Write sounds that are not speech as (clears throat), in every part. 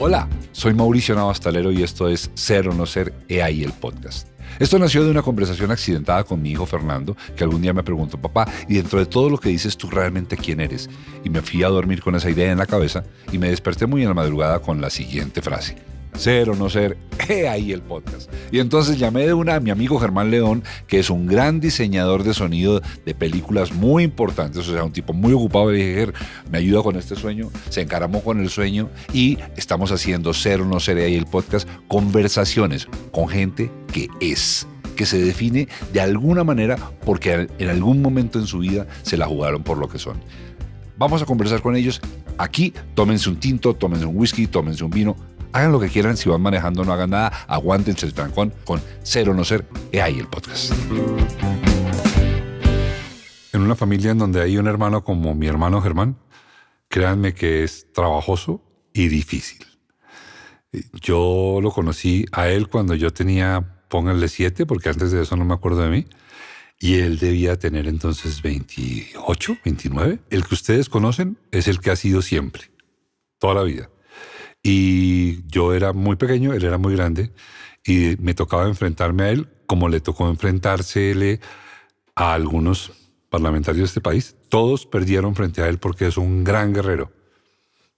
Hola, soy Mauricio Navastalero y esto es Ser o No Ser EAI el podcast. Esto nació de una conversación accidentada con mi hijo Fernando, que algún día me preguntó, papá, ¿y dentro de todo lo que dices tú realmente quién eres? Y me fui a dormir con esa idea en la cabeza y me desperté muy en la madrugada con la siguiente frase ser o no ser, (laughs) he ahí el podcast. Y entonces llamé de una a mi amigo Germán León, que es un gran diseñador de sonido de películas muy importantes, o sea, un tipo muy ocupado. Le dije, me ayuda con este sueño, se encaramó con el sueño y estamos haciendo ser o no ser, he ahí el podcast, conversaciones con gente que es que se define de alguna manera porque en algún momento en su vida se la jugaron por lo que son. Vamos a conversar con ellos aquí. Tómense un tinto, tómense un whisky, tómense un vino, Hagan lo que quieran, si van manejando no hagan nada, aguántense el trancón con cero no ser. He ahí el podcast. En una familia en donde hay un hermano como mi hermano Germán, créanme que es trabajoso y difícil. Yo lo conocí a él cuando yo tenía, pónganle siete, porque antes de eso no me acuerdo de mí, y él debía tener entonces 28, 29. El que ustedes conocen es el que ha sido siempre, toda la vida. Y yo era muy pequeño, él era muy grande, y me tocaba enfrentarme a él como le tocó enfrentársele a algunos parlamentarios de este país. Todos perdieron frente a él porque es un gran guerrero.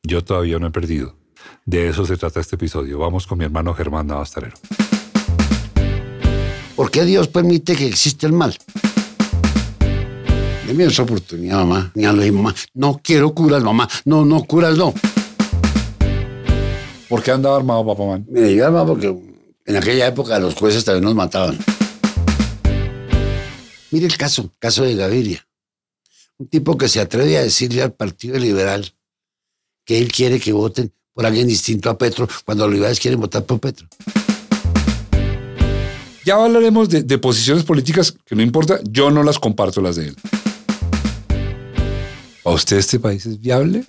Yo todavía no he perdido. De eso se trata este episodio. Vamos con mi hermano Germán Navastarero. ¿Por qué Dios permite que exista el mal? Deme esa oportunidad, mamá. No quiero curas, mamá. No, no, curas, no. ¿Por qué andaba armado Papamán? Mire, yo armado porque en aquella época los jueces también nos mataban. Mire el caso, caso de Gaviria. Un tipo que se atreve a decirle al Partido Liberal que él quiere que voten por alguien distinto a Petro cuando los liberales quieren votar por Petro. Ya hablaremos de, de posiciones políticas que no importa, yo no las comparto las de él. ¿A usted este país es viable?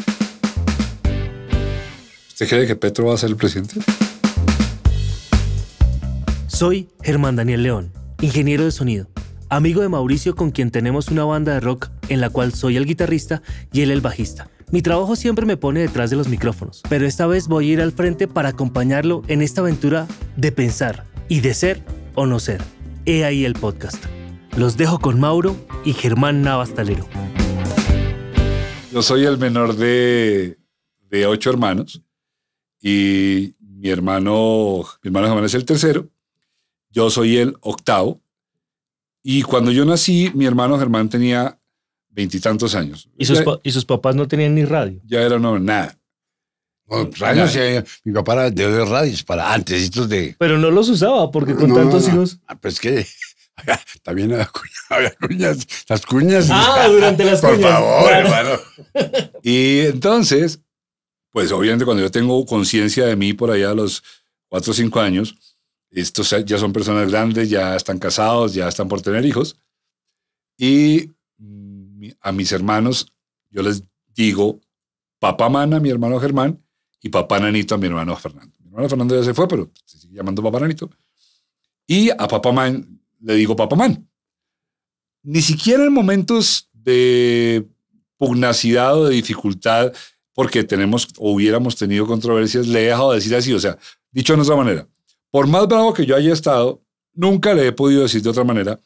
¿Se cree que Petro va a ser el presidente? Soy Germán Daniel León, ingeniero de sonido, amigo de Mauricio con quien tenemos una banda de rock en la cual soy el guitarrista y él el bajista. Mi trabajo siempre me pone detrás de los micrófonos, pero esta vez voy a ir al frente para acompañarlo en esta aventura de pensar y de ser o no ser. He ahí el podcast. Los dejo con Mauro y Germán Navastalero. Yo soy el menor de, de ocho hermanos y mi hermano, mi hermano Germán es el tercero, yo soy el octavo. Y cuando yo nací, mi hermano Germán tenía veintitantos años. ¿Y sus, ¿Y sus papás no tenían ni radio? Ya era no, nada. Eh, mi papá era de radios para antes de. Pero no los usaba porque con tantos hijos. Ah, pues que (laughs) también había cuñas, las cuñas. Ah, durante las cuñas. Por favor, hermano. y entonces pues obviamente cuando yo tengo conciencia de mí por allá a los cuatro o 5 años, estos ya son personas grandes, ya están casados, ya están por tener hijos. Y a mis hermanos yo les digo papá a mi hermano Germán, y papá Nanito a mi hermano Fernando. Mi hermano Fernando ya se fue, pero se sigue llamando papá Nanito. Y a papá Man le digo papá Man. Ni siquiera en momentos de pugnacidad o de dificultad porque tenemos o hubiéramos tenido controversias, le he dejado decir así. O sea, dicho de otra manera, por más bravo que yo haya estado, nunca le he podido decir de otra manera.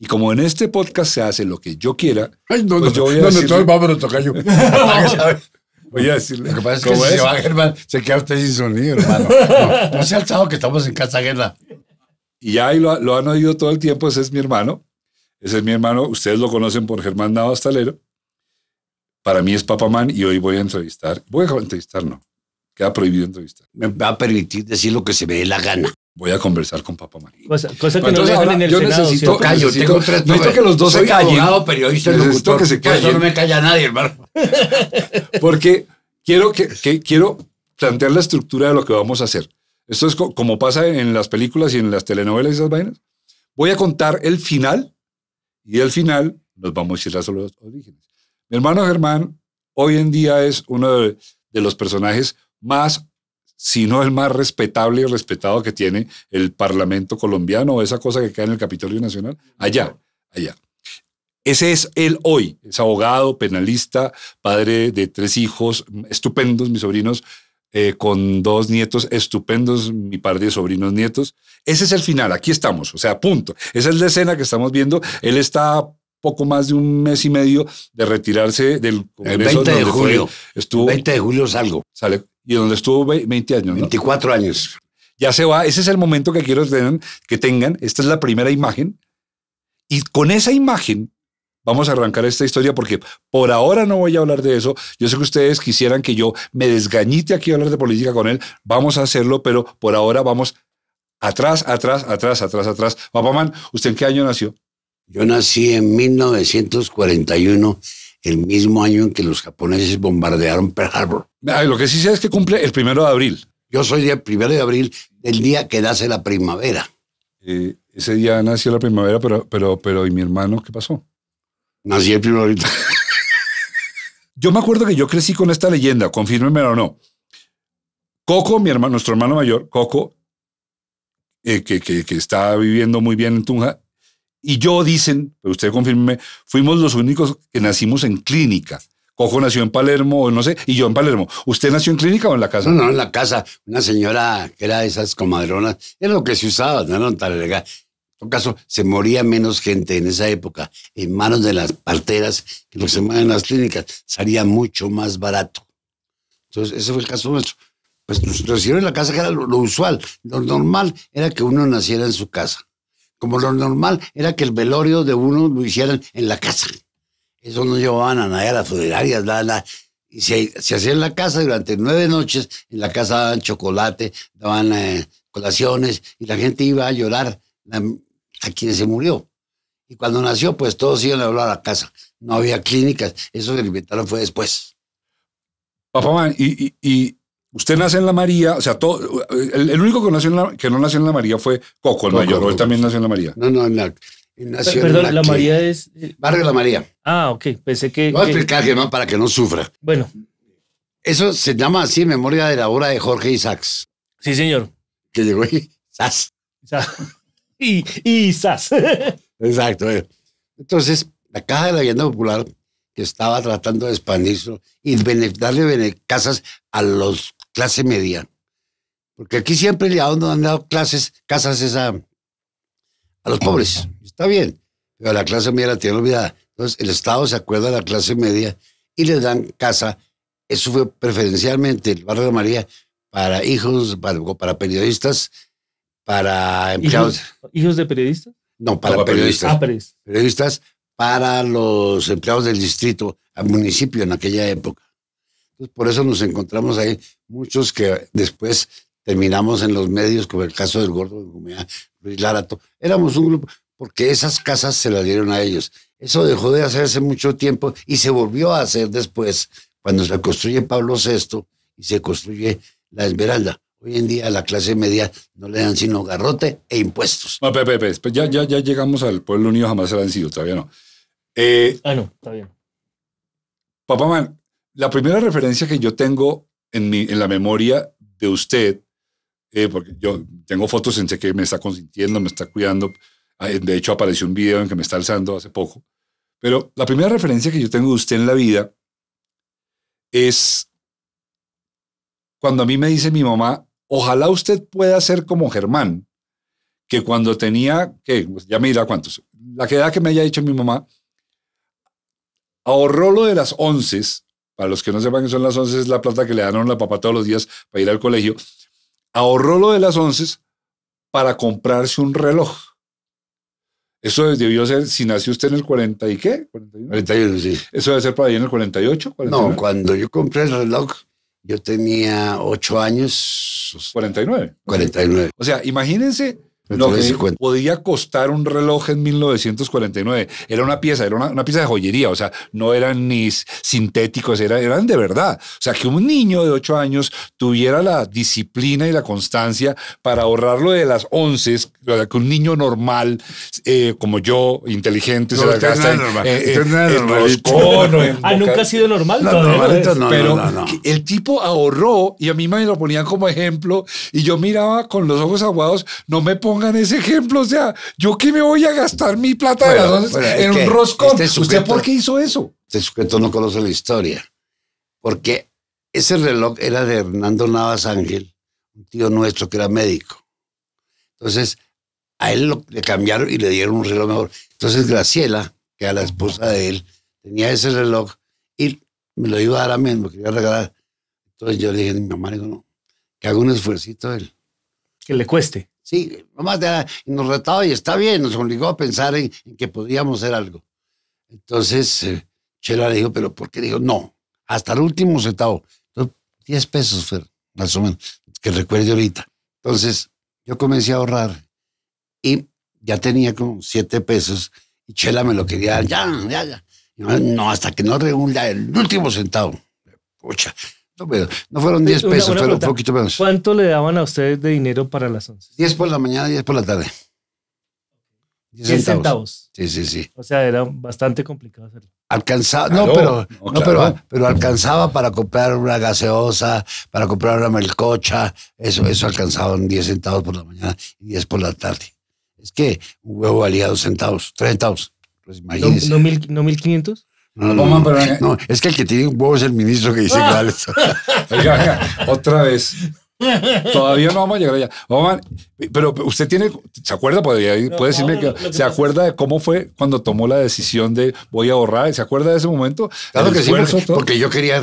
Y como en este podcast se hace lo que yo quiera, Ay, no, pues no, yo a no, yo. (laughs) voy a decirle. Lo que pasa es que si se va Germán, se queda usted sin sonido, hermano. No, se ha alzado que estamos en casa guerra. Y ya lo, lo, han oído todo el tiempo, ese es mi hermano. Ese es mi hermano, ustedes lo conocen por Germán Navas Talero para mí es papamán y hoy voy a entrevistar. Voy a entrevistar, no. Queda prohibido entrevistar. Me va a permitir decir lo que se me dé la gana. Voy a conversar con papamán. Cosa, que no ahora, en el yo Senado, necesito, callo, necesito, tengo que los dos se callen. Abogado, periodista, necesito que se callen. no me calla nadie, hermano. (laughs) Porque quiero que, quiero plantear la estructura de lo que vamos a hacer. Esto es como pasa en las películas y en las telenovelas y esas vainas. Voy a contar el final y el final nos vamos a ir a los orígenes. Mi hermano Germán hoy en día es uno de, los personajes más, si no el más respetable y respetado que tiene el Parlamento colombiano, o esa cosa que queda en el Capitolio Nacional, allá, allá. Ese es él hoy, es abogado, penalista, padre de tres hijos estupendos, mis sobrinos, eh, con dos nietos estupendos, mi par de sobrinos nietos. Ese es el final, aquí estamos, o sea, punto. Esa es la escena que estamos viendo. Él está poco más de un mes y medio de retirarse del Congreso. 20 de julio. estuvo, 20 de julio salgo. Sale, y donde estuvo 20 años. 24 años. Ya se va. Ese es el momento que quiero que tengan. Esta es la primera imagen. Y con esa imagen vamos a arrancar esta historia porque por ahora no voy a hablar de eso. Yo sé que ustedes quisieran que yo me desgañite aquí a hablar de política con él. Vamos a hacerlo, pero por ahora vamos atrás, atrás, atrás, atrás, atrás. Papá Man, ¿usted en qué año nació? Yo nací en 1941, el mismo año en que los japoneses bombardearon Pearl Harbor. lo que sí sé es que cumple el primero de abril. Yo soy el primero de abril, el día que nace la primavera. Eh, ese día nació la primavera, pero, pero, pero ¿y mi hermano qué pasó? Nací el primero de abril. (laughs) yo me acuerdo que yo crecí con esta leyenda, confírmeme o no. Coco, mi hermano, nuestro hermano mayor, Coco, eh, que, que, que está viviendo muy bien en Tunja, y yo dicen, pero usted confirme, fuimos los únicos que nacimos en clínica. Cojo nació en Palermo, no sé, y yo en Palermo. ¿Usted nació en clínica o en la casa? No, no, en la casa. Una señora que era de esas comadronas, era lo que se usaba, no era tan legal. En todo caso, se moría menos gente en esa época en manos de las parteras que lo que se en las clínicas. Salía mucho más barato. Entonces, ese fue el caso nuestro. Pues nos recibieron en la casa, que era lo usual. Lo normal era que uno naciera en su casa como lo normal era que el velorio de uno lo hicieran en la casa. Eso no llevaban a nadie a las funerarias, nada, nada. Y se, hacía en la casa durante nueve noches, en la casa daban chocolate, daban eh, colaciones, y la gente iba a llorar a quien se murió. Y cuando nació, pues todos iban a hablar a la casa. No había clínicas, eso que inventaron fue después. Papá, y Usted nace en la María, o sea, todo, el, único que, no nació en la María fue Coco, el mayor, él también nació en la María. No, no, en la, Perdón, la, María es... Eh, barrio de La María. Ah, ok, pensé que... Voy a explicar, Germán, para que no sufra. Bueno. Eso se llama así, en memoria de la obra de Jorge Isaacs. Sí, señor. Que llegó ahí, Sas. (laughs) Y, y (laughs) Exacto. Eh. Entonces, la Caja de la Vivienda Popular, que estaba tratando de expandirse y darle casas a los clase media. Porque aquí siempre le han dado clases, casas esa, a los pobres. Está bien, pero la clase media la tiene olvidada. Entonces el Estado se acuerda de la clase media y les dan casa. Eso fue preferencialmente el barrio de María para hijos, para, periodistas, para empleados. ¿Hijos, de periodistas? No, para, periodistas. Ah, periodistas. Periodistas para los empleados del distrito, al municipio en aquella época por eso nos encontramos ahí muchos que después terminamos en los medios, como el caso del gordo de Gumea, Luis Larato. Éramos un grupo, porque esas casas se las dieron a ellos. Eso dejó de hacerse mucho tiempo y se volvió a hacer después, cuando se construye Pablo VI y se construye la Esmeralda. Hoy en día a la clase media no le dan sino garrote e impuestos. No, Pepe, Pepe, pues ya, ya, ya llegamos al pueblo unido, jamás se la han sido, todavía no. Eh, ah, no, está bien. Papá Man, la primera referencia que yo tengo en, en la memoria de usted, eh, porque yo tengo fotos en que me está consintiendo, me está cuidando. Ah, eh, de hecho, apareció un video en que me está alzando hace poco. Pero la primera referencia que yo tengo de usted en la vida es cuando a mí me dice mi mamá, ojalá usted pueda ser como Germán, que cuando tenía, que pues ya me dirá cuántos, la edad que me haya dicho mi mamá, ahorró lo de las once para los que no sepan que son las 11, es la plata que le dan a la papá todos los días para ir al colegio, ahorró lo de las 11 para comprarse un reloj. Eso debió ser, si nació usted en el 40 y qué? 41, sí. Eso debe ser para ahí en el 48, No, cuando yo compré el reloj, yo tenía 8 años. 49. 49. O sea, imagínense lo que podía costar un reloj en 1949. Era una pieza, era una, pieza de joyería, o sea, no eran ni sintéticos, eran, eran de verdad. O sea, que un niño de 8 años tuviera la disciplina y la constancia para ahorrarlo de las 11, que un niño normal, eh, como yo, inteligente, se la gasta eh, ah, nunca ha sido normal. No, pero el tipo ahorró y a mí me lo ponían como ejemplo y yo miraba con los ojos aguados, no me pongo pongan ese ejemplo. O sea, yo que me voy a gastar mi plata en un roscón. Este ¿Usted por qué hizo eso? Este sujeto no conoce la historia. Porque ese reloj era de Hernando Navas Ángel, un tío nuestro que era médico. Entonces, a él le cambiaron y le dieron un reloj mejor. Entonces, Graciela, que era la esposa de él, tenía ese reloj y me lo iba a dar a mí, me lo quería regalar. Entonces yo le dije a mi mamá, no, que haga un esfuercito él. Que le cueste. Sí, nomás nos retaba y está bien, nos obligó a pensar en, que podíamos hacer algo. Entonces, eh, Chela le dijo, pero ¿por qué? Dijo, no, hasta el último centavo. Entonces, 10 pesos, fue más o menos, que recuerde ahorita. Entonces, yo comencé a ahorrar y ya tenía como 7 pesos y Chela me lo quería, ya, ya, ya. No, hasta que no reúna el último centavo. Pucha, no fueron 10 pesos, una, fueron un poquito menos. ¿Cuánto le daban a ustedes de dinero para las 11? 10 por la mañana, 10 por la tarde. 10, centavos. Sí, sí, sí. O sea, era bastante complicado hacerlo. Alcanzaba, no, pero, no, pero, pero alcanzaba para comprar una gaseosa, para comprar una melcocha, eso, eso alcanzaban 10 centavos por la mañana y 10 por la tarde. Es que un huevo valía 2 centavos, 3 centavos. Pues imagínense. ¿No, no, ¿No 1500? (laughs) No, es que el que tiene un huevo es el ministro que dice ah. (laughs) otra vez. Todavía no vamos a llegar allá. pero usted tiene, ¿se acuerda? Puede, decirme que, se acuerda de cómo fue cuando tomó la decisión de voy a ahorrar. ¿Se acuerda de ese momento? Claro que sí, porque, yo quería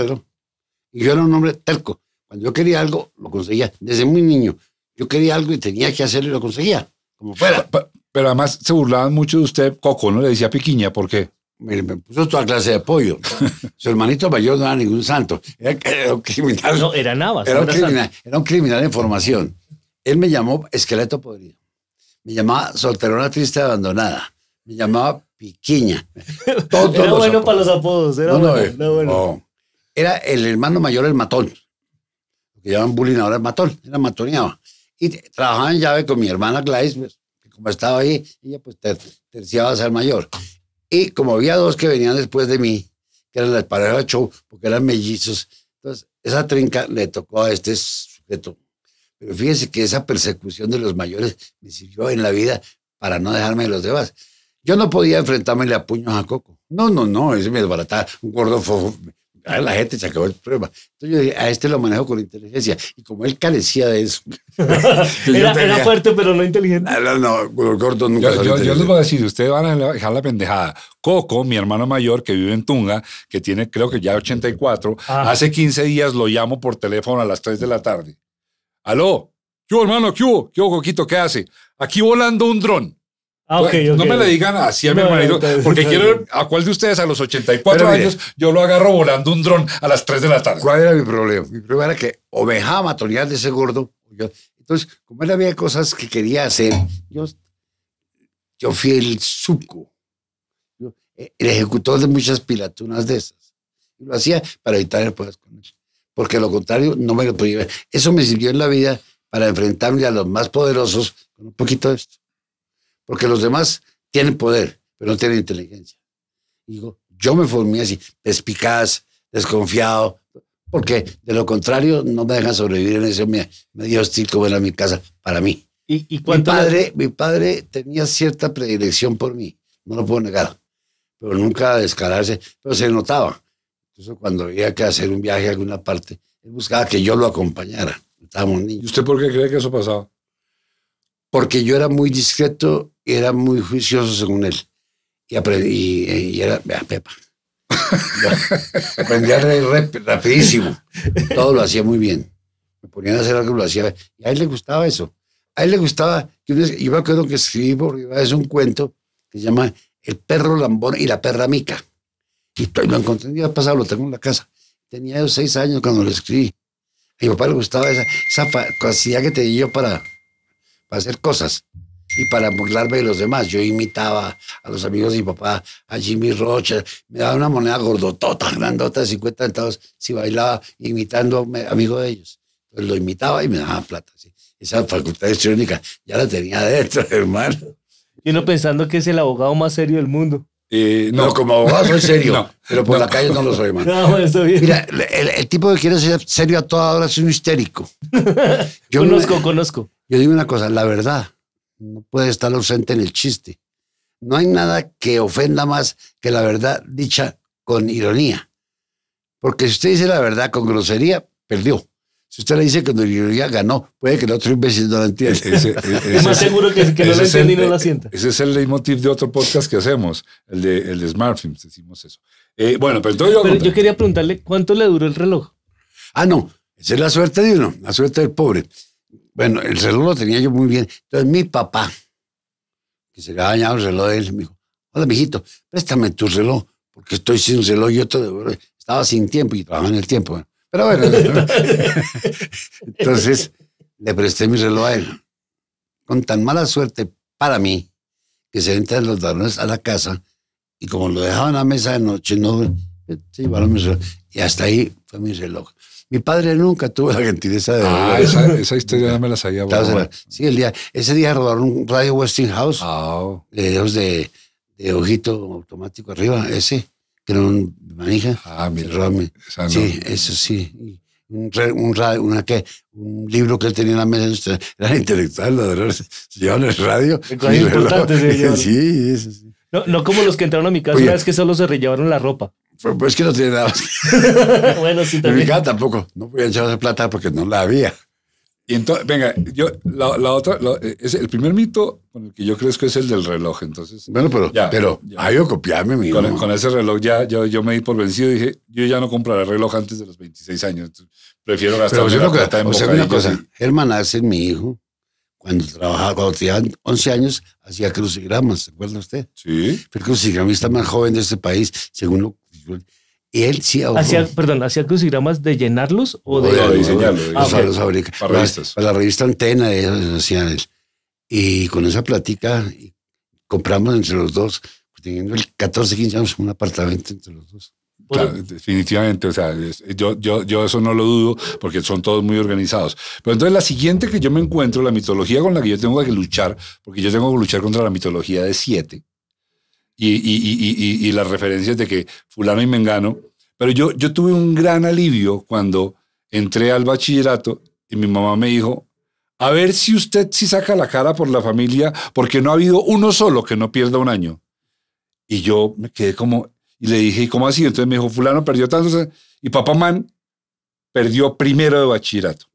Y yo era un hombre terco. Cuando yo quería algo, lo conseguía. Desde muy niño, yo quería algo y tenía que hacerlo y lo conseguía. Como fuera. Pero, pero además se burlaban mucho de usted, Coco, ¿no? Le decía piquiña, ¿por qué? me, me, puso toda clase de apoyo. (laughs) Su hermanito mayor no era ningún santo. Era, un criminal. era Navas. Era, un criminal, era un, criminal, en formación. Él me llamó esqueleto podrido. Me llamaba solterona triste abandonada. Me llamaba piquiña. (laughs) era bueno para los apodos. Era eh, era el hermano mayor, el matón. Lo que llaman bullying ahora el matón. Era matoneado Y trabajaba en llave con mi hermana Gladys, que pues, como estaba ahí, ella pues terciaba a ser mayor. Y como había dos que venían después de mí, que eran las parejas show, porque eran mellizos, entonces esa trinca le tocó a este sujeto. Pero fíjense que esa persecución de los mayores me sirvió en la vida para no dejarme de los demás. Yo no podía enfrentarme a puños a Coco. No, no, no, ese me desbarataba. Un gordo fofo Ah, la gente se acabó el problema. Entonces yo dije, a ah, este lo manejo con inteligencia. Y como él carecía de eso. (laughs) era, fuerte, pero no inteligente. Ah, no, no, Gordon nunca Yo, les voy a decir, ustedes van a dejar la pendejada. Coco, mi hermano mayor que vive en Tunga, que tiene creo que ya 84, hace 15 días lo llamo por teléfono a las 3 de la tarde. Aló, ¿qué hermano? ¿Qué hubo? Coquito? ¿Qué hace? Aquí volando un dron. Ah, no me le digan así a mi marido, porque quiero a cuál de ustedes a los 84 años yo lo agarro volando un dron a las 3 de la tarde. ¿Cuál era mi problema? Mi problema era que o me de ese gordo. Entonces, como él había cosas que quería hacer, yo, fui el suco, e-, el ejecutor de muchas pilatunas de esas. Lo hacía para evitar el poder con Porque lo contrario, no me lo podía ver. Eso me sirvió en la vida para enfrentarme a los más poderosos con un poquito de esto. Porque los demás tienen poder, pero no tienen inteligencia. digo, yo me formé así, despicaz, desconfiado, porque de lo contrario no me dejan sobrevivir en ese medio hostil como era mi casa para mí. ¿Y, mi, padre, mi padre tenía cierta predilección por mí, no lo puedo negar, pero nunca descararse, pero se notaba. Entonces cuando había que hacer un viaje a alguna parte, él buscaba que yo lo acompañara. Estábamos niños. ¿Y usted por qué cree que eso pasaba? porque yo era muy discreto y era muy juicioso según él. Y, aprendí, y, era, vea, Pepa. Aprendía rapidísimo. Todo lo hacía muy bien. Me ponían a hacer algo, lo hacía. Y a él le gustaba eso. A él le gustaba, yo, me acuerdo que escribí por es un cuento que se llama El perro lambón y la perra mica. Y lo encontré entendido pasado, lo tengo en la casa. Tenía seis años cuando lo escribí. A mi papá le gustaba esa, esa capacidad que tenía yo para, para hacer cosas y para burlarme de los demás. Yo imitaba a los amigos de mi papá, a Jimmy Rocha, me daba una moneda gordotota, (laughs) grandota, de 50 centavos, si bailaba imitando a un amigo de ellos. Entonces lo imitaba y me daba plata. Esa facultad histriónica ya la tenía (laughs) dentro, hermano. Y uno pensando que es el abogado más serio del mundo. Eh, no. como abogado soy serio, (laughs) pero por la calle no lo soy, man. (laughs) bien. Mira, el, tipo que quiere ser serio a toda hora es un histérico. (laughs) Yo conozco, conozco. Yo digo una cosa, la verdad, no puede estar ausente en el chiste. No hay nada que ofenda más que la verdad dicha con ironía. Porque si usted dice la verdad con grosería, perdió. Si usted le dice que ya ganó, puede que el otro imbécil no lo entienda. (laughs) es más seguro que, que no lo y no la sienta. Ese es el leitmotiv de otro podcast que hacemos, el de, el de Smart Films, decimos eso. Eh, bueno, pero entonces yo... Pero yo quería preguntarle, ¿cuánto le duró el reloj? Ah, no, esa es la suerte de uno, la suerte del pobre. Bueno, el reloj lo tenía yo muy bien. Entonces mi papá, que se le ha dañado el reloj de él, me dijo, hola, mijito, préstame tu reloj, porque estoy sin reloj y yo Estaba sin tiempo y trabajaba en el tiempo. Pero bueno, (laughs) entonces le presté mi reloj a él. Con tan mala suerte para mí que se en los varones a la casa y como lo dejaban a mesa de noche, no se llevaron mi reloj. Y hasta ahí fue mi reloj. Mi padre nunca tuvo la gentileza de. Ah, esa, historia ya me la sabía. Sí, el día, ese día robaron un radio Westinghouse. Ah. de ojito automático arriba, ese un manija. Ah, mi Rome. Sí, eso sí. Un, un, una, ¿qué? un libro que él tenía en la mesa, este, era intelectual, la verdad, llevaban el radio. Es importante, (laughs) Sí, sí. No, no, como los que entraron a mi casa, es que solo se llevaron la ropa. Pues que no tiene nada. (laughs) (laughs) bueno, sí, también. En mi casa tampoco. No podían esa plata porque no la había. Y entonces, venga, yo, la, otra, eh, es el primer mito con el que yo creo que es el del reloj. Entonces, bueno, pero, pero, hay que copiarme, mi con, con, ese reloj ya, yo, yo me di por vencido y dije, yo ya no compraré reloj antes de los 26 años. prefiero gastar. Pero yo que en o una cosa, Germán hace mi hijo, cuando trabajaba, cuando tenía 11 años, hacía crucigramas, ¿se acuerda usted? Sí. Fue el crucigramista más joven de este país, según lo él sí Hacía, perdón, ¿hacía crucigramas de llenarlos o de, de diseñarlos? para, la revista Antena, ellos hacían él. Y con esa plática compramos entre los dos, teniendo el 14, 15 años, un apartamento entre los dos. definitivamente, o sea, yo, yo, yo eso no lo dudo porque son todos muy organizados. Pero entonces la siguiente que yo me encuentro, la mitología con la que yo tengo que luchar, porque yo tengo que luchar contra la mitología de siete, y, y, y, y, las referencias de que fulano y mengano. Pero yo, yo tuve un gran alivio cuando entré al bachillerato y mi mamá me dijo, a ver si usted sí saca la cara por la familia, porque no ha habido uno solo que no pierda un año. Y yo me quedé como, y le dije, ¿y cómo así? Entonces me dijo, fulano perdió tanto, y papá man perdió primero de bachillerato.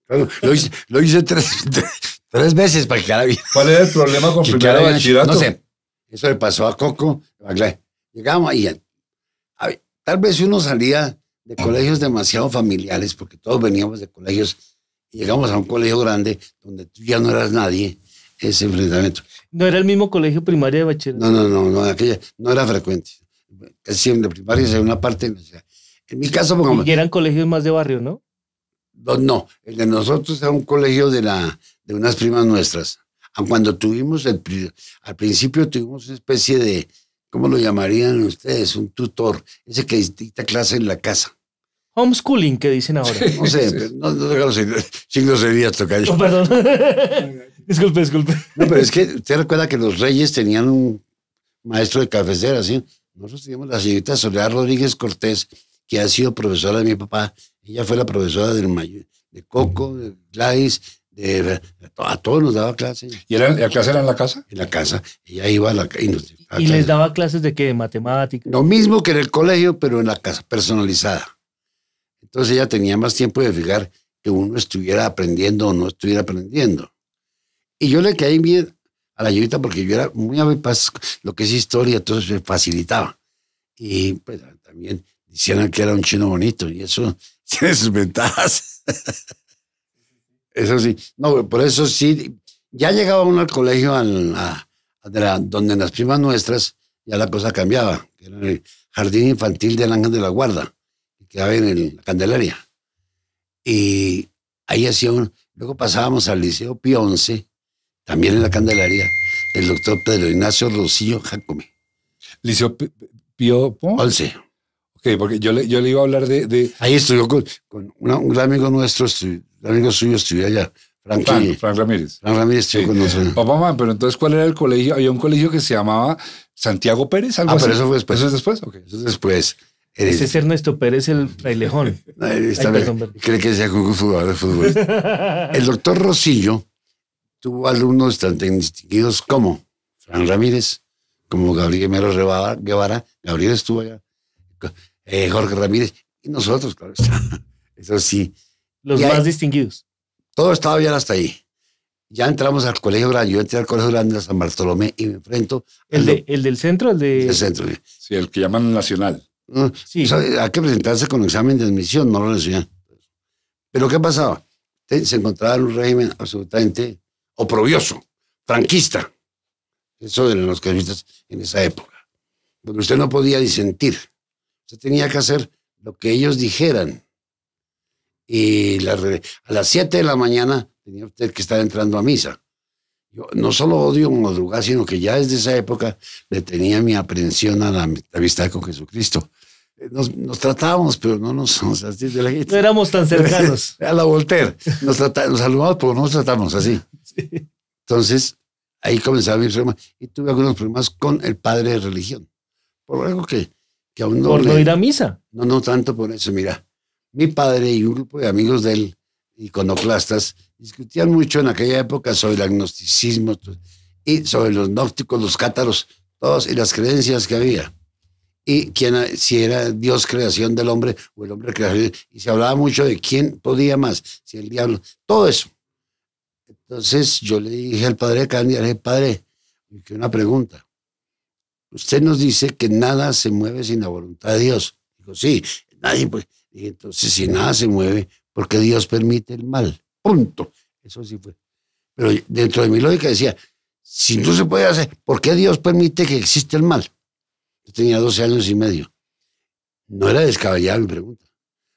lo hice, lo hice tres, (laughs) tres, veces para que cada bien ¿Cuál es el problema con primero de bachillerato? No sé. Eso le pasó a Coco. Llegamos y tal vez uno salía de colegios demasiado familiares, porque todos veníamos de colegios y llegamos a un colegio grande donde tú ya no eras nadie, ese enfrentamiento. ¿No era el mismo colegio primaria de bachillería? No, no, no, no, aquella no era frecuente. Casi siempre primaria es una parte. en mi caso, pongamos. Y eran colegios más de barrio, ¿no? No, no, el de nosotros era un colegio de, la, de unas primas nuestras cuando tuvimos, el, al principio tuvimos una especie de, ¿cómo lo llamarían ustedes? Un tutor, ese que dicta clase en la casa. Homeschooling, que dicen ahora. no sé, no, no los signos días tocar. Oh, perdón. (laughs) disculpe, disculpe. No, pero es que usted recuerda que los reyes tenían un maestro de cafecera, ¿sí? Nosotros teníamos la señorita Soledad Rodríguez Cortés, que ha sido profesora de mi papá. Ella fue la profesora de Coco, de Gladys, a todos nos daba clases. ¿Y la clase era en la casa? En la casa. Ella iba la y, les daba clases de qué? ¿De matemáticas? Lo mismo que en el colegio, pero en la casa, personalizada. Entonces ella tenía más tiempo de fijar que uno estuviera aprendiendo o no estuviera aprendiendo. Y yo le caí bien a la Yurita porque yo era muy paz, lo que es historia, entonces me facilitaba. Y pues también decían que era un chino bonito y eso (laughs) tiene sus ventajas. (laughs) Eso sí. No, por eso sí. Ya llegaba uno al colegio al, en las primas nuestras ya la cosa cambiaba. Que era el jardín infantil del Ángel de la Guarda, que quedaba en el, la Candelaria. Y ahí hacía uno. Luego pasábamos al Liceo Pío Once también en la Candelaria, del doctor Pedro Ignacio Rocío Jacome. Liceo Pío Once Ok, porque yo le, yo le iba a hablar de... Ahí estudió con, un gran amigo nuestro, el amigo suyo estudió allá. Frank, Ramírez. Frank Ramírez sí. con nosotros. Papá, mamá, pero entonces, ¿cuál era el colegio? Había un colegio que se llamaba Santiago Pérez, algo ah, pero eso fue después. ¿Eso es después? Okay. Eso es después. Eh, Ese es Ernesto Pérez, el frailejón. (laughs) Perdón. cree que sea un jugador de fútbol. (laughs) el doctor Rosillo tuvo alumnos tan distinguidos como Fran Ramírez, como Gabriel Mero Guevara, Gabriel estuvo allá, eh, Jorge Ramírez y nosotros, claro (laughs) Eso sí. Los más distinguidos. Todo estaba bien hasta ahí. Ya entramos al Colegio Grande. Yo entré al Colegio Grande de San Bartolomé y me enfrento. ¿El, ¿el del centro? El, de... el centro, sí. el que llaman nacional. Mm, sí. o sea, hay que presentarse con examen de admisión, no lo necesitan. Pero ¿qué pasaba? Se encontraba en un régimen absolutamente oprobioso, franquista. Eso de los carlistas en esa época. porque usted no podía disentir. Usted tenía que hacer lo que ellos dijeran y a las 7 de la mañana tenía usted que estar entrando a misa. Yo no solo odio un madrugar, sino que ya desde esa época le tenía mi aprensión a la, amistad con Jesucristo. Eh, nos, tratábamos, pero no nos, (laughs) O así de la gente. No éramos tan cercanos. (laughs) a la Voltaire. Nos, nos saludábamos, pero no nos tratábamos así. (laughs) Entonces, ahí comenzaba mi problema. Y tuve algunos problemas con el padre de religión. Por algo que, que aún no. Por no ir a misa. No, no tanto por eso, mira mi padre y un grupo de amigos de él, iconoclastas, discutían mucho en aquella época sobre el agnosticismo y sobre los nócticos, los cátaros, todos y las creencias que había. Y quién, si era Dios creación del hombre o el hombre creación. Y se hablaba mucho de quién podía más, si el diablo, todo eso. Entonces yo le dije al padre Candia, le dije, padre, que una pregunta. Usted nos dice que nada se mueve sin la voluntad de Dios. Digo, sí, nadie puede y entonces, si nada se mueve, ¿por qué Dios permite el mal. Punto. Eso sí fue. Pero dentro de mi lógica decía, si no se puede hacer, ¿por qué Dios permite que exista el mal? Yo tenía 12 años y medio. No era descabellada mi pregunta.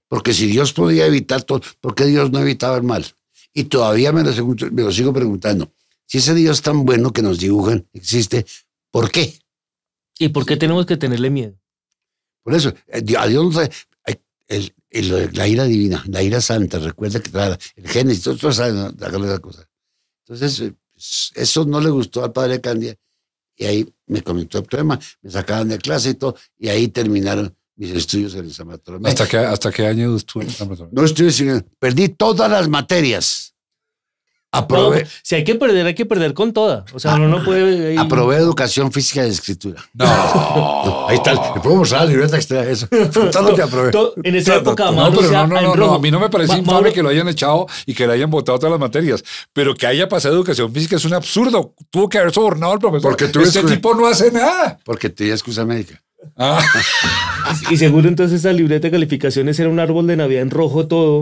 Porque si Dios podía evitar todo, ¿por qué Dios no evitaba el mal? Y todavía me lo, sigo preguntando. Si ese Dios tan bueno que nos dibujan existe, ¿por qué? ¿Y por qué tenemos que tenerle miedo? Por eso, eh, a Dios no se el, la ira divina, la ira santa, recuerda que trae el Génesis, esas cosas. Entonces, eh, pues, eso no le gustó al padre Candia y ahí me comentó el problema, me sacaban de clase y todo, y ahí terminaron mis estudios en el San ¿Hasta qué, hasta qué año estuve en No estuve, perdí todas las materias. Si hay que perder, hay que perder con toda. O sea, uno no puede. Aprobé educación física de escritura. No. (laughs) Ahí está. Le puedo mostrar la libreta eso. que aprobé. en esa época, no, A mí no me parece infame que lo hayan echado y que le hayan votado todas las materias. Pero que haya pasado educación física es un absurdo. Tuvo que haber sobornado al profesor. Porque Ese tipo no hace nada. Porque tenía excusa médica. Ah. (laughs) y seguro entonces esa libreta de calificaciones era un árbol de Navidad en rojo todo.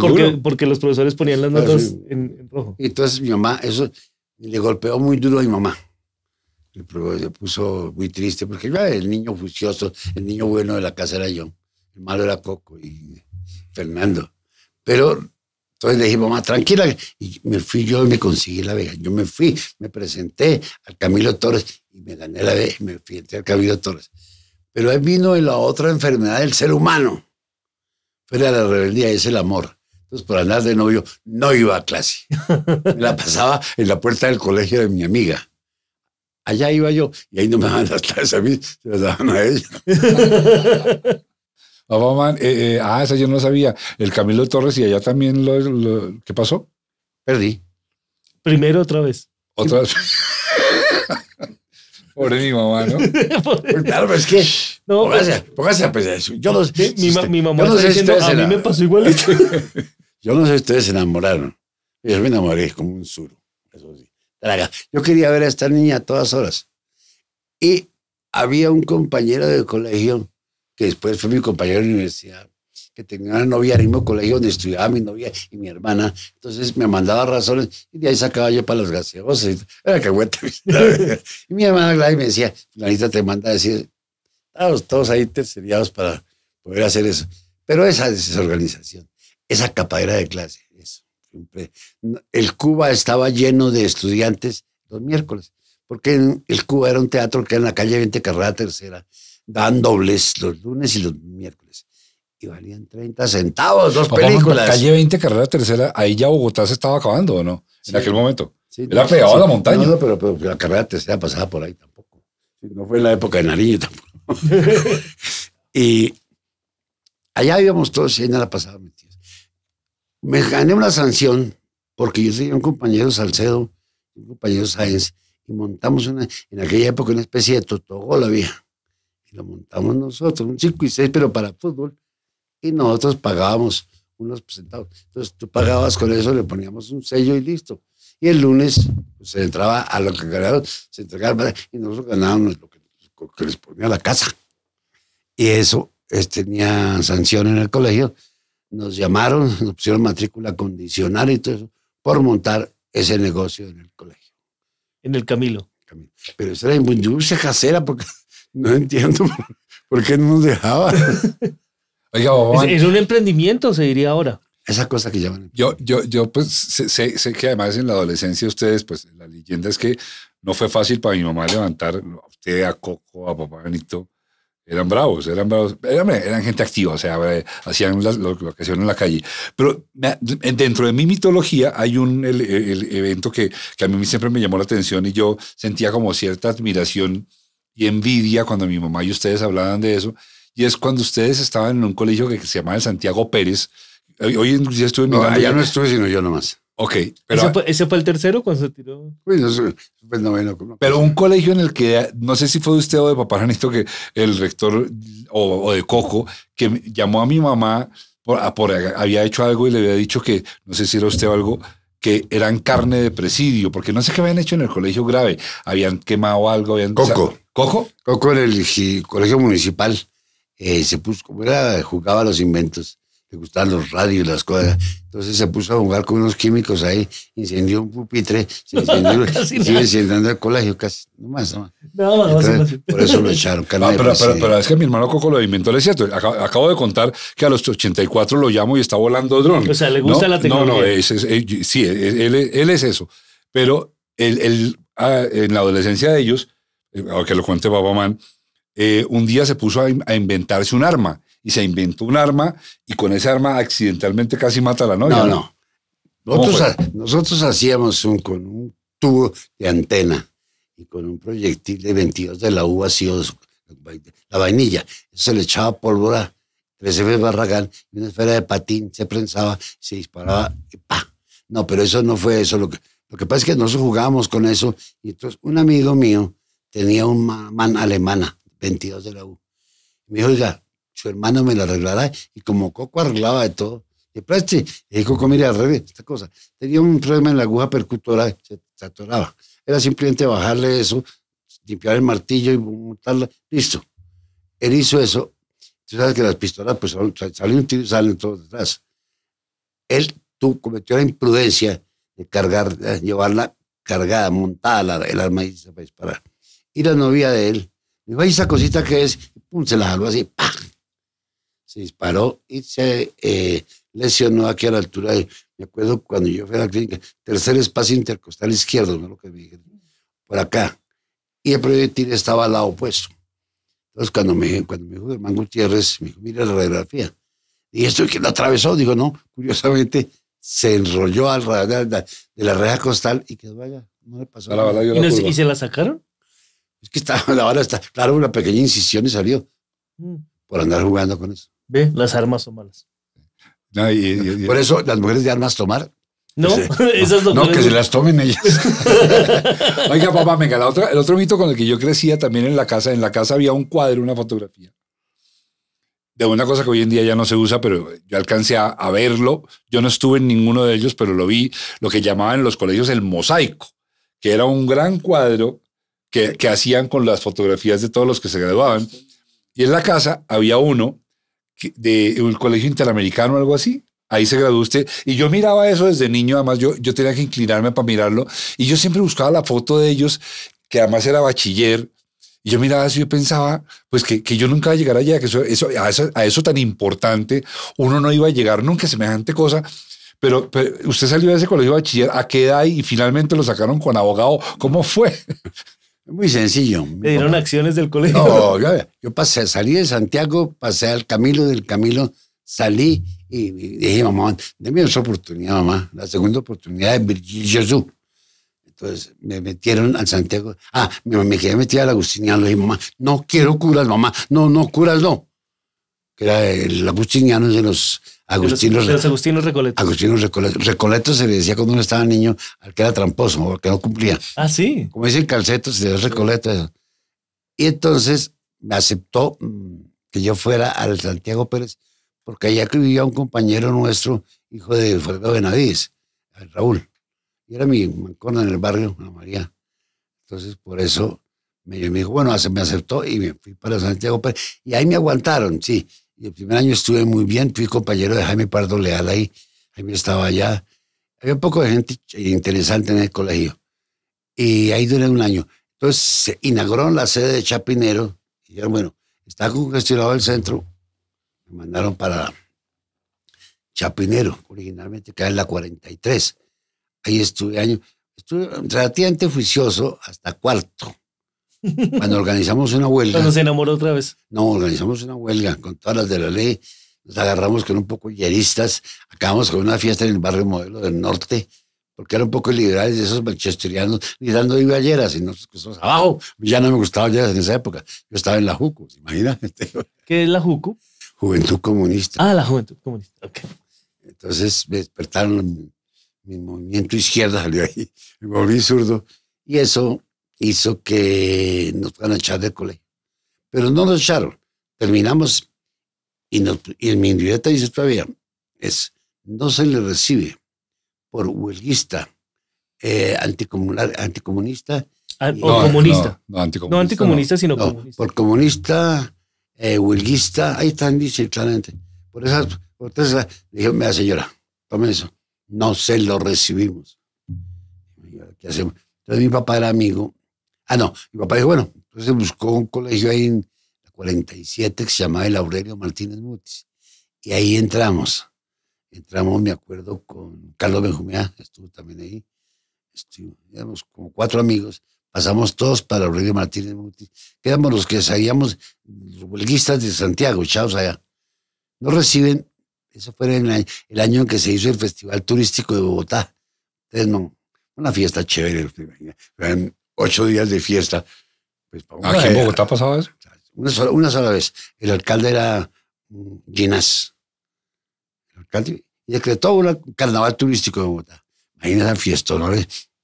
Porque, porque los profesores ponían las notas en, rojo. Y entonces mi mamá, eso le golpeó muy duro a mi mamá. El se puso muy triste porque ya el niño juicioso, el niño bueno de la casa era yo. El malo era Coco y Fernando. Pero entonces le dije, mamá, tranquila. Y me fui yo y me conseguí la beca. Yo me fui, me presenté al Camilo Torres y me gané la beca y me fui al Camilo Torres. Pero ahí vino la otra enfermedad del ser humano. Pero era la rebeldía, es el amor. Entonces, por andar de novio, no iba a clase. (laughs) la pasaba en la puerta del colegio de mi amiga. Allá iba yo y ahí no me daban las clases a mí, se las daban a ella. (laughs) Eh, eh, ah, esa yo no sabía. El Camilo Torres y allá también lo, lo ¿Qué pasó? Perdí. Primero otra vez. Otra vez. (laughs) Pobre mi mamá, ¿no? (laughs) claro, pero es que. No, pues, póngase, a pensar eso. Yo no sé, mi, mi, mamá a mí me pasó igual. (laughs) yo no sé si ustedes se enamoraron. Yo me enamoré como un suro. Eso sí. Yo quería ver a esta niña a todas horas. Y había un compañero de colegio, que después fue mi compañero de universidad, que tenía una novia el mismo colegio donde estudiaba mi novia y mi hermana. Entonces me mandaba razones y de ahí sacaba yo para los gaseosos Era (laughs) y mi hermana Gladys me decía, la lista te manda decir, todos, todos ahí terceriados para poder hacer eso. Pero esa desorganización, esa capadera de clase, eso. El Cuba estaba lleno de estudiantes los miércoles, porque el Cuba era un teatro que era en la calle 20 Carrera Tercera, dan dobles los lunes y los miércoles y valían 30 centavos, dos Papá, películas. Calle 20, carrera tercera, ahí ya Bogotá se estaba acabando, ¿o no? en aquel momento. Era pegado a la montaña. pero, la carrera tercera pasaba por ahí tampoco. No fue en la época de Nariño tampoco. (laughs) y allá íbamos todos y ahí nada pasaba, Me gané una sanción porque yo soy un compañero Salcedo, un compañero Sáenz, y montamos una, en aquella época una especie de totogol había. Y lo montamos nosotros, un 5 y 6, pero para fútbol y nosotros pagábamos unos centavos. Entonces tú pagabas con eso, le poníamos un sello y listo. Y el lunes pues, se entraba a lo que ganaron, se entregaba y nosotros ganábamos lo que, les ponía la casa. Y eso es, tenía sanción en el colegio. Nos llamaron, (laughs) nos pusieron matrícula condicional y todo eso por montar ese negocio en el colegio. En el Camilo. Pero eso era dulce, casera porque (laughs) no entiendo (laughs) por, qué no nos dejaban es, un emprendimiento, se diría ahora. Esa cosa que llaman. Yo, yo, yo pues sé, que además en la adolescencia ustedes, pues la leyenda es que no fue fácil para mi mamá levantar a usted, a Coco, a papá Benito. Eran bravos, eran bravos, eran, gente activa, o sea, eh, hacían lo, que hacían en la calle. Pero dentro de mi mitología hay un el, evento que, que a mí siempre me llamó la atención y yo sentía como cierta admiración y envidia cuando mi mamá y ustedes hablaban de eso, y es cuando ustedes estaban en un colegio que se llamaba Santiago Pérez. Hoy, ya estuve mirando. No, allá no estuve, sino yo nomás. Ok. Pero, ¿Ese, fue, el tercero cuando se tiró? Pues bueno, Pero un colegio en el que, no sé si fue usted o de papá Janito, que el rector o, de Coco, que llamó a mi mamá, por, había hecho algo y le había dicho que, no sé si era usted o algo, que eran carne de presidio, porque no sé qué habían hecho en el colegio grave. Habían quemado algo, habían... Coco. ¿Coco? Coco en el colegio municipal eh, se puso, como era, jugaba los inventos, le gustaban los radios, las cosas. Entonces se puso a jugar con unos químicos ahí, incendió un pupitre, se (laughs) incendió, incendiando el colegio casi, no más, No, no, Entonces, más Por eso lo echaron. Ah, pero, pero, es que mi hermano Coco lo inventó, es cierto. Acabo, de contar que a los 84 lo llamo y está volando drone, O sea, le gusta la tecnología. No, no, sí, él, él, es eso. Pero él, ah, en la adolescencia de ellos, eh, aunque lo cuente Babamán, eh, un día se puso a, inventarse un arma y se inventó un arma y con ese arma accidentalmente casi mata a la novia. No, no. Nosotros, hacíamos un, con un tubo de antena y con un proyectil de 22 de la u uva la vainilla. se le echaba pólvora, tres f barragán una esfera de patín se prensaba, se disparaba ¡pa! No, pero eso no fue eso. Lo que, lo que pasa es que nosotros jugábamos con eso y entonces un amigo mío tenía una man alemana 22 de la U. Me dijo, oiga, su hermano me lo arreglará. Y como Coco arreglaba de todo, de plástico, le dije, Coco, mire, arregle esta cosa. Tenía un problema en la aguja percutora, se, atoraba. Era simplemente bajarle eso, limpiar el martillo y montarla, listo. Él hizo eso. Tú sabes que las pistolas, pues salen salen todos detrás. Él tú, cometió la imprudencia de cargar, llevarla cargada, montada el arma y se va a disparar. Y la novia de él y esa cosita que es, se la jaló así, Se disparó y se eh, lesionó aquí a la altura me acuerdo cuando yo fui a la clínica, tercer espacio intercostal izquierdo, ¿no? Lo que por acá. Y el proyectil estaba al lado opuesto. Entonces, cuando me, cuando me dijo Germán Gutiérrez, me dijo, mira la radiografía. Y esto que lo atravesó, digo, no, curiosamente se enrolló al de la reja costal y quedó vaya No le pasó ¿Y, se la sacaron? Es que estaba, (laughs) la bala está, claro, una pequeña incisión y salió. Mm. Por andar jugando con eso. Ve, las armas son malas. (laughs) por eso las mujeres de armas tomar. No, (laughs) esas no, que se las tomen ellas. Oiga, papá, venga, la otra, el otro mito con el que yo crecía también en la casa, en la casa había un cuadro, una fotografía de una cosa que hoy en día ya no se usa, pero yo alcancé a, a, verlo. Yo no estuve en ninguno de ellos, pero lo vi, lo que llamaban en los colegios el mosaico, que era un gran cuadro que, hacían con las fotografías de todos los que se graduaban. Y en la casa había uno de un colegio interamericano o algo así. Ahí se graduó usted. Y yo miraba eso desde niño. Además, yo, yo tenía que inclinarme para mirarlo. Y yo siempre buscaba la foto de ellos, que además era bachiller. Y yo miraba eso y yo pensaba, pues que, que yo nunca iba a llegar allá, que eso, eso, a, eso, tan importante uno no iba a llegar nunca, semejante cosa. Pero, pero usted salió de ese colegio bachiller, ¿a qué edad? Y finalmente lo sacaron con abogado. ¿Cómo fue? Muy sencillo. Me dieron acciones del colegio? No, yo, yo, pasé, salí de Santiago, pasé al Camilo, del Camilo salí y, dije, mamá, déme esa oportunidad, mamá. La segunda oportunidad de Virgil Jesús. Entonces me metieron al Santiago. Ah, me quedé metida a la Agustiniano. Le dije, mamá, no quiero curas, mamá. No, no, curas no que era el agustiniano de los agustinos. De los, agustinos recoletos. Agustinos recoletos. Recoletos se le decía cuando uno estaba niño al que era tramposo o al que no cumplía. Ah, sí. Como dicen calcetos le los recoletos. Y entonces me aceptó mm, que yo fuera al Santiago Pérez, porque allá que vivía un compañero nuestro, hijo de Alfredo Benavides, Raúl. Y era mi mancona en el barrio, Ana María. Entonces, por eso me, dijo, bueno, me aceptó y me fui para Santiago. Y ahí me aguantaron, sí. Y el primer año estuve muy bien, fui compañero de Jaime Pardo Leal ahí. Jaime estaba allá. Había un poco de gente interesante en el colegio. Y ahí duré un año. Entonces se inauguró la sede de Chapinero. dijeron, bueno, está congestionado el centro. Me mandaron para Chapinero, originalmente que en la 43. Ahí estuve año. Estuve relativamente juicioso hasta cuarto cuando organizamos una huelga. Cuando se enamoró otra vez. No, organizamos una huelga con todas las de la ley. Nos agarramos con un poco yeristas. Acabamos con una fiesta en el barrio modelo del norte, porque eran un poco liberales de esos manchesterianos, ni dando iba y nosotros abajo. Ya no me gustaba ya en esa época. Yo estaba en la JUCU, ¿se pues, ¿Qué es la JUCU? Juventud Comunista. Ah, la Juventud Comunista, ok. Entonces me despertaron, mi movimiento izquierda salió ahí, me volví zurdo. Y eso hizo que nos van a echar del colegio. Pero no nos echaron. Terminamos y, nos, y en mi indirecta dice todavía, es, no se le recibe por huelguista, eh, anticomunista. Ah, o comunista. No, anticomunista. sino comunista. Por comunista, eh, huelguista, ahí están, dice claramente. Por esas, por esas, dije, mira señora, tome eso. No se lo recibimos. Entonces mi papá era amigo Ah, no, mi papá dijo, bueno, entonces buscó un colegio ahí en la 47 que se llamaba el Aurelio Martínez Mutis. Y ahí entramos. Entramos, me acuerdo, con Carlos Benjumea, estuvo también ahí. Estuvimos, éramos como cuatro amigos. Pasamos todos para Aurelio Martínez Mutis. Quedamos los que salíamos los huelguistas de Santiago, echados allá. No reciben, eso fue en el, año en que se hizo el Festival Turístico de Bogotá. Entonces, no, una fiesta chévere ocho días de fiesta. Pues, ¿qué en Bogotá pasaba eso? Una sola, vez. El alcalde era mm, Ginás. El alcalde decretó un carnaval turístico de Bogotá. no la fiesta, ¿no?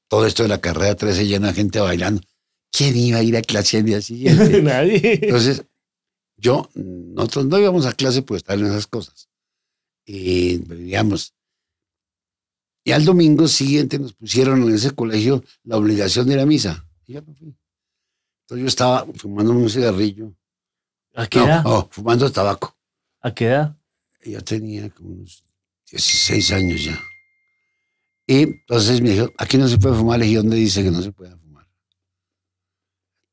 Todo esto de la carrera 13 llena de gente bailando. ¿Quién iba a ir a clase el día siguiente? (laughs) Nadie. Entonces, yo, nosotros no íbamos a clase por estar en esas cosas. Y digamos... Y al domingo siguiente nos pusieron en ese colegio la obligación de ir a misa. Y yo Entonces yo estaba fumando un cigarrillo. ¿A qué edad? fumando tabaco. ¿A qué edad? Yo tenía como unos 16 años ya. Y entonces me dijo, aquí no se puede fumar, y dónde dice que no se puede fumar.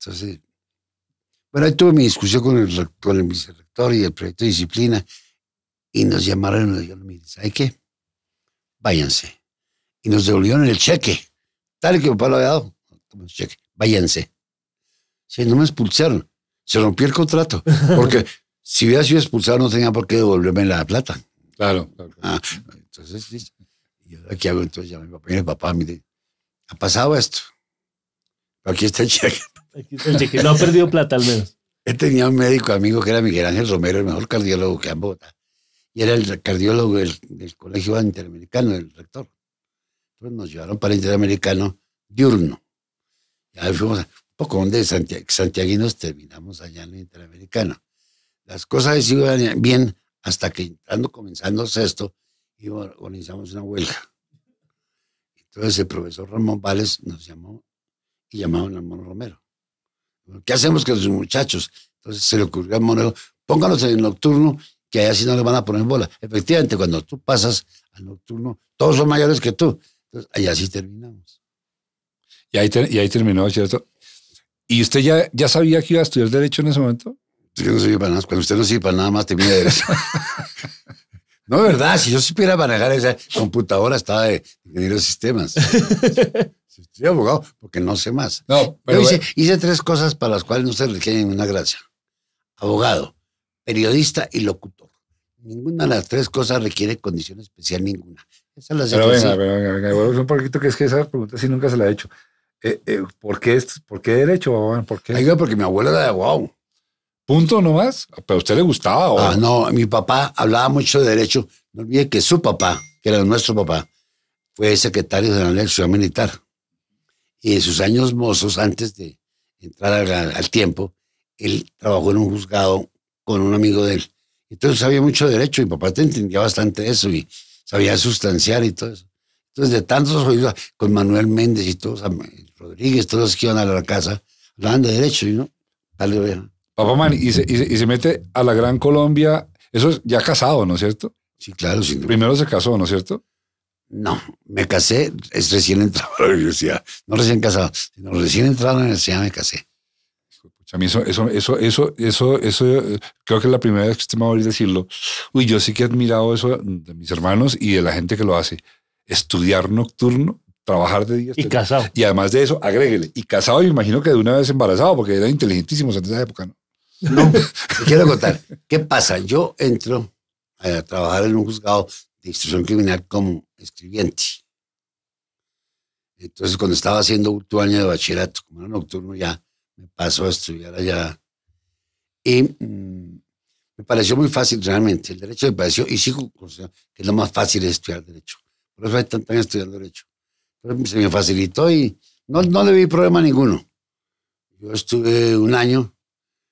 Entonces, bueno, ahí tuve mi discusión con el, con el vicerrector y el proyecto de disciplina, y nos llamaron y nos dijeron, ¿sabes qué? Váyanse y nos devolvieron el cheque. Tal que mi papá lo había dado. Cheque. Váyanse. si no me expulsaron. Se rompió el contrato. Porque (laughs) si hubiera sido expulsado, no tenía por qué devolverme la plata. Claro, ah, entonces, aquí hago entonces ya mi papá, mi papá, ha pasado esto. Aquí está el cheque. Aquí está el cheque. No ha perdido plata al menos. Él tenía un médico amigo que era Miguel Ángel Romero, el mejor cardiólogo que en Bogotá. Y era el cardiólogo del, del Colegio Interamericano, el rector. Pues nos llevaron para el Interamericano diurno. Y ahí fuimos un poco donde Santiago, santiaguinos terminamos allá en el Interamericano. Las cosas iban bien hasta que entrando, comenzando sexto, y organizamos una huelga. Entonces el profesor Ramón Vales nos llamó y llamaron a Mono Romero. ¿Qué hacemos con los muchachos? Entonces se le ocurrió a Mono, pónganos en el nocturno, que allá sí no le van a poner bola. Efectivamente, cuando tú pasas al nocturno, todos son mayores que tú y así terminamos. Y ahí, terminó, ¿cierto? ¿Y usted ya, ya sabía que iba a estudiar Derecho en ese momento? que no para nada. Cuando usted no sirve para nada más, termina de Derecho. (laughs) no, verdad. Si yo supiera manejar esa computadora, estaba de ingeniero de sistemas. Estoy (laughs) abogado porque no sé más. No, pero hice, hice, tres cosas para las cuales no se requiere ninguna gracia. Abogado, periodista y locutor. Ninguna de las tres cosas requiere condición especial ninguna. Esa la pero venga, venga, venga, venga, un poquito que es que esa pregunta sí nunca se la he hecho. Eh, eh, ¿por, qué, derecho, ¿Por qué? porque mi abuela era de wow. Punto nomás. Pero a usted le gustaba. Ah, no, mi papá hablaba mucho de derecho. No olvide que su papá, que era nuestro papá, fue secretario general de la Ciudad Militar. Y en sus años mozos, antes de entrar al, tiempo, él trabajó en un juzgado con un amigo de él. Entonces sabía mucho derecho y papá te entendía bastante eso. Y sabía sustanciar y todo eso. Entonces, de tantos oídos, con Manuel Méndez y todos, Rodríguez, todos los que iban a la casa, hablaban de derecho, ¿no? Dale Papá man, y se, y, se, mete a la Gran Colombia, eso es ya casado, ¿no es cierto? Sí, claro. Sí. Primero se casó, ¿no es cierto? No, me casé, es recién entrado a la universidad. No recién casado, sino recién entrado a la universidad me casé a mí eso, eso, eso, eso, eso, creo que es la primera vez que usted me a decirlo. Uy, yo sí que he admirado eso de mis hermanos y de la gente que lo hace. Estudiar nocturno, trabajar de día. Y casado. Y además de eso, agréguele. Y casado, me imagino que de una vez embarazado, porque eran inteligentísimos en esa época, ¿no? quiero contar. ¿Qué pasa? Yo entro a trabajar en un juzgado de instrucción criminal como escribiente. Entonces, cuando estaba haciendo tu año de bachillerato, como era nocturno ya, me pasó a estudiar allá. Y mm, me pareció muy fácil realmente. El derecho me pareció, y sigo que es lo más fácil es estudiar derecho. Por eso están, estudiando derecho. Pero se me facilitó y no, le vi problema ninguno. Yo estuve un año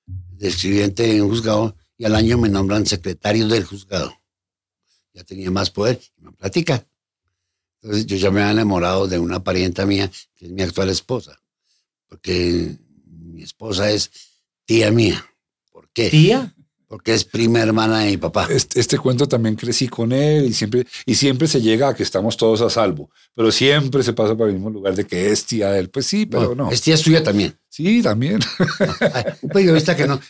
de escribiente en juzgado y al año me nombran secretario del juzgado. Ya tenía más poder y me platica. Entonces yo ya me había enamorado de una parienta mía, que es mi actual esposa, porque mi esposa es tía mía. ¿Por qué? ¿Tía? Porque es prima hermana de mi papá. Este, este, cuento también crecí con él y siempre, y siempre se llega a que estamos todos a salvo, pero siempre se pasa para el mismo lugar de que es tía de él. Pues sí, pero no. Es tía suya también. Sí, también. un (laughs) periodista pues que no.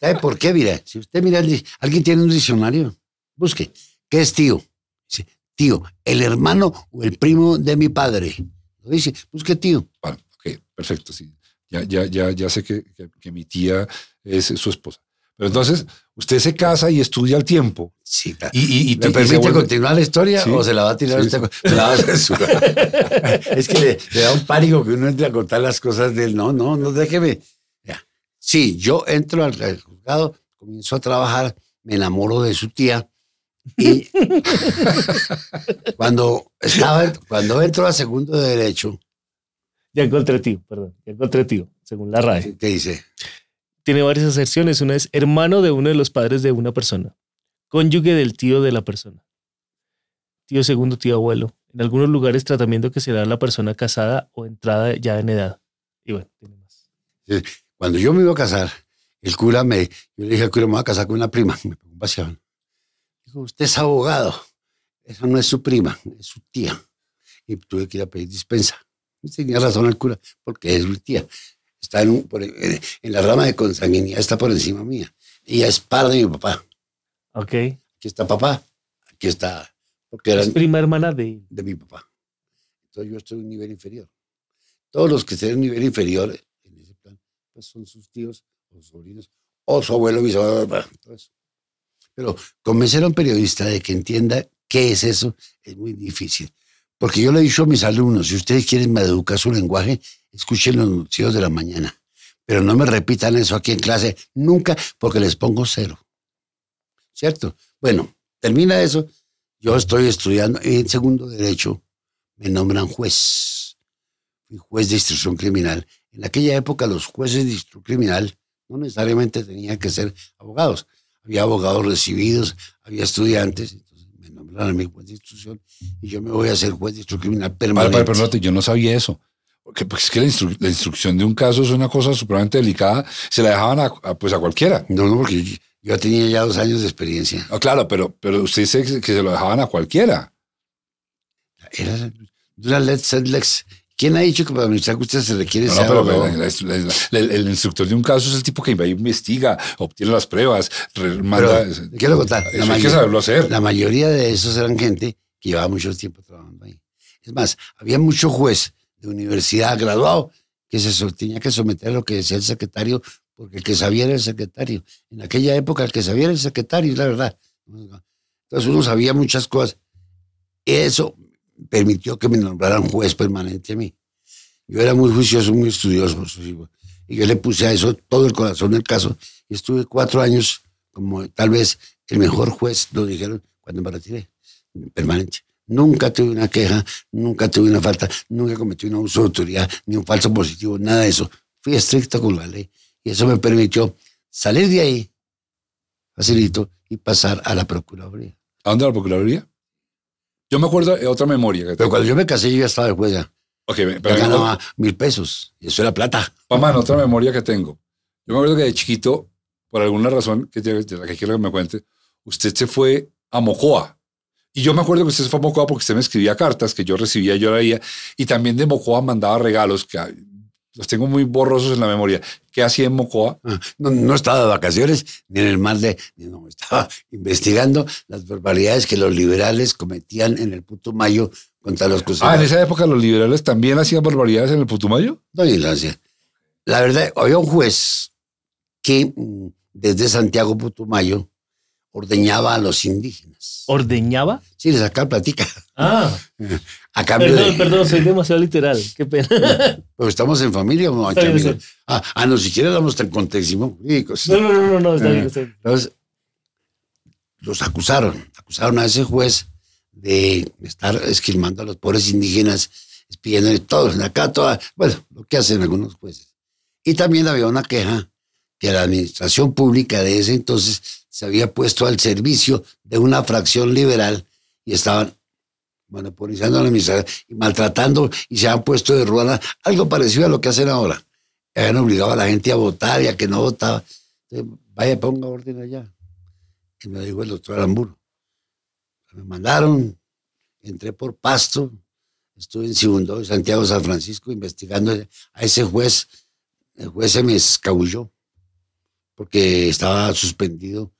¿Sabe por qué? Mira, si usted mira, alguien tiene un diccionario, busque. ¿Qué es tío? Dice, tío, el hermano o el primo de mi padre. Lo dice, busque tío. Bueno, ok, perfecto, sí. Ya, ya, ya, ya sé que, mi tía es su esposa. Pero entonces, usted se casa y estudia al tiempo. Sí, Y, y, permite continuar la historia o se la va a tirar usted? (laughs) es que le, da un pánico que uno entre a contar las cosas de él. No, no, no, déjeme. Ya. Sí, yo entro al, al juzgado, comienzo a trabajar, me enamoro de su tía. Y (laughs) cuando, estaba, cuando entro a segundo de derecho, ya encontré tío, perdón. Ya encontré tío, según la radio. ¿Qué dice? Tiene varias aserciones. Una es hermano de uno de los padres de una persona. Cónyuge del tío de la persona. Tío segundo, tío abuelo. En algunos lugares tratamiento que se da a la persona casada o entrada ya en edad. Y bueno, tiene más. Cuando yo me iba a casar, el cura me... Yo le dije al cura, me voy a casar con una prima. (laughs) Me preocupación. Dijo, usted es abogado. Esa no es su prima, es su tía. Y tuve que ir a pedir dispensa. Tenía razón el cura, porque es mi tía. Está eh, en, la rama de consanguinidad, está por encima mía. Ella es par de mi papá. Ok. Aquí está papá, aquí está. es prima hermana de... de mi papá. Entonces yo estoy en un nivel inferior. Todos los que estén en un nivel inferior eh, en ese plan, pues son sus tíos o sobrinos o su abuelo, bisabuelo. Pero convencer a un periodista de que entienda qué es eso es muy difícil. Porque yo le he dicho a mis alumnos, si ustedes quieren me educar su lenguaje, escuchen los noticios de la mañana. Pero no me repitan eso aquí en clase nunca, porque les pongo cero. ¿Cierto? Bueno, termina eso. Yo estoy estudiando en segundo derecho, me nombran juez. Fui juez de instrucción criminal. En aquella época los jueces de instrucción criminal no necesariamente tenían que ser abogados. Había abogados recibidos, había estudiantes a mi juez de instrucción, y yo me voy a hacer juez de instrucción criminal permanente. yo no sabía eso. Porque, pues, es que la, instrucción de un caso es una cosa supremamente delicada. Se la dejaban a, pues a cualquiera. No, no, porque yo, tenía ya dos años de experiencia. claro, pero, pero usted dice que se lo dejaban a cualquiera. Era la lex, ¿Quién ha dicho que para administrar justicia se requiere no, pero el instructor de un caso es el tipo que investiga, obtiene las pruebas, manda. quiero contar. que saberlo La mayoría de esos eran gente que llevaba mucho tiempo trabajando ahí. Es más, había mucho juez de universidad graduado que se tenía que someter a lo que decía el secretario, porque el que sabía era el secretario. En aquella época, el que sabía era el secretario, es la verdad. Entonces uno sabía muchas cosas. Eso permitió que me nombraran juez permanente a mí. Yo era muy juicioso, muy estudioso, y yo le puse a eso todo el corazón del caso. Y estuve cuatro años como tal vez el mejor juez, lo dijeron cuando me retiré, permanente. Nunca tuve una queja, nunca tuve una falta, nunca cometí una abuso de autoridad, ni un falso positivo, nada de eso. Fui estricto con la ley y eso me permitió salir de ahí facilito y pasar a la Procuraduría. ¿A dónde la Procuraduría? Yo me acuerdo de otra memoria. pero cuando yo me casé, yo ya estaba de jueza. Ok, Yo ganaba mil pesos. y Eso era plata. mamá otra memoria que tengo. Yo me acuerdo que de chiquito, por alguna razón, que que quiero que me cuente, usted se fue a Mocoa. Y yo me acuerdo que usted se fue a Mocoa porque usted me escribía cartas que yo recibía, yo leía, y también de Mocoa mandaba regalos que los tengo muy borrosos en la memoria. ¿Qué hacía en Mocoa? Ah, no, estaba de vacaciones ni en el mar de... No, estaba (laughs) investigando las barbaridades que los liberales cometían en el Putumayo contra los cruceros. Ah, en esa época los liberales también hacían barbaridades en el Putumayo. No, y lo hacían. La verdad, había un juez que mm, desde Santiago Putumayo ordeñaba a los indígenas. ¿Ordeñaba? Sí, les sacaba platica. Ah. (laughs) A cambio perdón, de... perdón, soy demasiado literal. Qué pena. Pero estamos en familia, no, ah, ah, no, no, siquiera damos tan contexto. No, no, no, no, no está, bien, ah, está bien. Entonces, los acusaron, acusaron a ese juez de estar esquilmando a los pobres indígenas, de todos, acá, toda, bueno, lo que hacen algunos jueces. Y también había una queja que la administración pública de ese entonces se había puesto al servicio de una fracción liberal y estaban monopolizando la administración y maltratando y se han puesto de rueda algo parecido a lo que hacen ahora. Habían obligado a la gente a votar y a que no votaba. vaya, ponga orden allá. Y me dijo el doctor Aramburo. Me mandaron, entré por Pasto, estuve en Segundo, en Santiago San Francisco, investigando a ese juez. El juez se me escabulló porque estaba suspendido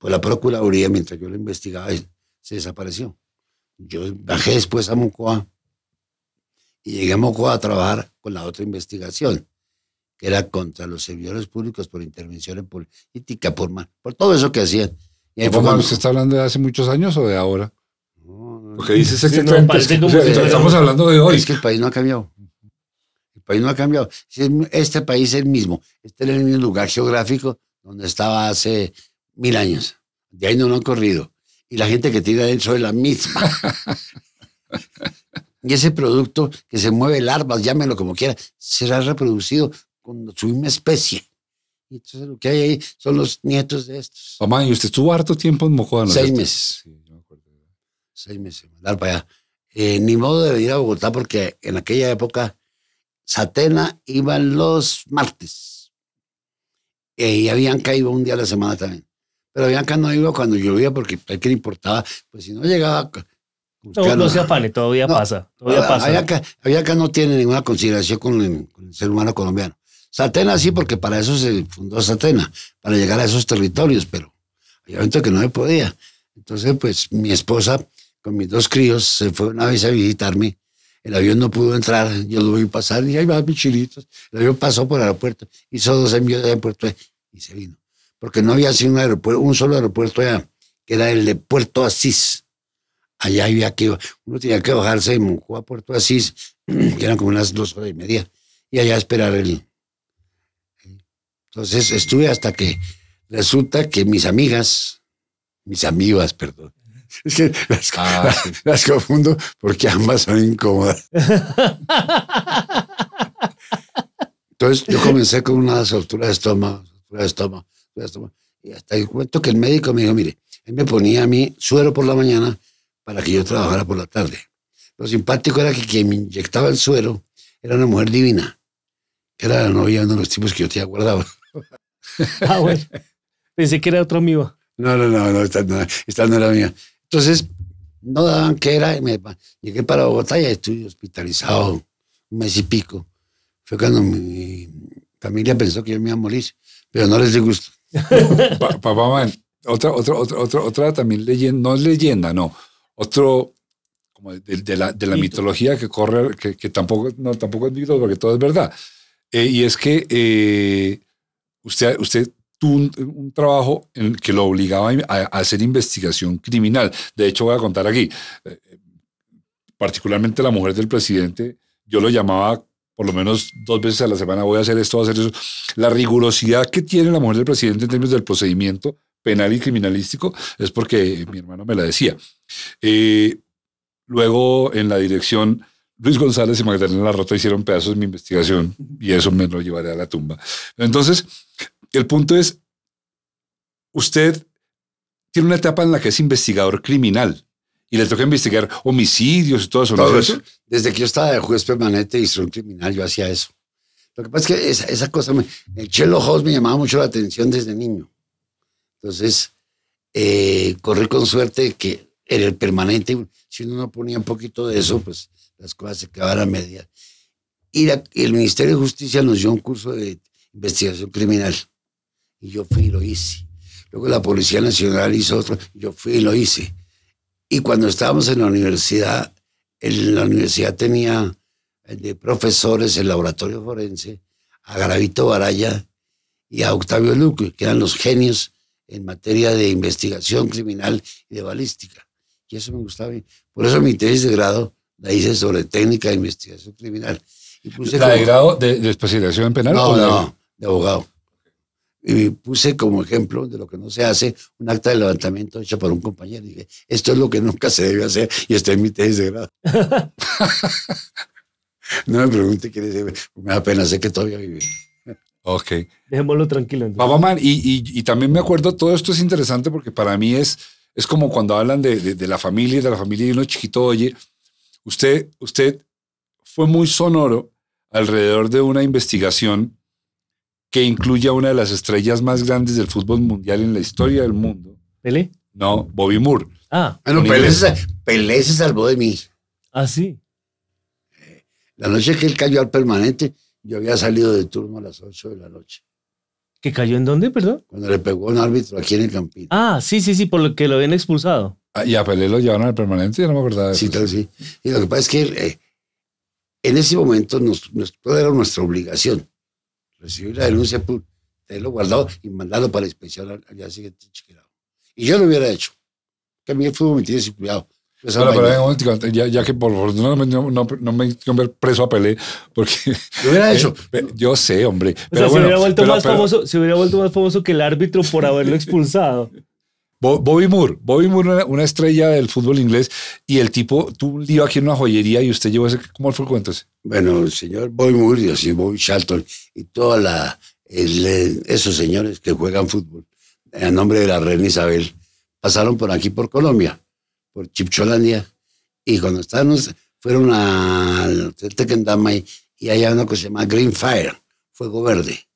pues la Procuraduría, mientras yo lo investigaba, se desapareció. Yo bajé después a Mocoa y llegué a Mocoa a trabajar con la otra investigación, que era contra los servidores públicos por intervención en política, por, mal, por todo eso que hacían. está hablando de hace muchos años o de ahora? Porque dices no, es pues, que, estamos hablando de hoy. Es que el país no ha cambiado. El país no ha cambiado. Este país es el mismo. Este es el mismo lugar geográfico donde estaba hace mil años. De ahí no, lo han corrido. Y la gente que tira adentro es la misma. (laughs) y ese producto que se mueve el larvas, llámelo como quiera, será reproducido con su misma especie. Y entonces lo que hay ahí son los nietos de estos. Mamá, ¿y usted estuvo harto tiempo en Mocoa? Seis meses. Seis meses, mandar para allá. Eh, ni modo de venir a Bogotá porque en aquella época Satena iba los martes. Eh, y habían caído un día a la semana también. Pero había acá no iba cuando llovía porque a que le importaba, pues si no llegaba... No, se afane, todavía pasa. Todavía pasa. Había acá, no tiene ninguna consideración con el, ser humano colombiano. Satena sí, porque para eso se fundó Satena, para llegar a esos territorios, pero momento que no me podía. Entonces, pues mi esposa con mis dos críos se fue una vez a visitarme. El avión no pudo entrar, yo lo vi pasar y ahí va, mis chilitos. El avión pasó por el aeropuerto, hizo dos envíos de aeropuerto y se vino porque no había sido un, un solo aeropuerto allá, que era el de Puerto Asís. Allá había que, uno tenía que bajarse de Moncó a Puerto Asís, (clears throat) que eran como unas dos horas y media, y allá esperar el... Entonces estuve hasta que resulta que mis amigas, mis amigas, perdón, (laughs) es que ah, (laughs) las, confundo porque ambas son incómodas. (laughs) Entonces yo comencé con una soltura de estómago, soltura de estómago. Pues, y hasta el cuento que el médico me dijo, mire, él me ponía a mí suero por la mañana para que yo trabajara por la tarde. Lo simpático era que quien me inyectaba el suero era una mujer divina, que era la novia de uno de los tipos que yo te guardado. (laughs) ah, bueno. Pensé que era otro amigo No, no, no, no esta, no, era mía. Entonces, no daban que era. Y me, llegué para Bogotá y estuve hospitalizado un mes y pico. Fue cuando mi familia pensó que yo me iba a morir, pero no les gustó gusto. Papá otra, otra, otra, otra, también leyenda, no es leyenda, no. Otro como de, de la, de la mitología que corre, que, tampoco, no, tampoco es mito, porque todo es verdad. Eh, y es que eh, usted, usted tuvo un, trabajo en el que lo obligaba a, hacer investigación criminal. De hecho, voy a contar aquí. Eh, particularmente la mujer del presidente, yo lo llamaba por lo menos dos veces a la semana voy a hacer esto, a hacer eso. La rigurosidad que tiene la mujer del presidente en términos del procedimiento penal y criminalístico es porque mi hermano me la decía. Eh, luego en la dirección, Luis González y Magdalena Larrota hicieron pedazos de mi investigación y eso me lo llevaré a la tumba. Entonces, el punto es, usted tiene una etapa en la que es investigador criminal y le toca investigar homicidios y todo eso. Desde que yo estaba de juez permanente soy un criminal, yo hacía eso. Lo que pasa es que esa, esa cosa, me, el Chelo House me llamaba mucho la atención desde niño. Entonces, eh, corrí con suerte que era el permanente, si uno no ponía un poquito de eso, pues las cosas se quedaban a medias. Y el Ministerio de Justicia nos dio un curso de investigación criminal. Y yo fui y lo hice. Luego la Policía Nacional hizo otro, yo fui y lo hice. Y cuando estábamos en la universidad, en la universidad tenía eh, de profesores el laboratorio forense a Gravito Baraya y a Octavio Luque, que eran los genios en materia de investigación criminal y de balística. Y eso me gustaba bien. Por eso mi tesis de grado la hice sobre técnica de investigación criminal. de grado de, especialización especialización penal? No, o no, de abogado y puse como ejemplo de lo que no se hace un acta de levantamiento hecho por un compañero. Y dije, esto es lo que nunca se debe hacer y está en mi tesis de grado. (laughs) no me pregunte qué decir, me da pena, sé que todavía vive. Ok. Dejémoslo tranquilo. Entonces. y, y, también me acuerdo, todo esto es interesante porque para mí es, es como cuando hablan de, de, la familia, de la familia y uno chiquito, oye, usted, usted fue muy sonoro alrededor de una investigación que incluya una de las estrellas más grandes del fútbol mundial en la historia del mundo. ¿Pelé? No, Bobby Moore. Ah. Bueno, ah, Pelé se, salvó de mí. Ah, sí. Eh, la noche que él cayó al permanente, yo había salido de turno a las 8 de la noche. ¿Que cayó en dónde, perdón? Cuando le pegó un árbitro aquí en el Campín. Ah, sí, sí, sí, por lo que lo habían expulsado. Ah, y a Pelé lo llevaron al permanente, no me acordaba de eso. Sí, sí. Y lo que pasa es que eh, en ese momento nos, nos, era nuestra obligación recibí la denuncia por pues, tenerlo guardado y mandarlo para la inspección al, día siguiente Y yo lo hubiera hecho. Que a mí el fútbol me tiene cuidado. Pero, ya, que por favor no, no, no, no me preso a Pelé, porque. Lo hubiera (laughs) eh, hecho. Yo sé, hombre. pero bueno, se, hubiera más famoso, se hubiera vuelto más famoso que el árbitro por haberlo expulsado. (laughs) Bobby Moore, Bobby Moore, una, estrella del fútbol inglés, y el tipo tú un aquí en una joyería y usted llevó ese. ¿Cómo fue? cuento? Bueno, el señor Bobby Moore y así Bobby Charlton y todos esos señores que juegan fútbol en nombre de la reina Isabel pasaron por aquí, por Colombia, por Chipcholandia, y cuando estaban, fueron al hotel y, y allá una cosa que se llama Green Fire, Fuego Verde.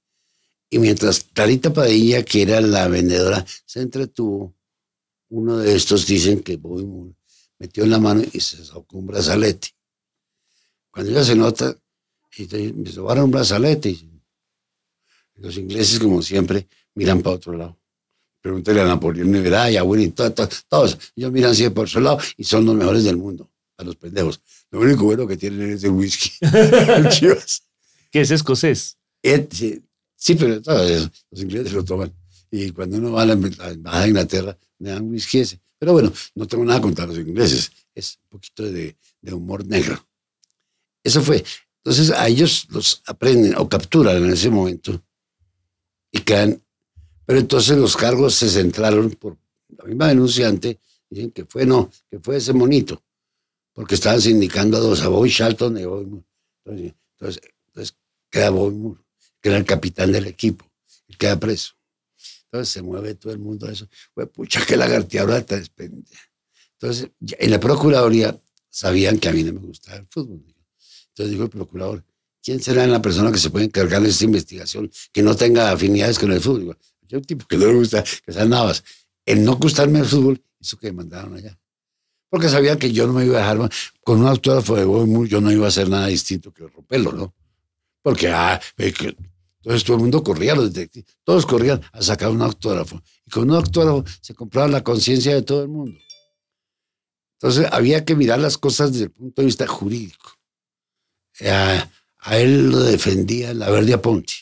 Y mientras Tarita Padilla, que era la vendedora, se entretuvo, uno de estos dicen que metió en la mano y se sacó un brazalete. Cuando ella se nota, y me un brazalete. los ingleses, como siempre, miran para otro lado. Pregúntale a Napoleón me y a Willy, todos, todos, todos. Ellos miran siempre por su lado y son los mejores del mundo, a los pendejos. Lo único bueno que tienen es el whisky. (laughs) (laughs) ¿Qué es escocés. Sí, pero los ingleses lo toman. Y cuando uno va a la embajada de Inglaterra, le dan whisky ese. Pero bueno, no tengo nada contra los ingleses. Es un poquito de, humor negro. Eso fue. Entonces a ellos los aprenden o capturan en ese momento y quedan... Pero entonces los cargos se centraron por la misma denunciante. Dicen que fue, no, que fue ese monito. Porque estaban sindicando a dos, a Bobby Charlton y a Moore. Entonces, entonces, queda Moore que era el capitán del equipo, y queda preso. Entonces se mueve todo el mundo eso. Pues, pucha, la ahora está despende. Entonces, en la Procuraduría sabían que a mí no me gustaba el fútbol. Entonces dijo el procurador, ¿quién será la persona que se puede encargar de esta investigación que no tenga afinidades con el fútbol? Yo, un tipo que no le gusta, que sea Navas. El no gustarme el fútbol, eso que me mandaron allá. Porque sabían que yo no me iba a dejar, con un autógrafo de yo no iba a hacer nada distinto que romperlo, ¿no? Porque, ah, entonces todo el mundo corría a los detectives, todos corrían a sacar un autógrafo. Y con un autógrafo se compraba la conciencia de todo el mundo. Entonces había que mirar las cosas desde el punto de vista jurídico. Eh, a, él lo defendía la Verde Aponti,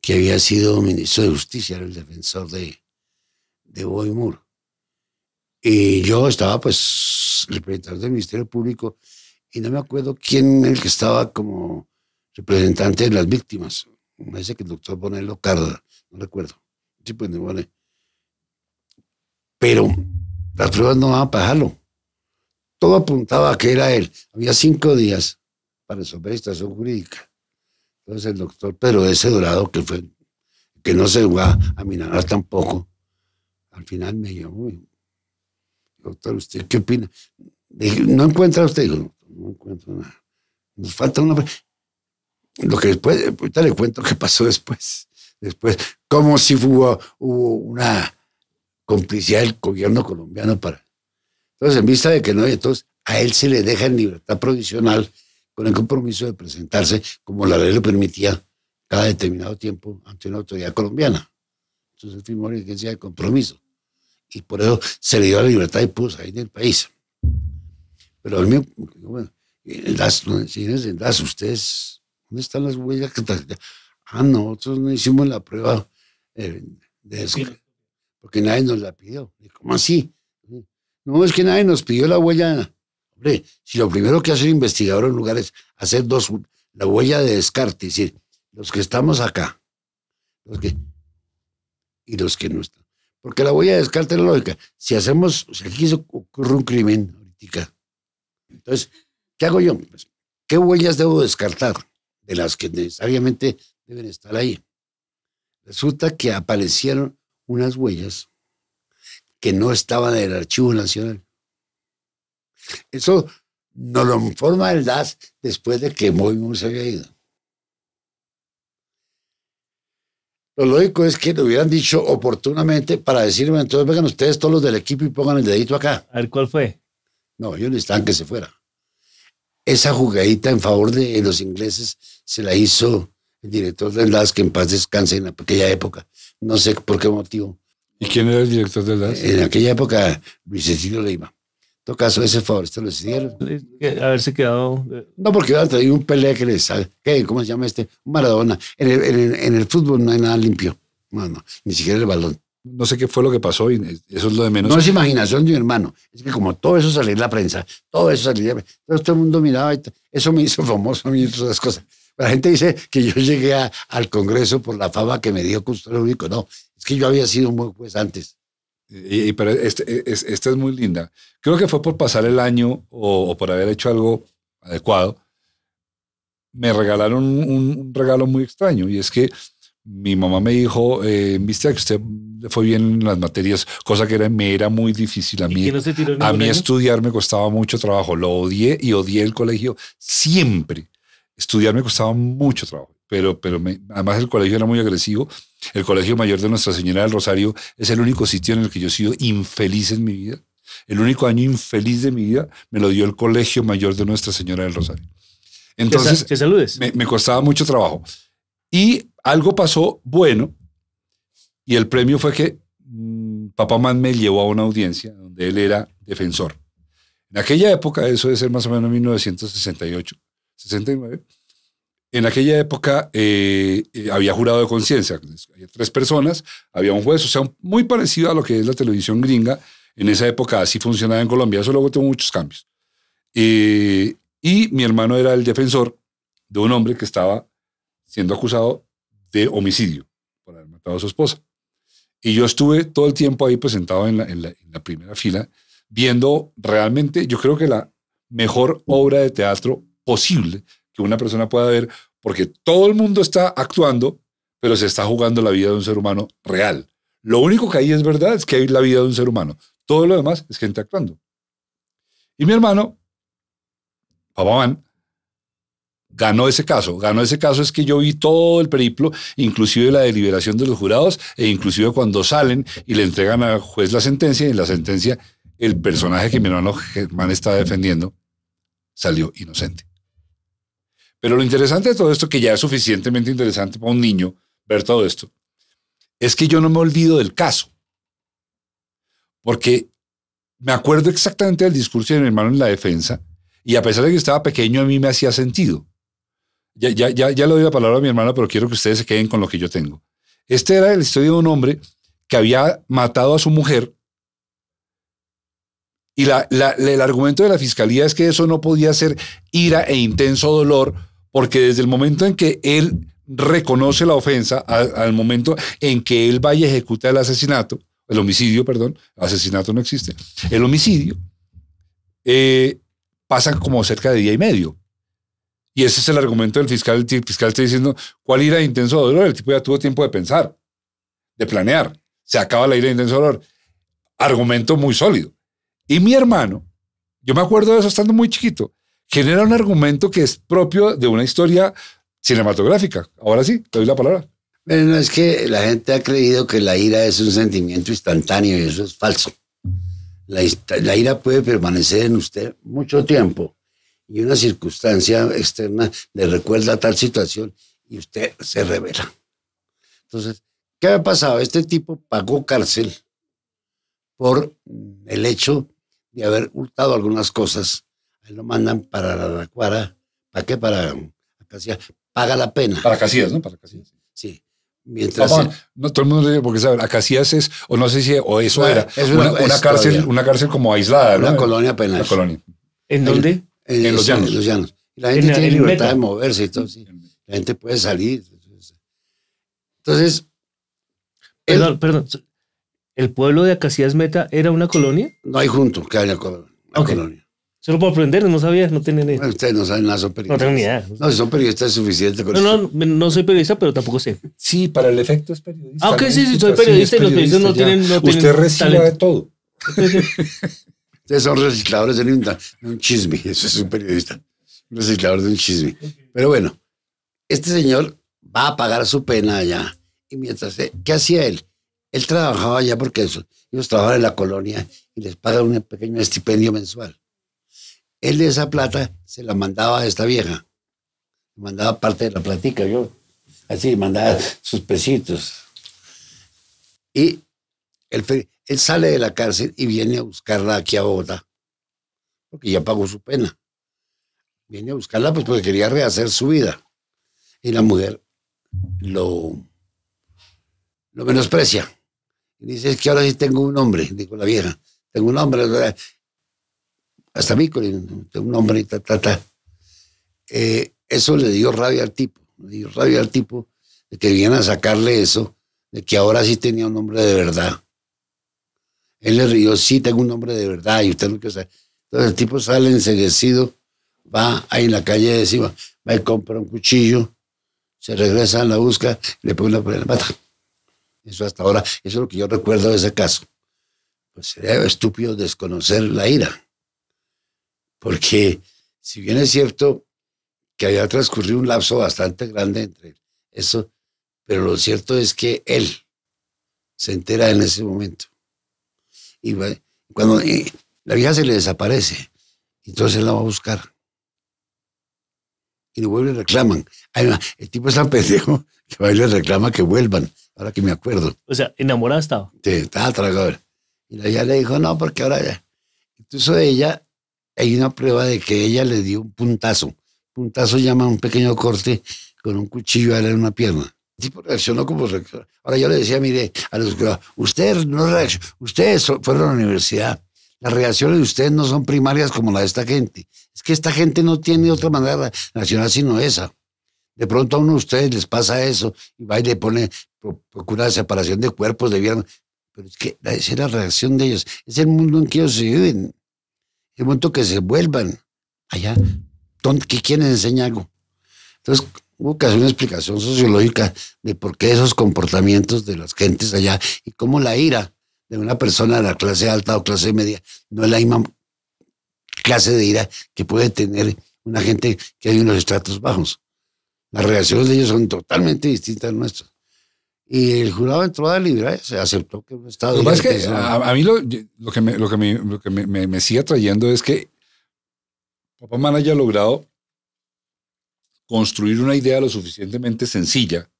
que había sido ministro de Justicia, era el defensor de, de Boimur. Y yo estaba, pues, representante del Ministerio Público, y no me acuerdo quién el que estaba como representante de las víctimas me dice que el doctor Bonello carga, no recuerdo, Sí, pues, no vale Pero las pruebas no van a pagarlo. Todo apuntaba a que era él. Había cinco días para resolver situación jurídica. Entonces el doctor pero ese Dorado, que fue, que no se va a nada tampoco, al final me llamó. Doctor, ¿usted qué opina? ¿no encuentra usted? no, no encuentro nada. Nos falta una lo que después, ahorita le cuento qué pasó después. Después, como si hubo, una complicidad del gobierno colombiano para. Entonces, en vista de que no, entonces a él se le deja en libertad provisional con el compromiso de presentarse, como la ley le permitía, cada determinado tiempo ante una autoridad colombiana. Entonces firmó la licencia de compromiso. Y por eso se le dio la libertad y ahí en el país. Pero a mí, bueno, las, las ustedes ¿Dónde están las huellas? Ah, no, nosotros no hicimos la prueba eh, de descarte porque nadie nos la pidió. ¿Cómo así? No, es que nadie nos pidió la huella. Hombre, si lo primero que hace el investigador en lugar es hacer dos, la huella de descarte, es decir, los que estamos acá, los que, y los que no están. Porque la huella de descarte es lógica. Si hacemos, o aquí ocurre un crimen ahorita. Entonces, ¿qué hago yo? Pues, ¿Qué huellas debo descartar? en las que necesariamente deben estar ahí. Resulta que aparecieron unas huellas que no estaban en el Archivo Nacional. Eso nos lo informa el DAS después de que Movimos se había ido. Lo lógico es que lo hubieran dicho oportunamente para decirme, entonces vengan ustedes todos los del equipo y pongan el dedito acá. A ver, ¿cuál fue? No, ellos necesitaban que se fuera esa jugadita en favor de los ingleses se la hizo el director de Las que en paz descanse en aquella época. No sé por qué motivo. ¿Y quién era el director de Las? En aquella época, Vicentino Leiva. En todo caso, ese favor, se lo ver Haberse quedado. Eh. No, porque antes hay un pelea que les. ¿qué? ¿Cómo se llama este? Maradona. En el, en el, fútbol no hay nada limpio. No, no, ni siquiera el balón. No sé qué fue lo que pasó y eso es lo de menos. No es imaginación de mi hermano. Es que como todo eso salía en la prensa, todo eso salía, todo el mundo miraba, y eso me hizo famoso a y otras cosas. La gente dice que yo llegué al Congreso por la fama que me dio Custodio Único. No, es que yo había sido un buen juez antes. Y, pero esta es muy linda. Creo que fue por pasar el año o, por haber hecho algo adecuado. Me regalaron un, regalo muy extraño y es que mi mamá me dijo, eh, viste que usted fue bien en las materias, cosa que era, me era muy difícil a mí. a mí estudiar me costaba mucho trabajo, lo odié y odié el colegio siempre. Estudiar me costaba mucho trabajo, pero, pero además el colegio era muy agresivo. El colegio mayor de Nuestra Señora del Rosario es el único sitio en el que yo he sido infeliz en mi vida. El único año infeliz de mi vida me lo dio el colegio mayor de Nuestra Señora del Rosario. Entonces, que saludes. me costaba mucho trabajo. Y algo pasó bueno y el premio fue que mm, Papá Man me llevó a una audiencia donde él era defensor. En aquella época, eso debe ser más o menos 1968, 69, en aquella época eh, eh, había jurado de conciencia, pues, había tres personas, había un juez, o sea, muy parecido a lo que es la televisión gringa. En esa época así funcionaba en Colombia, eso luego tuvo muchos cambios. Eh, y mi hermano era el defensor de un hombre que estaba siendo acusado de homicidio por haber matado a su esposa. Y yo estuve todo el tiempo ahí presentado en la, primera fila, viendo realmente, yo creo que la mejor obra de teatro posible que una persona pueda ver, porque todo el mundo está actuando, pero se está jugando la vida de un ser humano real. Lo único que ahí es verdad es que hay la vida de un ser humano. Todo lo demás es gente actuando. Y mi hermano, Papá Van, ganó ese caso. Ganó ese caso es que yo vi todo el periplo, inclusive la deliberación de los jurados e inclusive cuando salen y le entregan al juez la sentencia y en la sentencia el personaje que mi hermano Germán estaba defendiendo salió inocente. Pero lo interesante de todo esto, que ya es suficientemente interesante para un niño ver todo esto, es que yo no me olvido del caso. Porque me acuerdo exactamente del discurso de mi hermano en la defensa y a pesar de que estaba pequeño a mí me hacía sentido ya, ya, ya, le doy la palabra a mi hermana, pero quiero que ustedes se queden con lo que yo tengo. Este era el estudio de un hombre que había matado a su mujer. Y el argumento de la fiscalía es que eso no podía ser ira e intenso dolor, porque desde el momento en que él reconoce la ofensa, al, momento en que él va y ejecuta el asesinato, el homicidio, perdón, asesinato no existe, el homicidio, eh, pasa como cerca de día y medio. Y ese es el argumento del fiscal. El fiscal está diciendo, ¿cuál ira de intenso dolor? El tipo ya tuvo tiempo de pensar, de planear. Se acaba la ira de intenso dolor. Argumento muy sólido. Y mi hermano, yo me acuerdo de eso estando muy chiquito, genera un argumento que es propio de una historia cinematográfica. Ahora sí, te doy la palabra. Bueno, es que la gente ha creído que la ira es un sentimiento instantáneo y eso es falso. La, la ira puede permanecer en usted mucho tiempo y una circunstancia externa le recuerda tal situación y usted se revela. Entonces, ¿qué ha pasado? Este tipo pagó cárcel por el hecho de haber hurtado algunas cosas. Ahí lo mandan para la Racuara. ¿Para qué? Para Casillas. Paga la pena. Para Casillas, ¿no? Para Casillas. Sí. Mientras. no, todo el mundo dice, porque saben, Casillas es, o no sé si, o eso era, es una, cárcel, una cárcel como aislada. Una colonia penal. Una colonia. ¿En dónde? en, eh, los, llanos. En los llanos. La gente tiene libertad de moverse y todo, sí. La gente puede salir. Entonces. Perdón, el, perdón. ¿El pueblo de Acacias Meta era una colonia? No hay junto que haya colonia. Okay. colonia. Solo para aprender, no sabía, no tienen idea. Bueno, ustedes no saben nada, son periodistas. No tengo ni idea. No, si son periodistas es suficiente. Con no, no, no soy periodista, pero tampoco sé. Sí, para el efecto es periodista. Ah, ok, sí, sí, soy periodista, y los periodistas no tienen. Usted recibe de todo. (laughs) Ustedes son recicladores de un, chisme, (laughs) eso es un periodista, un reciclador de un chisme. Pero bueno, este señor va a pagar su pena allá. Y mientras, eh, ¿qué hacía él? Él trabajaba allá porque ellos trabajan en la colonia y les pagan un pequeño estipendio mensual. Él de esa plata se la mandaba a esta vieja. Mandaba parte de la platica, yo. Así, mandaba sus pesitos. Y el, él sale de la cárcel y viene a buscarla aquí a Bogotá, porque ya pagó su pena. Viene a buscarla pues porque quería rehacer su vida. Y la mujer lo, lo menosprecia. Y dice, es que ahora sí tengo un hombre, dijo la vieja. Tengo un hombre, hasta mí, tengo un hombre, ta, ta, ta. Eh, eso le dio rabia al tipo, le dio rabia al tipo de que vinieran a sacarle eso, de que ahora sí tenía un hombre de verdad él le rió, sí, tengo un nombre de verdad y usted no que sabe. Entonces el tipo sale enseguecido, va ahí en la calle de encima, va y compra un cuchillo, se regresa, la busca, le pone una por la pata. Eso hasta ahora, eso es lo que yo recuerdo de ese caso. Pues sería estúpido desconocer la ira. Porque si bien es cierto que había transcurrido un lapso bastante grande entre eso, pero lo cierto es que él se entera en ese momento. Y cuando la vieja se le desaparece, entonces él la va a buscar. Y le vuelven y reclaman. el tipo es tan pendejo que (laughs) va y le reclama que vuelvan, ahora que me acuerdo. O sea, enamorada estaba. Sí, estaba Y la vieja le dijo, no, porque ahora ya. Incluso ella, hay una prueba de que ella le dio un puntazo. Puntazo llama un pequeño corte con un cuchillo a en una pierna tipo reaccionó como reaccionó. Ahora yo le decía, mire, a los ustedes no ustedes fueron a la universidad. Las reacciones de ustedes no son primarias como la de esta gente. Es que esta gente no tiene otra manera de reaccionar sino esa. De pronto a uno de ustedes les pasa eso y va y le pone, procura separación de cuerpos, de viernes. Pero es que esa es la reacción de ellos. Es el mundo en que ellos se viven. El momento que se vuelvan allá, ¿qué quieren enseñar algo? Entonces, hubo que hacer una explicación sociológica de por qué esos comportamientos de las gentes allá y cómo la ira de una persona de la clase alta o clase media no es la misma clase de ira que puede tener una gente que hay en estratos bajos. Las reacciones de ellos son totalmente distintas a nuestras. Y el jurado entró a y se aceptó que estaba... Lo que a, mí lo, que, me, lo que, me, me sigue atrayendo es que Papá Man haya logrado construir una idea lo suficientemente sencilla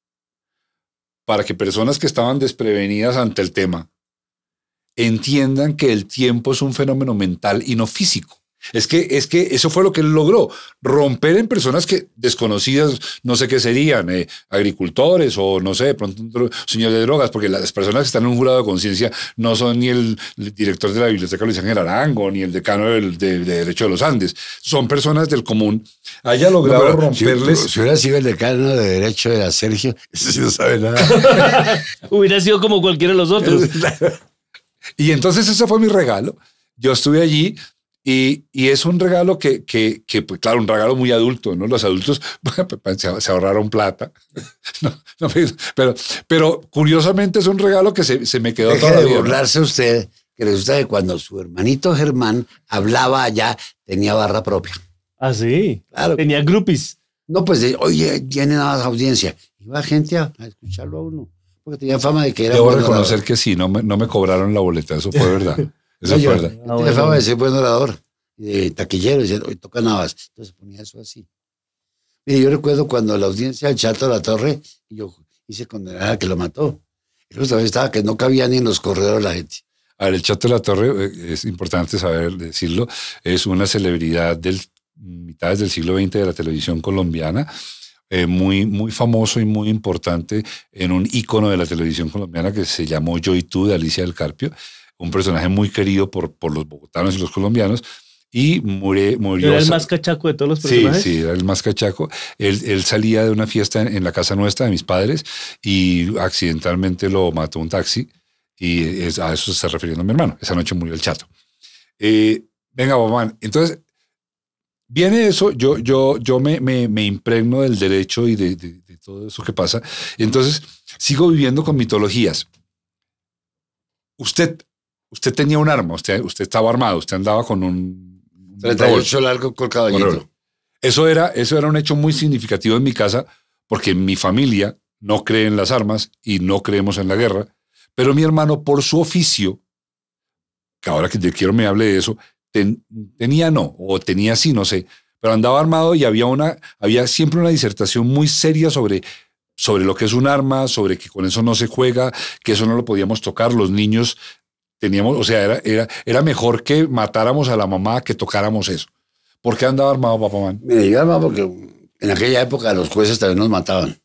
para que personas que estaban desprevenidas ante el tema entiendan que el tiempo es un fenómeno mental y no físico. Es que, es que eso fue lo que logró, romper en personas que desconocidas, no sé qué serían, eh, agricultores o no sé, de pronto un señor de drogas, porque las personas que están en un jurado de conciencia no son ni el director de la Biblioteca Luis Ángel Arango, ni el decano de, Derecho de los Andes, son personas del común. Haya logrado romperles. Si, hubiera sido el decano de Derecho de la Sergio, ese sí no sabe nada. (laughs) hubiera sido como cualquiera de los otros. (laughs) y entonces eso fue mi regalo. Yo estuve allí y, es un regalo que, pues, claro, un regalo muy adulto, ¿no? Los adultos (laughs) pues, pues, se ahorraron plata, (laughs) pero, pero curiosamente es un regalo que se, me quedó Deje todavía. de burlarse usted, que resulta que cuando su hermanito Germán hablaba allá, tenía barra propia. Ah, sí. Claro. Tenía groupies. No, pues, oye, tiene nada audiencia. Iba gente a, escucharlo a uno, porque tenía fama de que era... Debo reconocer que sí, no no me cobraron la boleta, eso fue verdad. (laughs) Eso es ah, Tiene fama de ser buen orador, de taquillero, y hoy toca Navas. Entonces ponía eso así. Y yo recuerdo cuando la audiencia del Chato de la Torre, yo hice condenar que lo mató. Y estaba que no cabía ni en los corredores la gente. A ver, el Chato de la Torre, eh, es importante saber decirlo, es una celebridad del mitades del siglo XX de la televisión colombiana. Eh, muy, muy famoso y muy importante en un ícono de la televisión colombiana que se llamó Yo y tú de Alicia del Carpio un personaje muy querido por, por los bogotanos y los colombianos, y murió. murió ¿Era el más cachaco de todos los personajes? Sí, sí, era el más cachaco. Él, salía de una fiesta en, la casa nuestra de mis padres y accidentalmente lo mató un taxi y a eso se está refiriendo mi hermano. Esa noche murió el chato. Eh, venga, Bobán, entonces viene eso, yo, yo, yo me, me, impregno del derecho y de todo eso que pasa. Entonces sigo viviendo con mitologías. Usted Usted tenía un arma, usted, estaba armado, usted andaba con un... 38 largo con caballito. Eso era, eso era un hecho muy significativo en mi casa porque mi familia no cree en las armas y no creemos en la guerra, pero mi hermano por su oficio, que ahora que te quiero me hable de eso, tenía no, o tenía sí, no sé, pero andaba armado y había, una, había siempre una disertación muy seria sobre sobre lo que es un arma, sobre que con eso no se juega, que eso no lo podíamos tocar, los niños Teníamos, o sea, era, era, era mejor que matáramos a la mamá que tocáramos eso. ¿Por qué andaba armado, papá Mira, yo armado porque en aquella época los jueces también nos mataban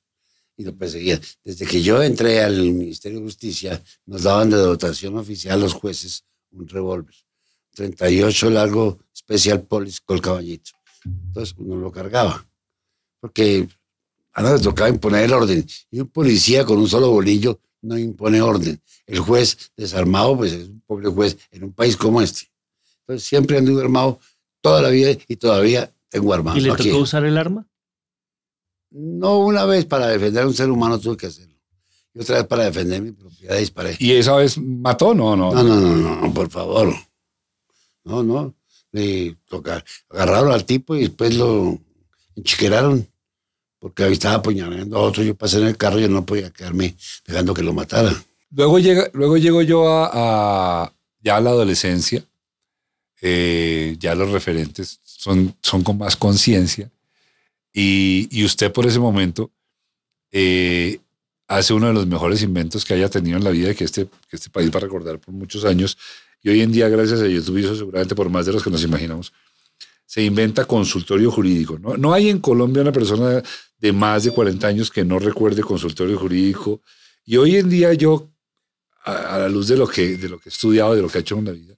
y lo perseguían. Desde que yo entré al Ministerio de Justicia, nos daban de dotación oficial los jueces un revólver. 38 largo especial polis con caballito. Entonces uno lo cargaba. Porque a nadie tocaba imponer el orden. Y un policía con un solo bolillo no impone orden. El juez desarmado, pues es un pobre juez en un país como este. Entonces siempre anduve armado toda la vida y todavía tengo armado. ¿Y le tocó usar el arma? No una vez para defender a un ser humano tuve que hacerlo. Y otra vez para defender mi propiedad disparé. ¿Y esa vez mató? No, no. No, no, no, por favor. No, no. Le tocar. Agarraron al tipo y después lo enchiqueraron porque ahí estaba apuñalando a otro, yo pasé en el carro, y no podía quedarme dejando que lo matara. Luego, llega, luego llego yo a, ya a la adolescencia, eh, ya los referentes son, son con más conciencia, y, y, usted por ese momento eh, hace uno de los mejores inventos que haya tenido en la vida y que este, que este país va a recordar por muchos años, y hoy en día, gracias a YouTube, seguramente por más de los que nos imaginamos, se inventa consultorio jurídico. ¿no? no hay en Colombia una persona de más de 40 años que no recuerde consultorio jurídico. Y hoy en día yo, a, la luz de lo, que, de lo que he estudiado, de lo que he hecho en la vida,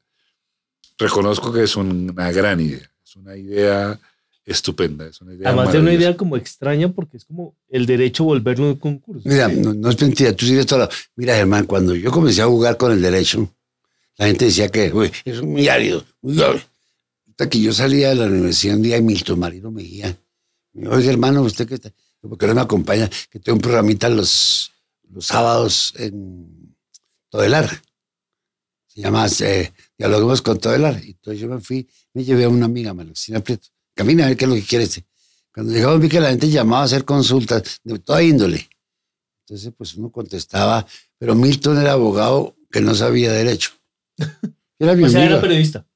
reconozco que es una gran idea. Es una idea estupenda. Es una idea Además de una idea como extraña porque es como el derecho a volverlo un concurso. Mira, no, es mentira, tú sigues todo. Mira, Germán, cuando yo comencé a jugar con el derecho, la gente decía que es muy árido, muy que yo salía de la universidad un día y Milton Marino marido me dijo, oye hermano, usted qué está, porque qué no me acompaña? Que tengo un programita los, los sábados en Todelar. Se llama eh, con Todelar. Y entonces yo me fui, me llevé a una amiga, sin Prieto. Camina a ver qué es lo que quieres. Cuando llegaba vi que la gente llamaba a hacer consultas de toda índole. Entonces, pues uno contestaba, pero Milton era abogado que no sabía derecho. (laughs) Era mi era periodista.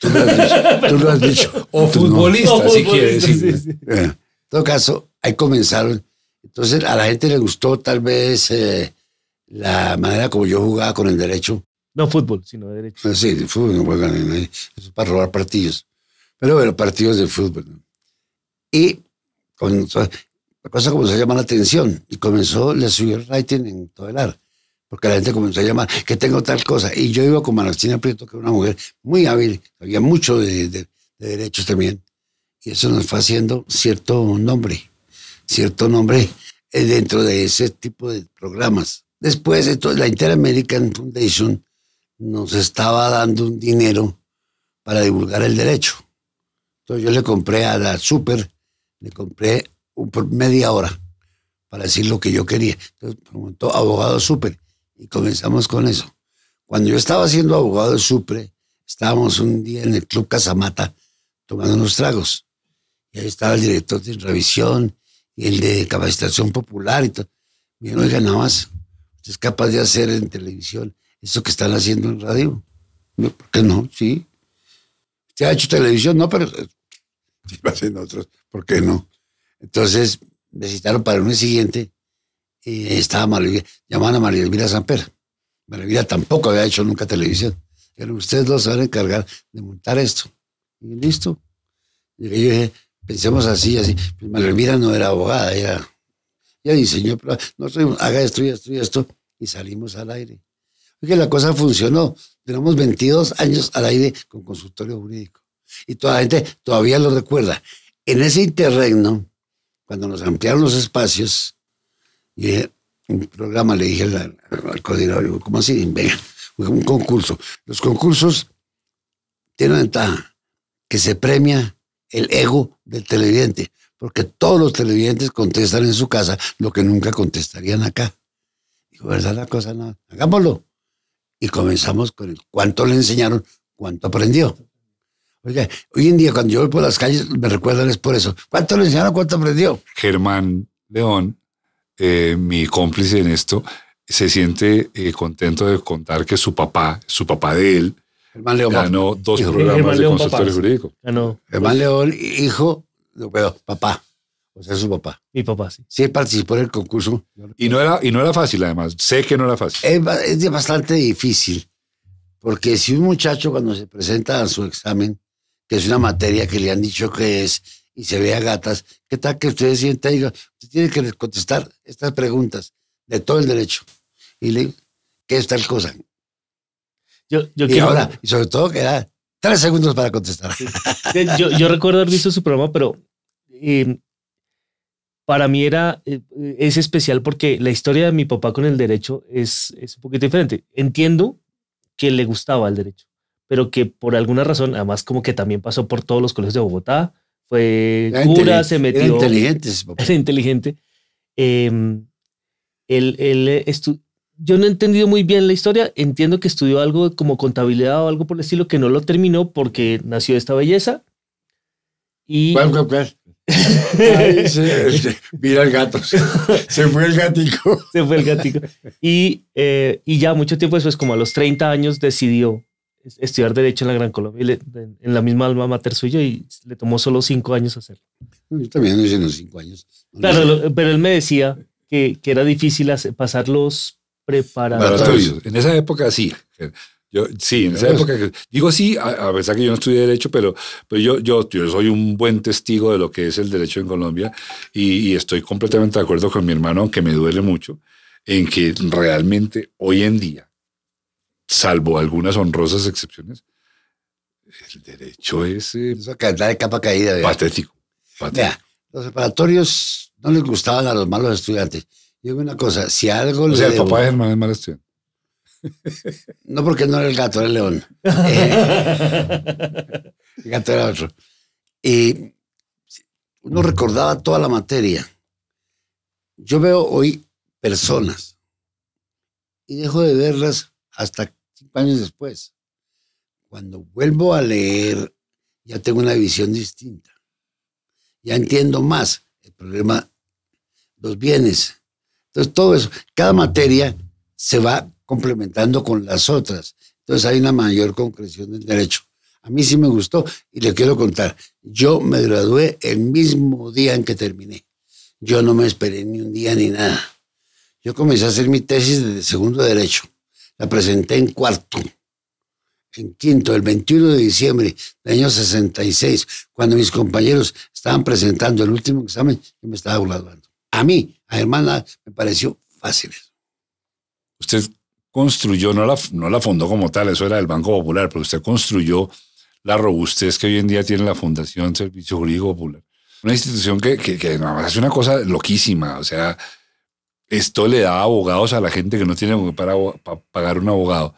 (laughs) Tú lo has dicho. o futbolista, si quieres. Eh, en todo caso, ahí comenzaron. Entonces, a la gente le gustó tal vez eh, la manera como yo jugaba con el derecho. No fútbol, sino derecho. Eh, sí, fútbol no juegan ahí. Es para robar partidos. Pero bueno, partidos de fútbol. Y con, la cosa comenzó a llamar la atención y comenzó, le subió el rating en todo el ar porque la gente comenzó a llamar, que tengo tal cosa. Y yo iba con Maracina Prieto, que era una mujer muy hábil, Había mucho de, derechos también. Y eso nos fue haciendo cierto nombre, cierto nombre eh, dentro de ese tipo de programas. Después, la la american Foundation nos estaba dando un dinero para divulgar el derecho. Entonces yo le compré a la Super, le compré un, por media hora para decir lo que yo quería. Entonces preguntó abogado Super y comenzamos con eso. Cuando yo estaba siendo abogado de Supre, estábamos un día en el Club Casamata tomando unos tragos. Y ahí estaba el director de revisión y el de capacitación popular y todo. Miren, oiga, nada más, es capaz de hacer en televisión eso que están haciendo en radio. Yo, ¿Por qué no? Sí. Usted ha hecho televisión? No, pero eh, (laughs) otros, ¿por qué no? Entonces necesitaron para el mes siguiente y estaba María, llamaban a María Elvira Samper. María Elvira tampoco había hecho nunca televisión. Pero ustedes los van a encargar de montar esto. Y listo. Y yo dije, pensemos así, así. Pues María no era abogada, era, ella diseñó, nosotros haga esto y esto y esto, y salimos al aire. Oye, la cosa funcionó. Tenemos 22 años al aire con consultorio jurídico. Y toda la gente todavía lo recuerda. En ese interregno, cuando nos ampliaron los espacios, y en un programa le dije al, al coordinador, ¿cómo así? un concurso. Los concursos tienen ventaja, que se premia el ego del televidente, porque todos los televidentes contestan en su casa lo que nunca contestarían acá. Digo, ¿verdad la cosa? hagámoslo. Y comenzamos con el cuánto le enseñaron, cuánto aprendió. Oiga, hoy en día cuando yo voy por las calles me recuerdan es por eso. ¿Cuánto le enseñaron, cuánto aprendió? Germán León eh, mi cómplice en esto, se siente eh, contento de contar que su papá, su papá de él, ganó dos programas de consultorio jurídico. Ganó. León, hijo, papá. O sea, su papá. Mi papá, sí. Sí, participó en el concurso. Y no era, y no era fácil, además. Sé que no era fácil. Es, es bastante difícil. Porque si un muchacho cuando se presenta a su examen, que es una materia que le han dicho que es y se vea gatas, ¿qué tal que usted sienta diga, usted tiene que contestar estas preguntas de todo el derecho? Y le digo, ¿qué es tal cosa? Yo, yo y quiero... ahora, y sobre todo queda tres segundos para contestar. Yo, yo recuerdo haber visto su programa, pero em, para mí era, eh, es especial porque la historia de mi papá con el derecho es, es un poquito diferente. Entiendo que le gustaba el derecho, pero que por alguna razón, además como que también pasó por todos los colegios de Bogotá, fue cura, se metió. inteligente ese (laughs) papá. inteligente. Em, eh, yo no he entendido muy bien la historia. Entiendo que estudió algo como contabilidad o algo por el estilo que no lo terminó porque nació esta belleza. Y. cuál, (laughs) mira el gato. (laughs) Se fue el gatico. Se fue el gatico. Y, eh, y ya mucho tiempo después, como a los 30 años, decidió estudiar Derecho en la Gran Colombia, en la misma alma mater suyo y le tomó solo cinco años hacerlo. Yo mm, también hice los cinco años. pero él me decía que, que era difícil pasarlos pasar los En esa época sí. sí, en esa época. Digo sí, a, pesar que yo no estudié Derecho, pero, pero yo, yo, soy un buen testigo de lo que es el Derecho en Colombia y, y estoy completamente de acuerdo con mi hermano, aunque me duele mucho, en que realmente hoy en día salvo algunas honrosas excepciones, el derecho es... Eh, Eso de capa caída. Patético. los separatorios no les gustaban a los malos estudiantes. digo una cosa, si algo... O sea, el papá de Germán es mal estudiante. No porque no era el gato, era el león. (laughs) Eh, el gato era otro. Y uno recordaba toda la materia. Yo veo hoy personas y dejo de verlas hasta años después, cuando vuelvo a leer, ya tengo una visión distinta. Ya entiendo más el problema, los bienes. Entonces, todo eso, cada materia se va complementando con las otras. Entonces, hay una mayor concreción del derecho. A mí sí me gustó y le quiero contar. Yo me gradué el mismo día en que terminé. Yo no me esperé ni un día ni nada. Yo comencé a hacer mi tesis de segundo derecho la presenté en cuarto, en quinto, el 21 de diciembre del año 66, cuando mis compañeros estaban presentando el último examen, yo me estaba graduando. A mí, a Hermana, me pareció fácil. eso. Usted construyó, no la, no la fundó como tal, eso era del Banco Popular, pero usted construyó la robustez que hoy en día tiene la Fundación Servicio Jurídico Popular. Una institución que, que, hace una cosa loquísima, o sea, esto le da abogados a la gente que no tiene para, pagar un abogado.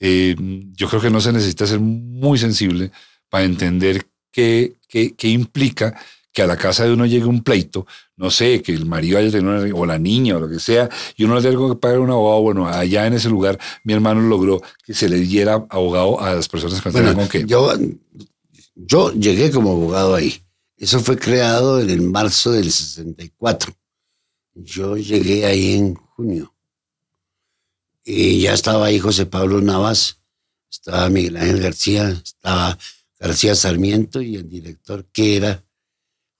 Eh, yo creo que no se necesita ser muy sensible para entender qué, implica que a la casa de uno llegue un pleito, no sé, que el marido haya tenido una, o la niña o lo que sea, y uno le tenga que pagar un abogado. Bueno, allá en ese lugar mi hermano logró que se le diera abogado a las personas que bueno, con Yo, yo llegué como abogado ahí. Eso fue creado en el marzo del 64. Yo llegué ahí en junio. Y ya estaba ahí José Pablo Navas, estaba Miguel Ángel García, estaba García Sarmiento y el director que era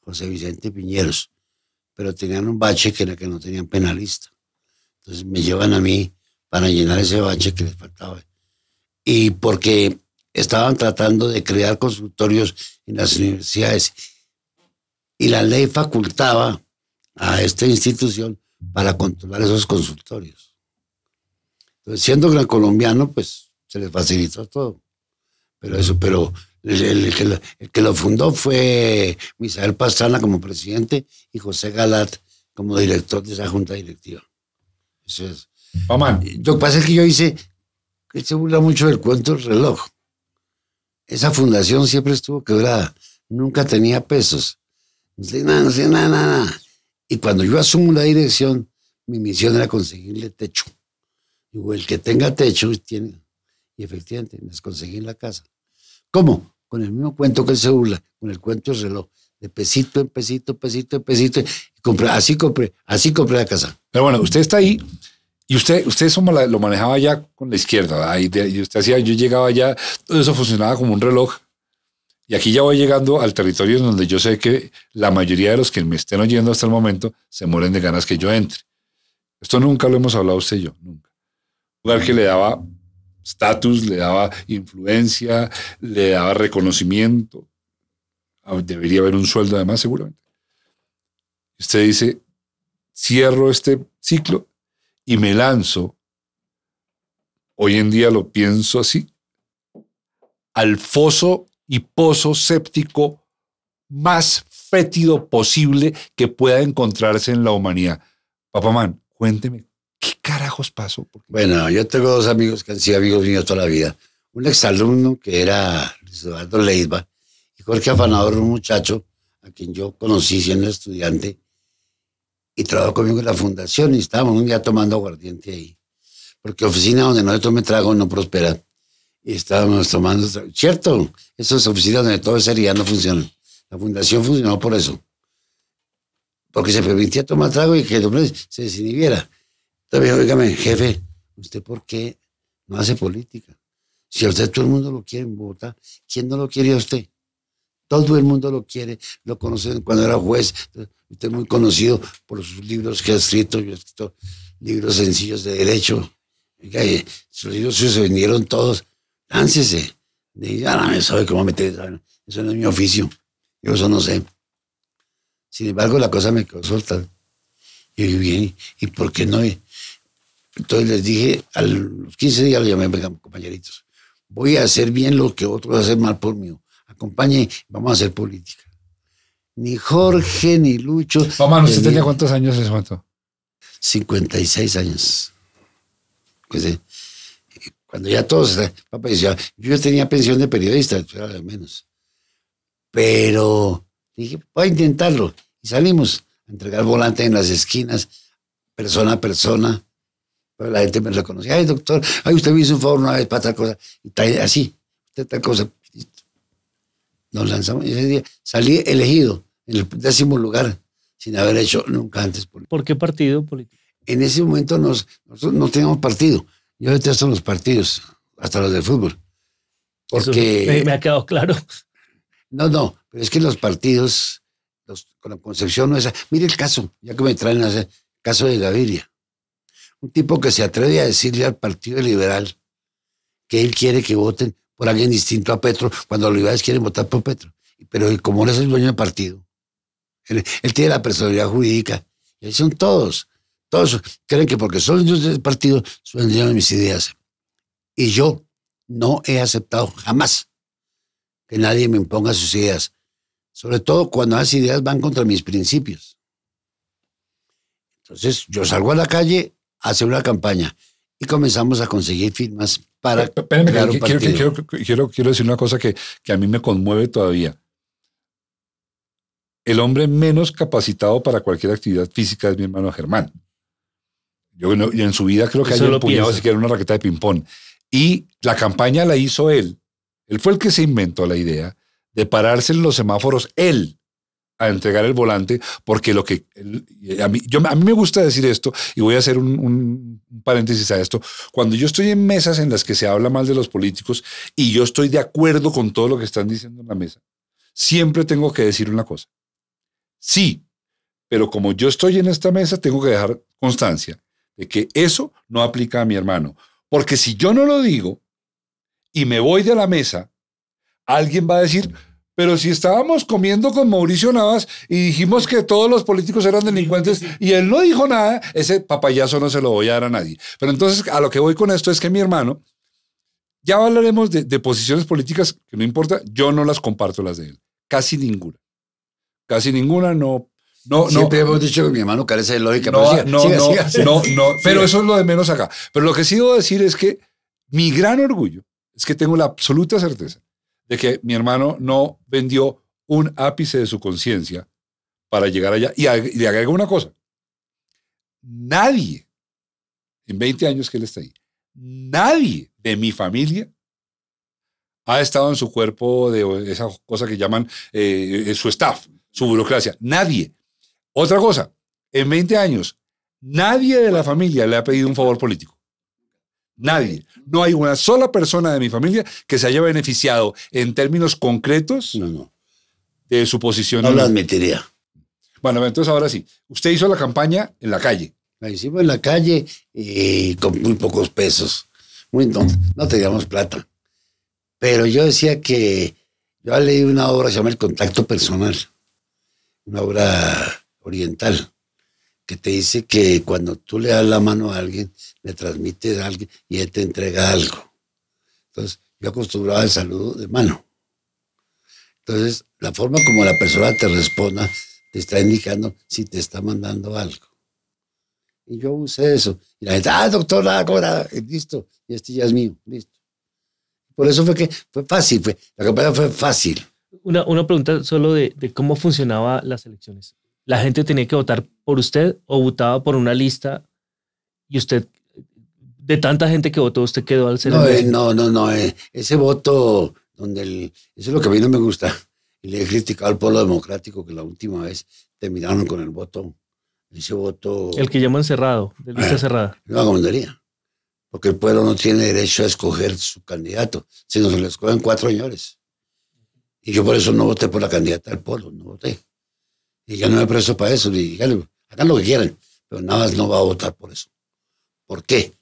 José Vicente Piñeros. Pero tenían un bache que era que no tenían penalista. Entonces me llevan a mí para llenar ese bache que les faltaba. Y porque estaban tratando de crear consultorios en las universidades y la ley facultaba a esta institución para controlar esos consultorios. Entonces, siendo gran colombiano, pues se le facilitó todo. Pero eso, pero el, que, lo, fundó fue Misael Pastrana como presidente y José Galat como director de esa junta directiva. Eso es. lo que pasa es que yo hice, que se burla mucho del cuento del reloj. Esa fundación siempre estuvo quebrada, nunca tenía pesos. No sé nada, no nada, nada. Y cuando yo asumo la dirección, mi misión era conseguirle techo. Digo, el que tenga techo tiene. Y efectivamente, les conseguí la casa. ¿Cómo? Con el mismo cuento que se celular, con el cuento del reloj, de pesito en pesito, pesito en pesito. Y compré, así compré, así compré la casa. Pero bueno, usted está ahí y usted, usted lo manejaba ya con la izquierda, y usted hacía, yo llegaba ya, todo eso funcionaba como un reloj y aquí ya voy llegando al territorio en donde yo sé que la mayoría de los que me estén oyendo hasta el momento se mueren de ganas que yo entre. Esto nunca lo hemos hablado usted y yo, nunca. Un lugar que le daba estatus, le daba influencia, le daba reconocimiento. Ah, debería haber un sueldo además, seguramente. Usted dice, cierro este ciclo y me lanzo. Hoy en día lo pienso así. Al foso y pozo séptico más fétido posible que pueda encontrarse en la humanidad. Papamán, cuénteme, ¿qué carajos pasó? Bueno, yo tengo dos amigos que han sido amigos míos toda la vida. Un exalumno que era Luis Eduardo Leiva y Jorge Afanador, un muchacho a quien yo conocí siendo estudiante y trabajó conmigo en la fundación y estábamos un día tomando aguardiente ahí. Porque oficina donde no se tome trago no prospera y estábamos tomando. Cierto, esos oficinas donde todo ese ya no funcionan. La fundación funcionó por eso. Porque se permitía tomar trago y que el hombre se desinhibiera. Entonces, oígame, jefe, ¿usted por qué no hace política? Si a usted todo el mundo lo quiere en Bogotá, ¿quién no lo quiere a usted? Todo el mundo lo quiere, lo conocen cuando era juez. Usted es muy conocido por sus libros que ha escrito. Yo he escrito libros sencillos de derecho. sus libros se vendieron todos láncese. Ah, no sabe cómo meter, eso no es mi oficio, yo eso no sé. Sin embargo, la cosa me consulta Y yo bien, ¿y por qué no? Entonces les dije, a los 15 días lo llamé, compañeritos, voy a hacer bien lo que otros hacen mal por mí. Acompañe, vamos a hacer política. Ni Jorge, ni Lucho. Oh, ¿No ¿usted tenía cuántos años en ese 56 años. Pues, sé? Eh, cuando ya todos, papá decía, yo tenía pensión de periodista, pues, al menos. Pero dije, voy a intentarlo. Y salimos a entregar volante en las esquinas, persona a persona. Pero la gente me reconocía, ay doctor, ay usted me hizo un favor una vez para tal cosa. Y tal, así, tal cosa. Nos lanzamos y ese día salí elegido en el décimo lugar sin haber hecho nunca antes ¿Por qué partido político? En ese momento nos, nosotros no teníamos partido. Yo detesto los partidos, hasta los del fútbol. Porque. Me, ha quedado claro. No, no, pero es que los partidos, con la concepción no es. Mire el caso, ya que me traen el caso de Gaviria. Un tipo que se atreve a decirle al Partido Liberal que él quiere que voten por alguien distinto a Petro, cuando los liberales quieren votar por Petro. Pero como no es el dueño del partido, él, tiene la personalidad jurídica, y son todos. Todos creen que porque son del partido, son mis ideas. Y yo no he aceptado jamás que nadie me imponga sus ideas. Sobre todo cuando las ideas van contra mis principios. Entonces, yo salgo a la calle, hacer una campaña y comenzamos a conseguir firmas para. quiero, quiero, decir una cosa que a mí me conmueve todavía. El hombre menos capacitado para cualquier actividad física es mi hermano Germán. Yo, en su vida creo que haya empuñado siquiera una raqueta de ping-pong. Y la campaña la hizo él. Él fue el que se inventó la idea de pararse en los semáforos él a entregar el volante, porque lo que a mí, yo, a me gusta decir esto, y voy a hacer un, paréntesis a esto, cuando yo estoy en mesas en las que se habla mal de los políticos y yo estoy de acuerdo con todo lo que están diciendo en la mesa, siempre tengo que decir una cosa. Sí, pero como yo estoy en esta mesa, tengo que dejar constancia de que eso no aplica a mi hermano. Porque si yo no lo digo y me voy de la mesa, alguien va a decir, pero si estábamos comiendo con Mauricio Navas y dijimos que todos los políticos eran delincuentes y él no dijo nada, ese papayazo no se lo voy a dar a nadie. Pero entonces a lo que voy con esto es que mi hermano, ya hablaremos de, posiciones políticas que no importa, yo no las comparto las de él, casi ninguna. Casi ninguna, no no, Siempre hemos dicho que mi hermano carece de lógica. No, pero no, no, Pero eso es lo de menos acá. Pero lo que sí debo decir es que mi gran orgullo es que tengo la absoluta certeza de que mi hermano no vendió un ápice de su conciencia para llegar allá. Y, le agrego una cosa. Nadie, en 20 años que él está ahí, nadie de mi familia ha estado en su cuerpo de esa cosa que llaman eh, eh, su staff, su burocracia. Nadie, otra cosa, en 20 años, nadie de la familia le ha pedido un favor político. Nadie. No hay una sola persona de mi familia que se haya beneficiado en términos concretos de su posición. No lo admitiría. Bueno, entonces ahora sí. Usted hizo la campaña en la calle. La hicimos en la calle y con muy pocos pesos. Muy, no, no teníamos plata. Pero yo decía que yo leí una obra que se llama El Contacto Personal. Una obra oriental, que te dice que cuando tú le das la mano a alguien, le transmites a alguien y él te entrega algo. Entonces, yo acostumbraba el saludo de mano. Entonces, la forma como la persona te responda te está indicando si te está mandando algo. Y yo usé eso. Y la gente, ah, doctor, ahora, eh, listo, y este ya es mío, listo. Por eso fue que fue fácil, fue, la campaña fue fácil. Una, pregunta solo de, de, cómo funcionaba las elecciones la gente tenía que votar por usted o votaba por una lista y usted, de tanta gente que votó, usted quedó al ser. No, eh, no, no, eh, ese voto donde el, eso es lo que a mí no me gusta. Y le he criticado al pueblo democrático que la última vez terminaron con el voto, ese voto. El que llaman cerrado, de lista eh, cerrada. la comandaría. porque el pueblo no tiene derecho a escoger su candidato, sino se lo escogen cuatro señores. Y yo por eso no voté por la candidata del pueblo, no voté. Y yo no me preso para eso. Y hagan lo que quieran, pero nada más no va a votar por eso. ¿Por qué?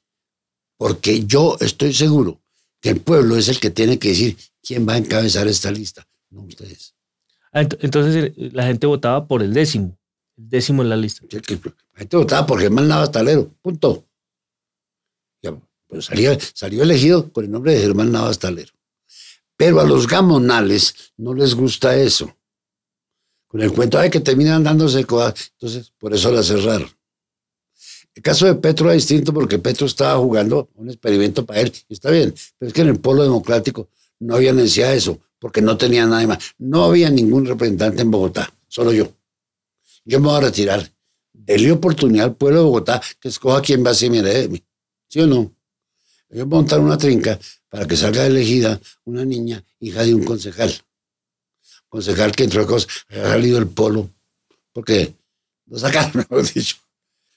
Porque yo estoy seguro que el pueblo es el que tiene que decir quién va a encabezar esta lista, no ustedes. Ah, entonces eh, la gente votaba por el décimo, el décimo en la lista. La gente votaba por Germán Navas Talero, punto. Pues, salió elegido con el nombre de Germán Navas Talero. Pero a los gamonales no les gusta eso con el cuento de que terminan dándose cosas. Entonces, por eso la cerraron. El caso de Petro es distinto porque Petro estaba jugando un experimento para él, está bien, pero es que en el pueblo democrático no había necesidad de eso, porque no tenía nadie más. No había ningún representante en Bogotá, solo yo. Yo me voy a retirar. Dele oportunidad al pueblo de Bogotá que escoja quién va a ser mi heredero. ¿Sí o no? voy a montar una trinca para que salga elegida una niña hija de un concejal concejal que entre cosas ha salido el polo, porque lo sacaron, hemos (laughs) dicho.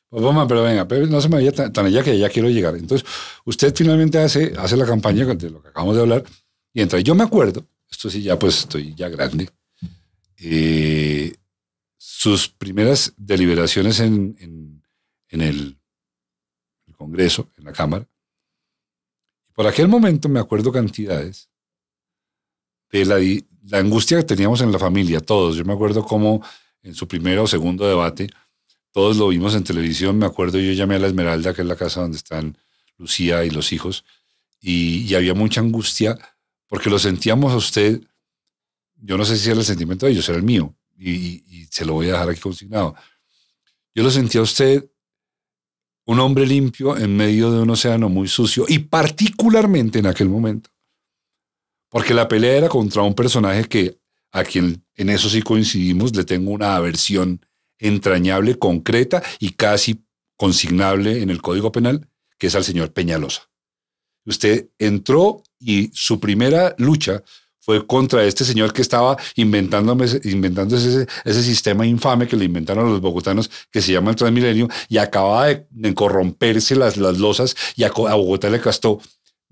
Pues pero venga, no se me había tan, allá que ya quiero llegar. Entonces, usted finalmente hace, hace la campaña de lo que acabamos de hablar, y entra yo me acuerdo, esto sí ya pues estoy ya grande, eh, sus primeras deliberaciones en, en, el, Congreso, en la Cámara, por aquel momento me acuerdo cantidades de la, la angustia que teníamos en la familia, todos. Yo me acuerdo cómo en su primero o segundo debate, todos lo vimos en televisión, me acuerdo, yo llamé a la Esmeralda, que es la casa donde están Lucía y los hijos, y, había mucha angustia porque lo sentíamos a usted, yo no sé si era el sentimiento de ellos, era el mío, y se lo voy a dejar aquí consignado. Yo lo sentía a usted un hombre limpio en medio de un océano muy sucio, y particularmente en aquel momento, porque la pelea era contra un personaje que, a quien en eso sí coincidimos, le tengo una aversión entrañable, concreta y casi consignable en el Código Penal, que es al señor Peñalosa. Usted entró y su primera lucha fue contra este señor que estaba inventándome, inventando ese, ese, sistema infame que le inventaron los bogotanos que se llama el Transmilenio y acababa de, corromperse las, las losas y a, Bogotá le gastó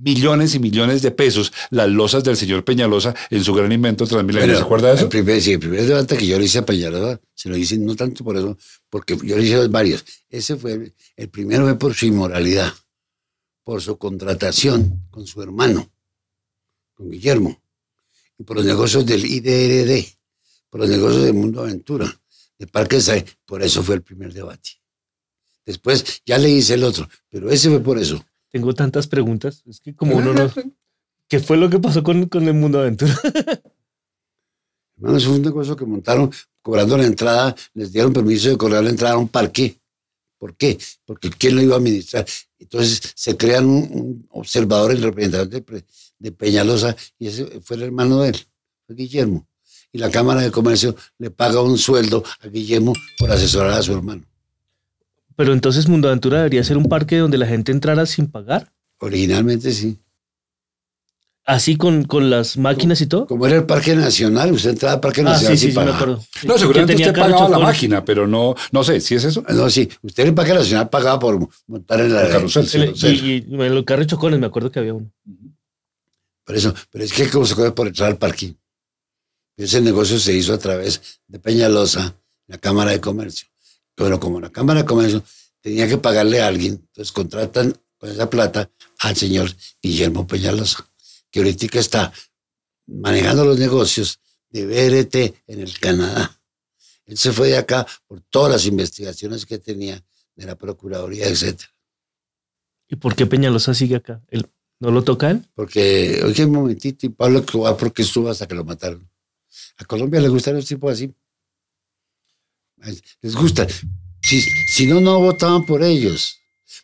millones y millones de pesos las losas del señor Peñalosa en su gran invento Transmilenio. años. ¿Se acuerda de eso? El sí, el primer debate que yo le hice a Peñalosa, se lo hice no tanto por eso, porque yo le hice varios. Ese fue, el, primero fue por su inmoralidad, por su contratación con su hermano, con Guillermo, y por los negocios del IDRD, por los negocios del Mundo Aventura, de Parque Saez Por eso fue el primer debate. Después ya le hice el otro, pero ese fue por eso tengo tantas preguntas. Es que como uno no... (laughs) ¿Qué fue lo que pasó con, el mundo aventura? (laughs) Hermano, eso fue un negocio que montaron cobrando la entrada, les dieron permiso de cobrar la entrada a un parque. ¿Por qué? Porque ¿quién lo iba a administrar? Entonces se crean un, observador, el representante de, de, Peñalosa, y ese fue el hermano de él, fue Guillermo. Y la Cámara de Comercio le paga un sueldo a Guillermo por asesorar a su hermano. Pero entonces Mundo Aventura debería ser un parque donde la gente entrara sin pagar. Originalmente sí. Así con, las máquinas y todo. Como era el Parque Nacional, usted entraba al Parque ah, Nacional. sin sí, me acuerdo. No, seguramente usted pagaba la máquina, pero no, no sé, si es eso. No, sí, usted en el Parque Nacional pagaba por montar en la carrusel. sí, y, en los carros chocones, me acuerdo que había uno. Por eso, pero es que como se puede por entrar al parque. Ese negocio se hizo a través de Peñalosa, la Cámara de Comercio. Pero como la Cámara de Comercio tenía que pagarle a alguien, entonces contratan con esa plata al señor Guillermo Peñalosa, que ahorita está manejando los negocios de BRT en el Canadá. Él se fue de acá por todas las investigaciones que tenía de la Procuraduría, etc. ¿Y por qué Peñalosa sigue acá? ¿No lo tocan Porque, oye, un momentito, y Pablo ¿por porque estuvo hasta que lo mataron. A Colombia le gustan los tipos así les gusta. Si, si no, no votaban por ellos.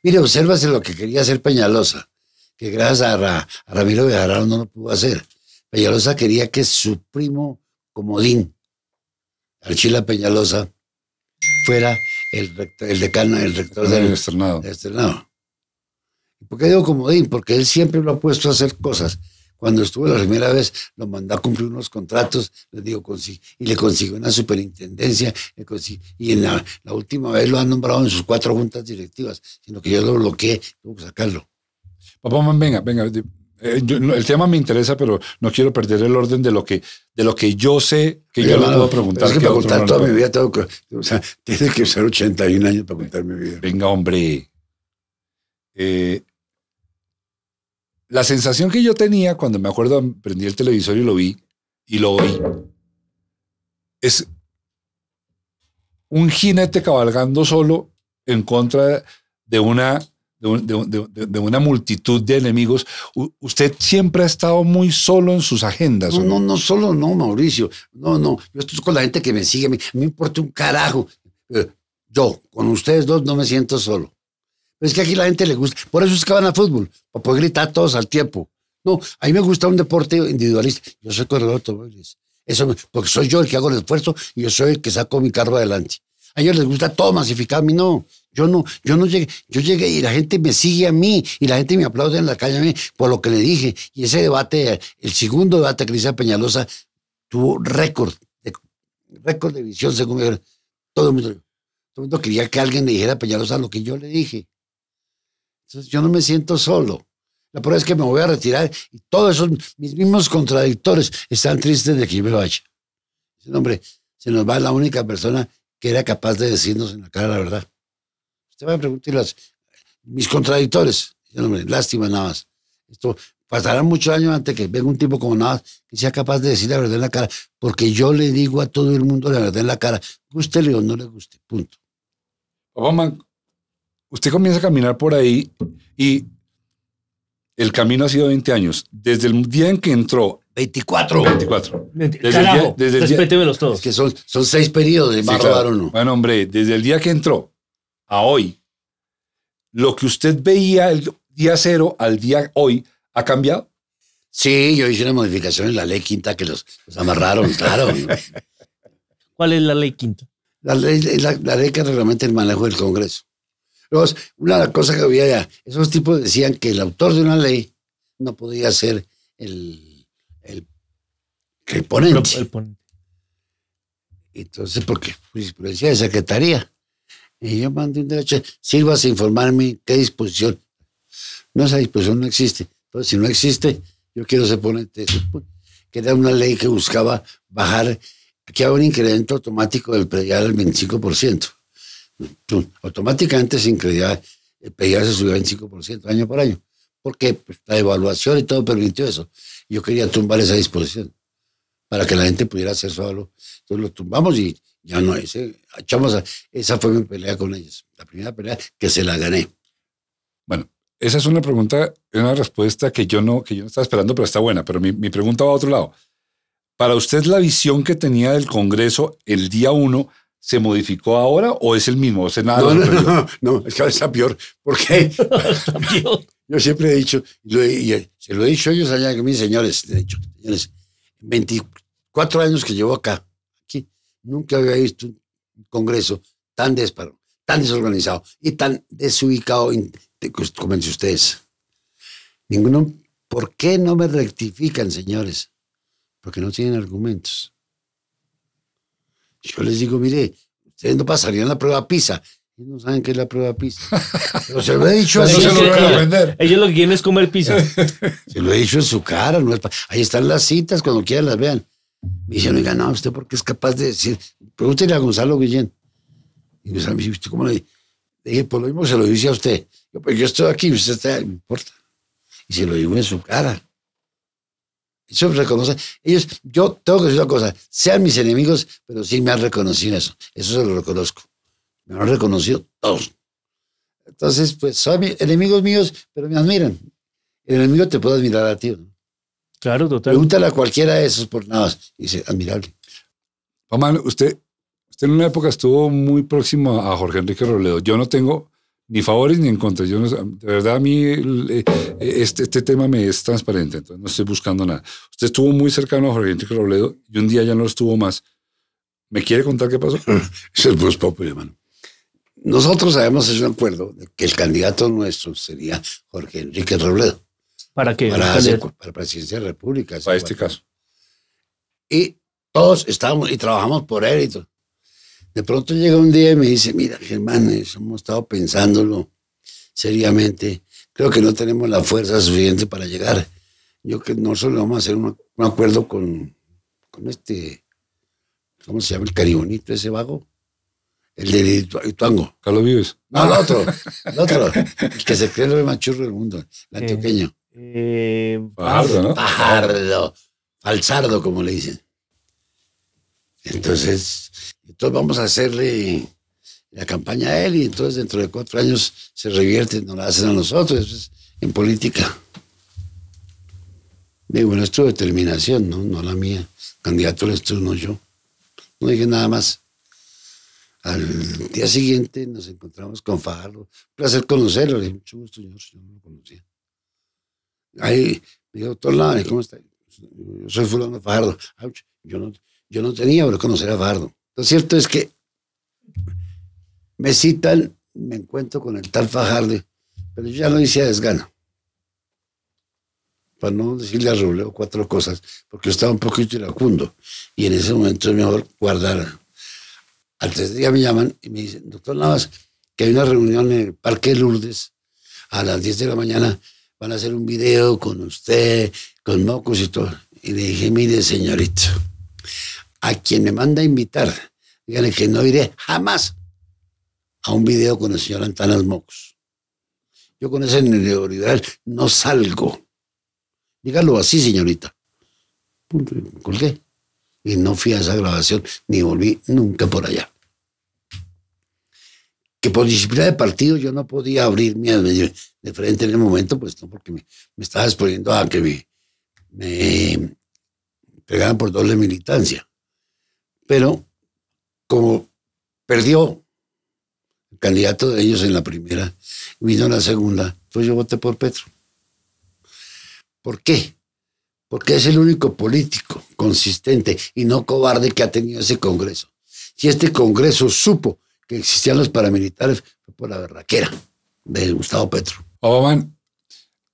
Mire, obsérvase lo que quería hacer Peñalosa, que gracias a, Ramiro no lo pudo hacer. Peñalosa quería que su primo Comodín, Archila Peñalosa, fuera el, rector, decano, el rector del, externado. ¿Por qué digo Comodín? Porque él siempre lo ha puesto a hacer cosas cuando estuve la primera vez, lo mandó a cumplir unos contratos, le digo, y le consiguió una superintendencia, le y en la, última vez lo han nombrado en sus cuatro juntas directivas, sino que yo lo bloqueé, Tengo que sacarlo. Papá, venga, venga, eh, el tema me interesa, pero no quiero perder el orden de lo que, de lo que yo sé que yo lo voy a preguntar. toda mi vida o sea, tiene que ser 81 años para contar mi vida. Venga, hombre. Eh, la sensación que yo tenía cuando me acuerdo, prendí el televisor y lo vi y lo oí, es un jinete cabalgando solo en contra de una, de, una multitud de enemigos. usted siempre ha estado muy solo en sus agendas. No, no, no, solo no, Mauricio. No, no. Yo estoy con la gente que me sigue. mí me importa un carajo. Yo, con ustedes dos, no me siento solo. Pero es que aquí la gente le gusta. Por eso es que van a fútbol, para poder gritar todos al tiempo. No, a mí me gusta un deporte individualista. Yo soy corredor de automóviles. Eso porque soy yo el que hago el esfuerzo y yo soy el que saco mi carro adelante. A ellos les gusta todo masificado, a mí no. Yo no, yo no llegué, yo llegué y la gente me sigue a mí y la gente me aplaude en la calle a mí por lo que le dije. Y ese debate, el segundo debate que hice a Peñalosa, tuvo récord, récord de visión según todo mundo. Todo el mundo quería que alguien le dijera a Peñalosa lo que yo le dije yo no me siento solo. La prueba es que me voy a retirar y todos esos, mis mismos contradictores están tristes de que yo me vaya. ese hombre, se nos va la única persona que era capaz de decirnos en la cara la verdad. Usted va a a mis contradictores, Dice, hombre, lástima nada más. Esto pasará muchos años antes que venga un tipo como nada que sea capaz de decir la verdad en la cara, porque yo le digo a todo el mundo la verdad en la cara, guste o no le guste, punto usted comienza a caminar por ahí y el camino ha sido 20 años. Desde el día en que entró. 24. 24. Desde Carajo, todos. que son, son seis periodos de sí, uno. Bueno, hombre, desde el día que entró a hoy, lo que usted veía el día cero al día hoy ha cambiado. Sí, yo hice una modificación en la ley quinta que los, amarraron, claro. ¿Cuál es la ley quinta? La ley, la, la ley que reglamenta el manejo del Congreso. Los, una cosas que había ya esos tipos decían que el autor de una ley no podía ser el, ponente. Entonces, porque pues, jurisprudencia de secretaría. Y yo mandé un derecho, sirvas a informarme qué disposición. No, esa disposición no existe. Entonces, si no existe, yo quiero ser ponente. Que era una ley que buscaba bajar, que había un incremento automático del predial al 25% automáticamente sin incrementaba el PIB se subió 25% año por año. Porque pues, la evaluación y todo permitió eso. Yo quería tumbar esa disposición para que la gente pudiera hacer solo. Entonces lo tumbamos y ya no, echamos esa fue mi pelea con ellos. La primera pelea que se la gané. Bueno, esa es una pregunta, una respuesta que yo no, que yo estaba esperando, pero está buena. Pero mi, mi pregunta va a otro lado. Para usted, la visión que tenía del Congreso el día uno ¿Se modificó ahora o es el mismo? O no, no, no, es que está peor. Porque (laughs) yo siempre he dicho, y eh, se lo he dicho a ellos allá, que mis señores, he señores, 24 años que llevo acá, aquí, nunca había visto un congreso tan tan desorganizado y tan desubicado como en ustedes. Ninguno, ¿por qué no me rectifican, señores? Porque no tienen argumentos. Yo les digo, mire, ustedes no pasarían la prueba PISA. Ellos no saben qué es la prueba pizza. Pero se lo he dicho (laughs) así. Ellos, ellos, lo que quieren es comer pizza. (laughs) se lo he dicho en su cara. No Ahí están las citas, cuando quieran las vean. Me dicen, oiga, no, usted porque es capaz de decir. Pregúntele a Gonzalo Guillén. Y Gonzalo me dice, ¿usted cómo le dije? Le dije, por lo mismo se lo dice a usted. Yo, pues yo estoy aquí, usted está, no importa. Y se lo digo en su cara. Yo ellos, yo tengo que decir una cosa, sean mis enemigos, pero sí me han reconocido eso. Eso se lo reconozco. Me han reconocido todos. Entonces, pues son enemigos míos, pero me admiran. El enemigo te puede admirar a ti. ¿no? Claro, total. Pregúntale a cualquiera de esos por nada. Dice, admirable. Omar, usted, usted en una época estuvo muy próximo a Jorge Enrique Robledo. Yo no tengo ni favores ni en contra. de verdad, a mí eh, este, este, tema me es transparente, entonces no estoy buscando nada. Usted estuvo muy cercano a Jorge Enrique Robledo y un día ya no estuvo más. ¿Me quiere contar qué pasó? (laughs) es pues, hermano. Nosotros sabemos, hecho un acuerdo que el candidato nuestro sería Jorge Enrique Robledo. ¿Para qué? Para, hacer, presidencia de la República. Para este caso. Y todos estábamos y trabajamos por él y todo. De pronto llega un día y me dice, mira, Germán, hemos estado pensándolo seriamente. Creo que no tenemos la fuerza suficiente para llegar. Yo que no solo vamos a hacer un, acuerdo con, este, ¿cómo se llama? El caribonito, ese vago. El de Ituango. Carlos Vives. No, el otro. El otro. (laughs) El que se cree lo más churro del mundo. El eh, antioqueño. Eh, eh, Falsardo, como le dicen. Entonces, entonces vamos a hacerle la campaña a él y entonces dentro de cuatro años se revierte, no la hacen a nosotros, es en política. Digo, bueno, es tu determinación, ¿no? No la mía. Candidato eres tú, no yo. No dije nada más. Al día siguiente nos encontramos con Fajardo. Un placer conocerlo. Le dije, mucho gusto, señor. Yo no lo conocía. Ahí me dijo, doctor ¿cómo está? Yo soy fulano Fajardo. Ah, yo no, yo no tenía, pero conocer a Bardo. Lo cierto es que me citan, me encuentro con el tal Fajardo, pero yo ya lo hice a desgano. Para no decirle a o cuatro cosas, porque estaba un poquito iracundo. Y en ese momento es mejor guardar. Al tres día me llaman y me dicen, doctor Navas, que hay una reunión en el Parque Lourdes a las 10 de la mañana, van a hacer un video con usted, con Mocos y todo. Y le dije, mire, señorito, a quien me manda a invitar, díganle que no iré jamás a un video con el señor Antanas Mox. Yo con ese neoliberal no salgo. Dígalo así, señorita. Colgué. Y no fui a esa grabación ni volví nunca por allá. Que por disciplina de partido yo no podía abrirme de frente en el momento, pues no, porque me, estaba exponiendo a que me, pegaran por doble militancia. Pero como perdió el candidato de ellos en la primera, vino en la segunda, pues yo voté por Petro. ¿Por qué? Porque es el único político consistente y no cobarde que ha tenido ese Congreso. Si este Congreso supo que existían los paramilitares, fue por la verraquera de Gustavo Petro. Obama,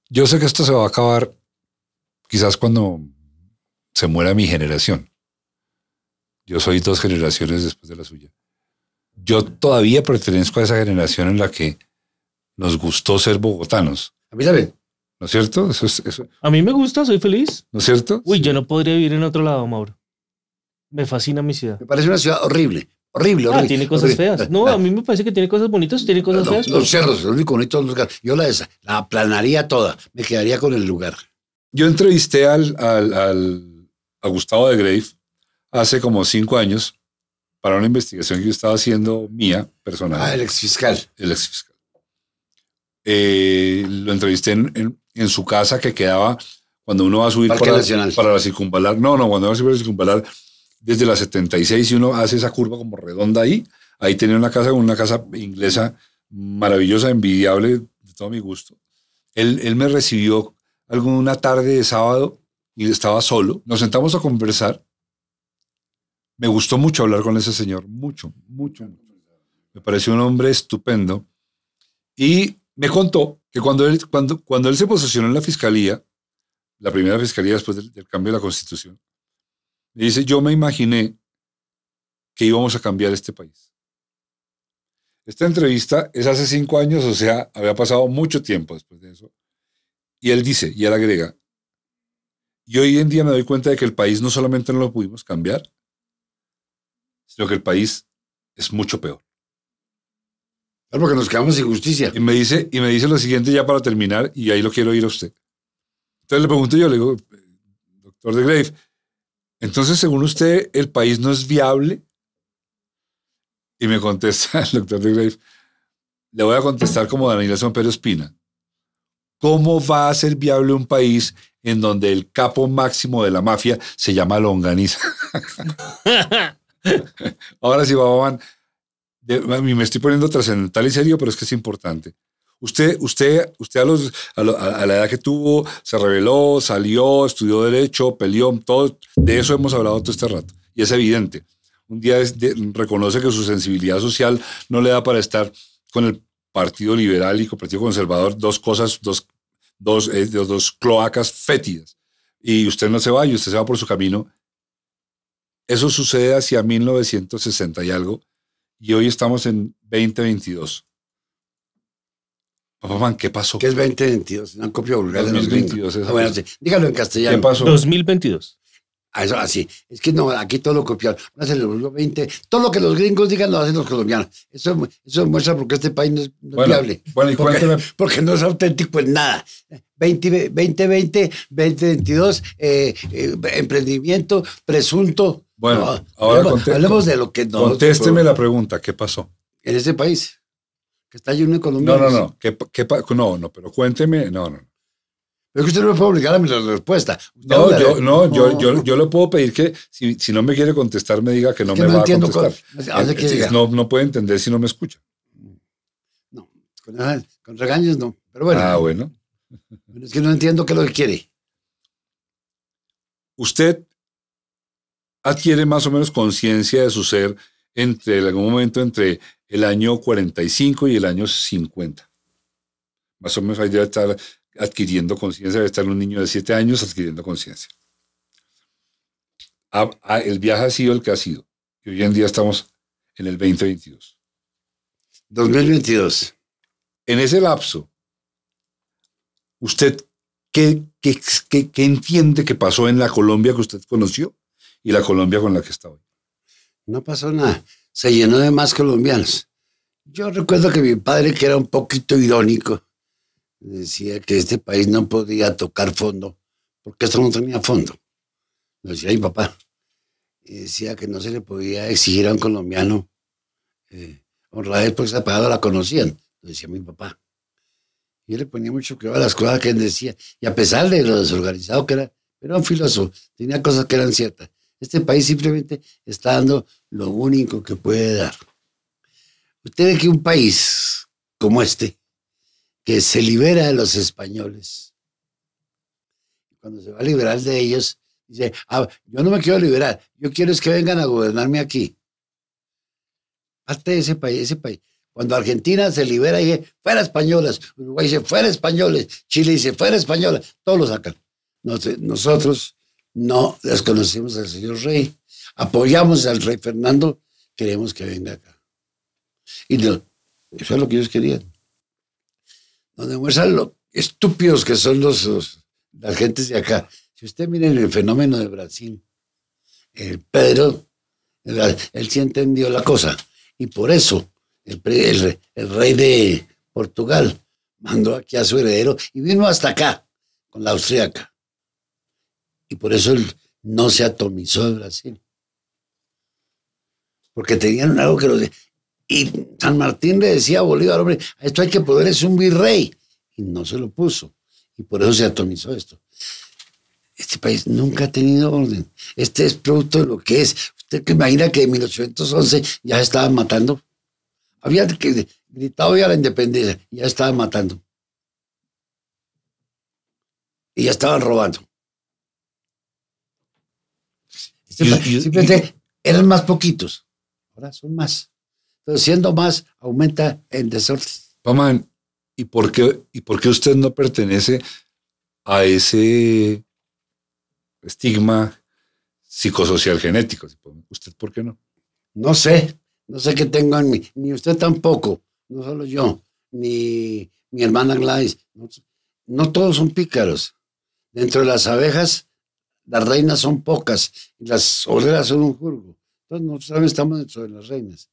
yo sé que esto se va a acabar quizás cuando se muera mi generación. Yo soy dos generaciones después de la suya. Yo todavía pertenezco a esa generación en la que nos gustó ser bogotanos. A mí también. ¿No es cierto? A mí me gusta, soy feliz. ¿No es cierto? Uy, yo no podría vivir en otro lado, Mauro. Me fascina mi ciudad. Me parece una ciudad horrible. Horrible, ah, horrible. Ah, tiene cosas feas. No, a mí me parece que tiene cosas bonitas, tiene cosas feas. Los pues. cerros, los único bonito los lugares. Yo la, la aplanaría toda. Me quedaría con el lugar. Yo entrevisté al, al a Gustavo de Grave hace como cinco años para una investigación que yo estaba haciendo mía, personal. Ah, el exfiscal. El exfiscal. Eh, lo entrevisté en, su casa que quedaba cuando uno va a subir para, la circunvalar. No, no, cuando uno va a subir para la circunvalar, desde la 76 y uno hace esa curva como redonda ahí, ahí tenía una casa, una casa inglesa maravillosa, envidiable, de todo mi gusto. Él, él me recibió alguna tarde de sábado y estaba solo. Nos sentamos a conversar me gustó mucho hablar con ese señor, mucho, mucho, Me pareció un hombre estupendo. Y me contó que cuando él, cuando, él se posicionó en la fiscalía, la primera fiscalía después del, cambio de la constitución, me dice, yo me imaginé que íbamos a cambiar este país. Esta entrevista es hace cinco años, o sea, había pasado mucho tiempo después de eso. Y él dice, y él agrega, y hoy en día me doy cuenta de que el país no solamente no lo pudimos cambiar, sino que el país es mucho peor. porque nos quedamos sin justicia. Y me dice, y me dice lo siguiente ya para terminar, y ahí lo quiero oír a usted. Entonces le pregunto yo, le digo, doctor de Grave, entonces según usted el país no es viable. Y me contesta (laughs) el doctor de Grave, le voy a contestar como Daniela San Pedro Espina. ¿Cómo va a ser viable un país en donde el capo máximo de la mafia se llama Longaniza? (laughs) (laughs) Ahora sí, Bababan, me estoy poniendo trascendental y serio, pero es que es importante. Usted, usted, usted a, los, a, la edad que tuvo, se rebeló, salió, estudió derecho, peleó, todo, de eso hemos hablado todo este rato. Y es evidente. Un día reconoce que su sensibilidad social no le da para estar con el Partido Liberal y con el Partido Conservador, dos cosas, dos, dos, eh, dos, dos cloacas fétidas. Y usted no se va y usted se va por su camino eso sucede hacia 1960 y algo, y hoy estamos en 2022. Papá, ¿qué pasó? ¿Qué es 2022? Una copia vulgar 2022, ah, bueno, Dígalo en castellano. ¿Qué pasó? 2022. Ah, eso, así. Ah, es que no, aquí todo lo copiaron. hacen los 20. Todo lo que los gringos digan lo hacen los colombianos. Eso, eso muestra porque este país no es, viable. y porque, porque no es auténtico en nada. 2020, 2022, eh, eh, emprendimiento, presunto, bueno, ahora hablemos de lo que no. Contésteme la pregunta, ¿qué pasó? En ese país, que está lleno de economía? No, no, no, ¿qué, no, no, pero cuénteme, no, no. Es que usted no me puede obligar a mi respuesta. No, yo, no, Yo, yo, yo, le puedo pedir que si, si, no me quiere contestar, me diga que no me va a contestar. Eh, no, no puede entender si no me escucha. No, con, regañas no. Pero bueno. Ah, bueno. Es que no entiendo qué es lo que quiere. Usted adquiere más o menos conciencia de su ser entre en algún momento entre el año 45 y el año 50. Más o menos ahí debe estar adquiriendo conciencia, debe estar un niño de 7 años adquiriendo conciencia. El viaje ha sido el que ha sido. Y hoy en día estamos en el 2022. 2022. En ese lapso, ¿usted qué, qué entiende que pasó en la Colombia que usted conoció? y la Colombia con la que está hoy. No pasó nada. Se llenó de más colombianos. Yo recuerdo que mi padre, que era un poquito irónico, decía que este país no podía tocar fondo porque esto no tenía fondo. Lo decía mi papá. Y decía que no se le podía exigir a un colombiano eh, honradez porque esa pagado la conocían. Lo decía mi papá. Y él le ponía mucho cuidado a las cosas que él decía. Y a pesar de lo desorganizado que era, era un filósofo, tenía cosas que eran ciertas. Este país simplemente está dando lo único que puede dar. Usted ve que un país como este, que se libera de los españoles, cuando se va a liberar de ellos, dice, ah, yo no me quiero liberar, yo quiero es que vengan a gobernarme aquí. Parte ese país, ese país. Cuando Argentina se libera, dice, fuera españolas. Uruguay dice, fuera españoles. Chile dice, fuera españolas. Todos lo sacan. Nosotros no desconocimos al señor rey. Apoyamos al rey Fernando, queremos que venga acá. Y eso es lo que ellos querían. donde muestran lo estúpidos que son los, las gentes de acá. Si usted miren el fenómeno de Brasil, el Pedro, él sí entendió la cosa. Y por eso el, rey de Portugal mandó aquí a su heredero y vino hasta acá con la austríaca. Y por eso no se atomizó el Brasil. Porque tenían algo que los... Y San Martín le decía a Bolívar, hombre, esto hay que poder es un virrey. Y no se lo puso. Y por eso se atomizó esto. Este país nunca ha tenido orden. Este es producto de lo que es. ¿Usted que imagina que en 1811 ya se estaban matando? Había gritado ya la independencia, ya estaban matando. Y ya estaban robando. Este simplemente eran más poquitos, ahora son más. Entonces, siendo más, aumenta el desorden. Paman, ¿y por qué, y usted no pertenece a ese estigma psicosocial genético? Pues, ¿Usted por qué no? No sé, no sé qué tengo en mí, ni usted tampoco, no solo yo, ni mi hermana Gladys. no todos son pícaros. Dentro de las abejas las reinas son pocas y las obreras son un jurgo. Entonces nosotros también estamos dentro de las reinas.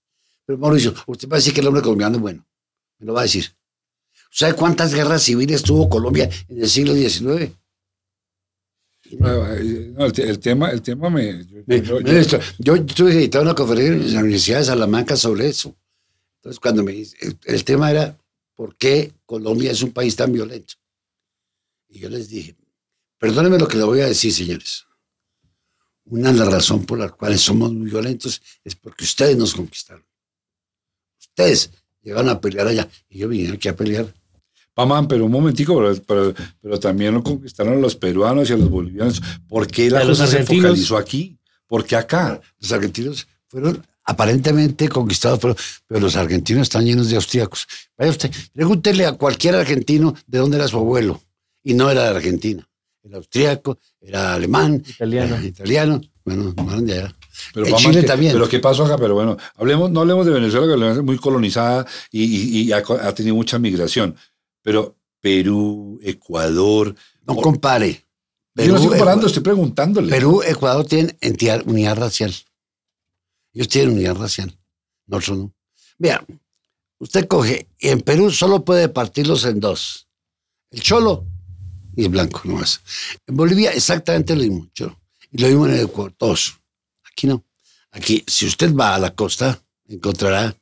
Pero Mauricio, usted va a decir que el hombre colombiano es bueno. Me lo va a decir. ¿Sabe cuántas guerras civiles tuvo Colombia en el siglo XIX? Eh, el, tema, el tema me. Yo, yo, estuve editando una conferencia en la Universidad de Salamanca sobre eso. Entonces, cuando me dice, el tema era ¿por qué Colombia es un país tan violento? Y yo les dije, Perdóneme lo que le voy a decir, señores. Una de las razones por las cuales somos muy violentos es porque ustedes nos conquistaron. Ustedes llegaron a pelear allá y yo vine aquí a pelear. Pamán, pero un momentico, pero, también lo conquistaron los peruanos y los bolivianos. ¿Por qué la cosa se focalizó aquí? Porque acá? Los argentinos fueron aparentemente conquistados, pero, pero los argentinos están llenos de austríacos. Vaya usted, pregúntele a cualquier argentino de dónde era su abuelo y no era de Argentina era austríaco, era alemán, italiano. italiano. Bueno, bueno ya. Pero Chile también. Pero qué pasó acá, pero bueno, hablemos, no hablemos de Venezuela, que es muy colonizada y, ha, tenido mucha migración. Pero Perú, Ecuador. No compare. Yo no estoy comparando, estoy preguntándole. Perú, Ecuador tienen entidad, unidad racial. Ellos tienen unidad racial. Nosotros no. vea usted coge, y en Perú solo puede partirlos en dos. El cholo y blanco nomás. En Bolivia exactamente lo mismo, Y lo mismo en Ecuador, Aquí no. Aquí, si usted va a la costa, encontrará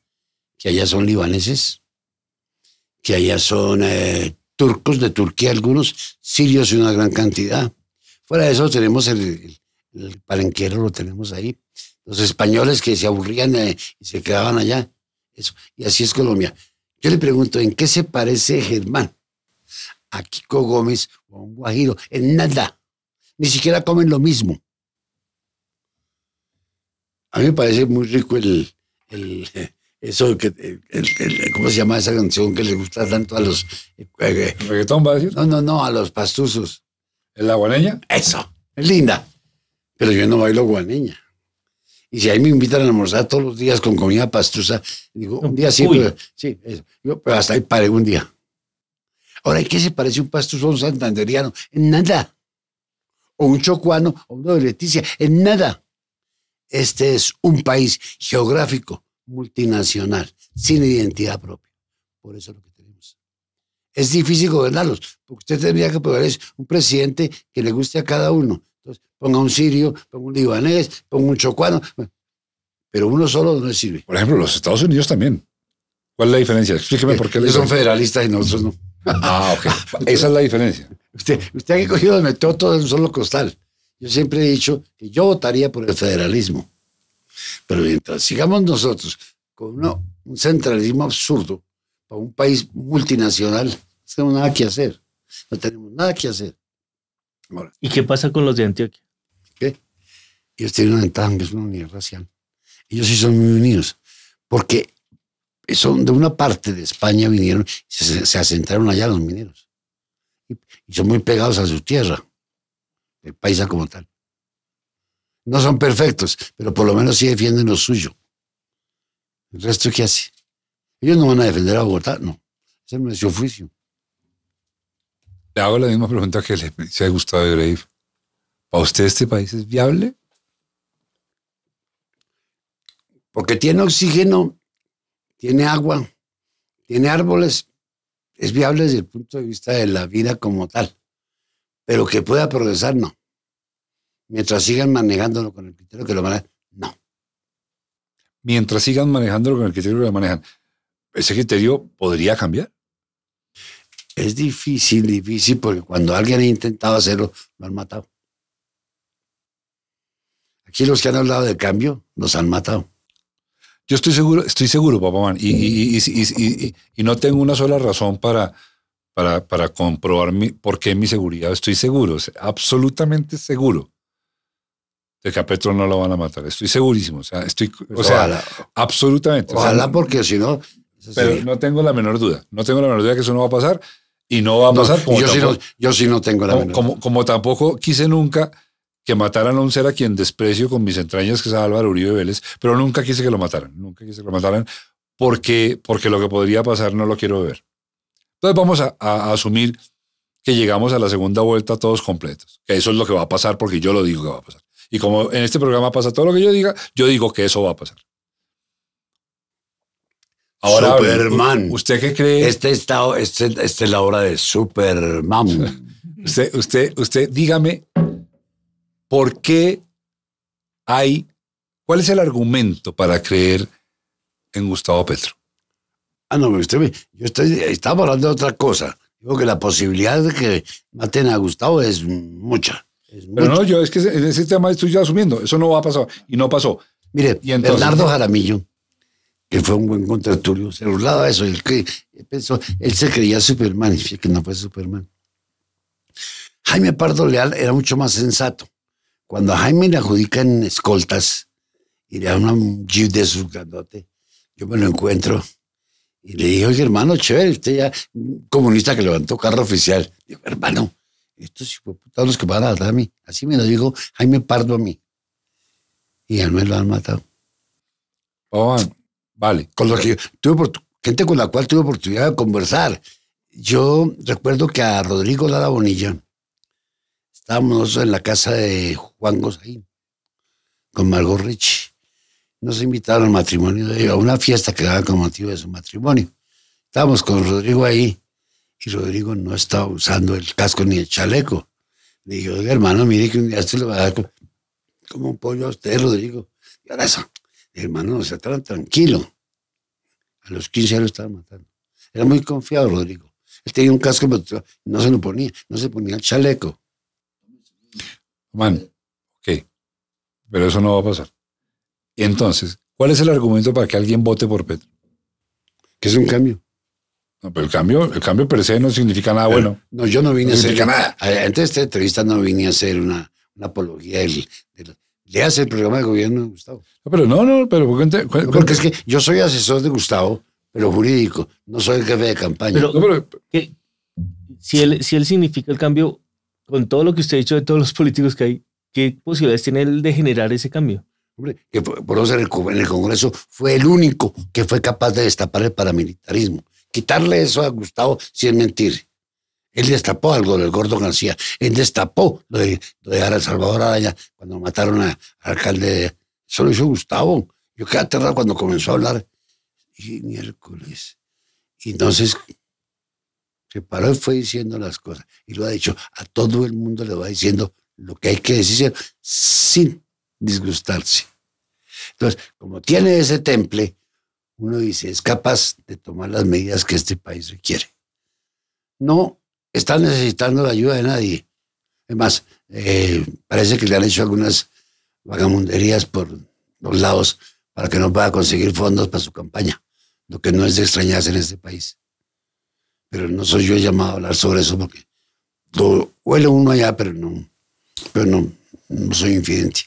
que allá son libaneses, que allá son eh, turcos de Turquía algunos, sirios y una gran cantidad. Fuera de eso tenemos el, palenquero, lo tenemos ahí. Los españoles que se aburrían eh, y se quedaban allá. Eso. Y así es Colombia. Yo le pregunto, ¿en qué se parece Germán a Kiko Gómez guajiro, en nada. Ni siquiera comen lo mismo. A mí me parece muy rico el, el (laughs) eso que, ¿cómo se llama esa canción que le gusta tanto a los... Eh, eh, no, no, no, a los pastuzos. ¿La guaneña? Eso, es linda. Pero yo no bailo guaneña. Y si ahí me invitan a almorzar todos los días con comida pastusa, digo, un día sí, sí, Yo, pero hasta ahí paré un día. Ahora, ¿qué se parece un pasto a un santanderiano? En nada. O un chocuano, o uno de Leticia, en nada. Este es un país geográfico, multinacional, sin identidad propia. Por eso es lo que tenemos. Es difícil gobernarlos, porque usted tendría que poder un presidente que le guste a cada uno. Entonces, ponga un sirio, ponga un libanés, ponga un chocuano. Pero uno solo no sirve. Por ejemplo, los Estados Unidos también. ¿Cuál es la diferencia? Explíqueme eh, por qué. Ellos son federalistas y nosotros no. Ah, (laughs) ok. Esa es la diferencia. Usted, usted cogido el metió todo en un solo costal. Yo siempre he dicho que yo votaría por el federalismo. Pero mientras sigamos nosotros con un centralismo absurdo para un país multinacional, no tenemos nada que hacer. No tenemos nada que hacer. ¿Y qué pasa con los de Antioquia? ¿Qué? Ellos tienen una ventaja, que es una unidad racial. Ellos sí son muy unidos, porque son de una parte de España vinieron, y se asentaron allá los mineros. Y, son muy pegados a su tierra, el paisa como tal. No son perfectos, pero por lo menos sí defienden lo suyo. ¿El resto qué hace? Ellos no van a defender a Bogotá, no. Ese es su oficio. Le hago la misma pregunta que le ha a Gustavo ¿Para usted este país es viable? Porque tiene oxígeno tiene agua, tiene árboles, es viable desde el punto de vista de la vida como tal, pero que pueda progresar, no. Mientras sigan manejándolo con el criterio que lo manejan, no. Mientras sigan manejándolo con el criterio que lo manejan, ¿ese criterio podría cambiar? Es difícil, difícil, porque cuando alguien ha intentado hacerlo, lo han matado. Aquí los que han hablado de cambio, los han matado. Yo estoy seguro, estoy seguro, papá y, no tengo una sola razón para, para, para comprobar mi, por qué mi seguridad. Estoy seguro, absolutamente seguro de que a Petro no lo van a matar. Estoy segurísimo, o sea, estoy, pues o sea, absolutamente. Ojalá, o sea, porque si no. Pero no tengo la menor duda, no tengo la menor duda que eso no va a pasar y no va a pasar. yo, sí no, yo no tengo la menor duda. Como, como tampoco quise nunca que mataran a un ser a quien desprecio con mis entrañas, que es Álvaro Uribe Vélez, pero nunca quise que lo mataran, nunca quise que lo mataran, porque, porque lo que podría pasar no lo quiero ver. Entonces vamos a, asumir que llegamos a la segunda vuelta todos completos, que eso es lo que va a pasar porque yo lo digo que va a pasar. Y como en este programa pasa todo lo que yo diga, yo digo que eso va a pasar. Ahora, Superman. ¿Usted qué cree? Este este, esta es la obra de Superman. (laughs) usted, usted, usted, dígame ¿Por qué hay, cuál es el argumento para creer en Gustavo Petro? Ah, no, usted me, yo estaba hablando de otra cosa. Digo que la posibilidad de que maten a Gustavo es mucha. Pero no, yo es que en ese tema estoy asumiendo, eso no va a pasar y no pasó. Mire, Bernardo Jaramillo, que fue un buen contratulio, se burlaba de eso, él, que, pensó, él se creía Superman, y que no fue Superman. Jaime Pardo Leal era mucho más sensato. Cuando a Jaime le adjudican escoltas y le dan un jeep de su yo me lo encuentro y le digo, oye, hermano, chévere, usted ya, comunista que levantó carro oficial. Digo, hermano, estos son los que van a matar a mí. Así me lo dijo Jaime Pardo a mí. Y a mí lo han matado. Oh, vale. Con gente con la cual tuve oportunidad de conversar. Yo recuerdo que a Rodrigo Lara Bonilla, Estábamos en la casa de Juan Gosaín con Margot Rich. Nos invitaron al matrimonio de ellos a una fiesta que daba con motivo de su matrimonio. Estábamos con Rodrigo ahí y Rodrigo no estaba usando el casco ni el chaleco. Le dije, hermano, mire que un día esto le va a dar como un pollo a usted, Rodrigo. Y ahora eso, hermano, se tranquilo. A los 15 años lo estaban matando. Era muy confiado, Rodrigo. Él tenía un casco, pero no se lo ponía, no se ponía el chaleco man, ok, pero eso no va a pasar. Entonces, ¿cuál es el argumento para que alguien vote por Petro? Que es un cambio. No, pero el cambio, el cambio per se no significa nada bueno. No, yo no vine a hacer nada. Antes de esta entrevista no vine a hacer una, apología le hace el programa de gobierno de Gustavo. No, pero no, no, pero porque es que yo soy asesor de Gustavo, pero jurídico, no soy el jefe de campaña. Pero, si él si él significa el cambio, con todo lo que usted ha dicho de todos los políticos que hay, ¿qué posibilidades tiene él de generar ese cambio? Hombre, que por eso en el, en el Congreso fue el único que fue capaz de destapar el paramilitarismo. Quitarle eso a Gustavo sin es mentir. Él destapó algo del gordo García. Él destapó lo de, lo de Salvador Araña, cuando mataron al alcalde. solo Eso hizo Gustavo. Yo quedé aterrado cuando comenzó a hablar. Y miércoles. Y entonces se paró y fue diciendo las cosas. Y lo ha dicho. A todo el mundo le va diciendo lo que hay que decir sin disgustarse. Entonces, como tiene ese temple, uno dice, es capaz de tomar las medidas que este país requiere. No está necesitando la ayuda de nadie. Es más, eh, parece que le han hecho algunas vagamunderías por los lados para que no pueda conseguir fondos para su campaña, lo que no es de extrañarse en este país pero no soy yo llamado a hablar sobre eso porque huele uno allá, pero no, pero no, soy infidente.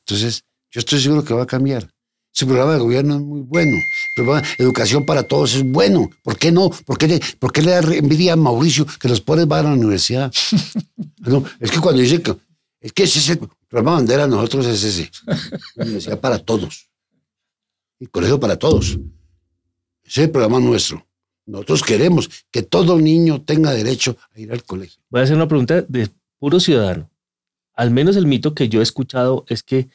Entonces, yo estoy seguro que va a cambiar. Su programa de gobierno es muy bueno. programa educación para todos es bueno. ¿Por qué no? ¿Por qué le, por qué da envidia a Mauricio que los pobres van a la universidad? Ah, es que cuando dice que es que ese programa el programa bandera nosotros es ese. Universidad para todos. Y colegio para todos. Ese es el programa nuestro. Nosotros queremos que todo niño tenga derecho a ir al colegio. Voy a hacer una pregunta de puro ciudadano. Al menos el mito que yo he escuchado es que,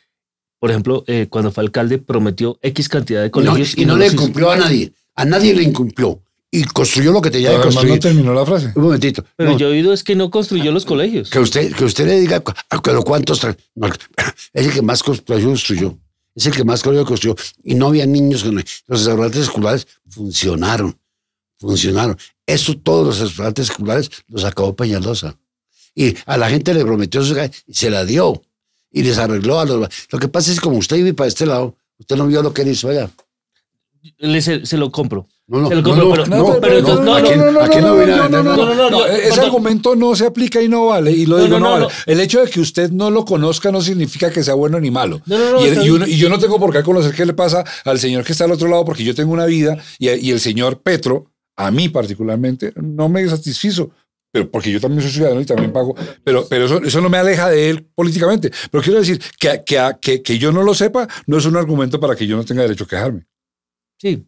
por ejemplo, eh, cuando fue alcalde prometió X cantidad de colegios. y, no, le cumplió a nadie. A nadie le incumplió. Y construyó lo que tenía que construir. no terminó la frase. Un momentito. Pero yo he oído es que no construyó los colegios. Que usted, que usted le diga, a ah, ¿cuántos? No, (laughs) es el que más construyó. Es el que más colegios construyó. Y no había niños. Los restaurantes escolares funcionaron funcionaron. Eso todos los restaurantes escolares los acabó Peñalosa. Y a la gente le prometió su y se la dio. Y les arregló a los... Lo que pasa es que como usted vive para este lado, usted no vio lo que él hizo allá. se, lo compro. No, no, se lo compro, no, pero, no, no, no, no, no, e-, ese argumento no se aplica y no vale, y lo digo, no, El hecho de que usted no lo conozca no significa que sea bueno ni malo. Y, y, y, yo no tengo por qué conocer qué le pasa al señor que está al otro lado, porque yo tengo una vida y, y el señor Petro a mí particularmente, no me satisfizo, pero porque yo también soy ciudadano y también pago, pero, pero eso, no me aleja de él políticamente. Pero quiero decir, que, que, que, yo no lo sepa no es un argumento para que yo no tenga derecho a quejarme. Sí.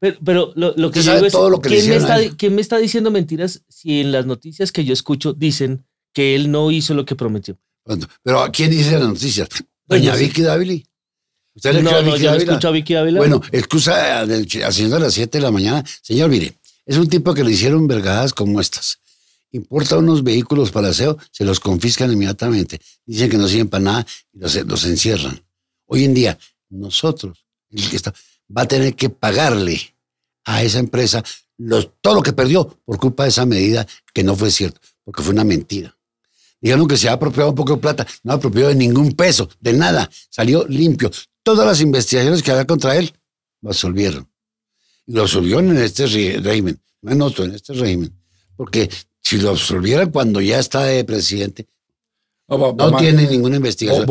Pero, lo, que yo digo es, todo lo que ¿quién, me está, me está diciendo mentiras si en las noticias que yo escucho dicen que él no hizo lo que prometió? Pero ¿a quién dice las noticias? Doña Vicky Dávili no, no, a Vicky Ávila. Bueno, excusa haciendo a las 7 de la mañana. Señor, mire, es un tipo que le hicieron vergadas como estas. Importa unos vehículos para aseo, se los confiscan inmediatamente. Dicen que no sirven para nada y los, encierran. Hoy en día, nosotros, el que está, va a tener que pagarle a esa empresa todo lo que perdió por culpa de esa medida que no fue cierto, porque fue una mentira. Dijeron que se ha apropiado un poco de plata, no ha apropiado de ningún peso, de nada, salió limpio todas las investigaciones que había contra él, lo absolvieron. lo absolvieron en este régimen, en este régimen. Porque si lo absolvieran cuando ya está de presidente, no tiene ninguna investigación.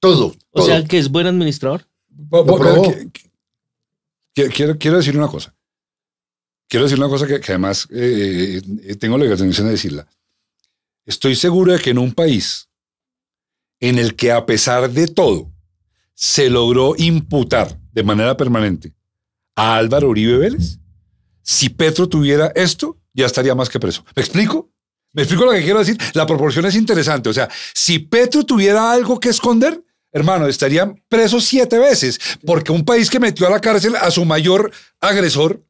todo, O sea, que es buen administrador. Quiero, quiero decir una cosa. Quiero decir una cosa que, además eh, eh, tengo la intención de decirla. Estoy seguro de que en un país en el que a pesar de todo, se logró imputar de manera permanente a Álvaro Uribe Vélez, si Petro tuviera esto, ya estaría más que preso. ¿Me explico? ¿Me explico lo que quiero decir? La proporción es interesante. O sea, si Petro tuviera algo que esconder, hermano, estaría preso siete veces, porque un país que metió a la cárcel a su mayor agresor.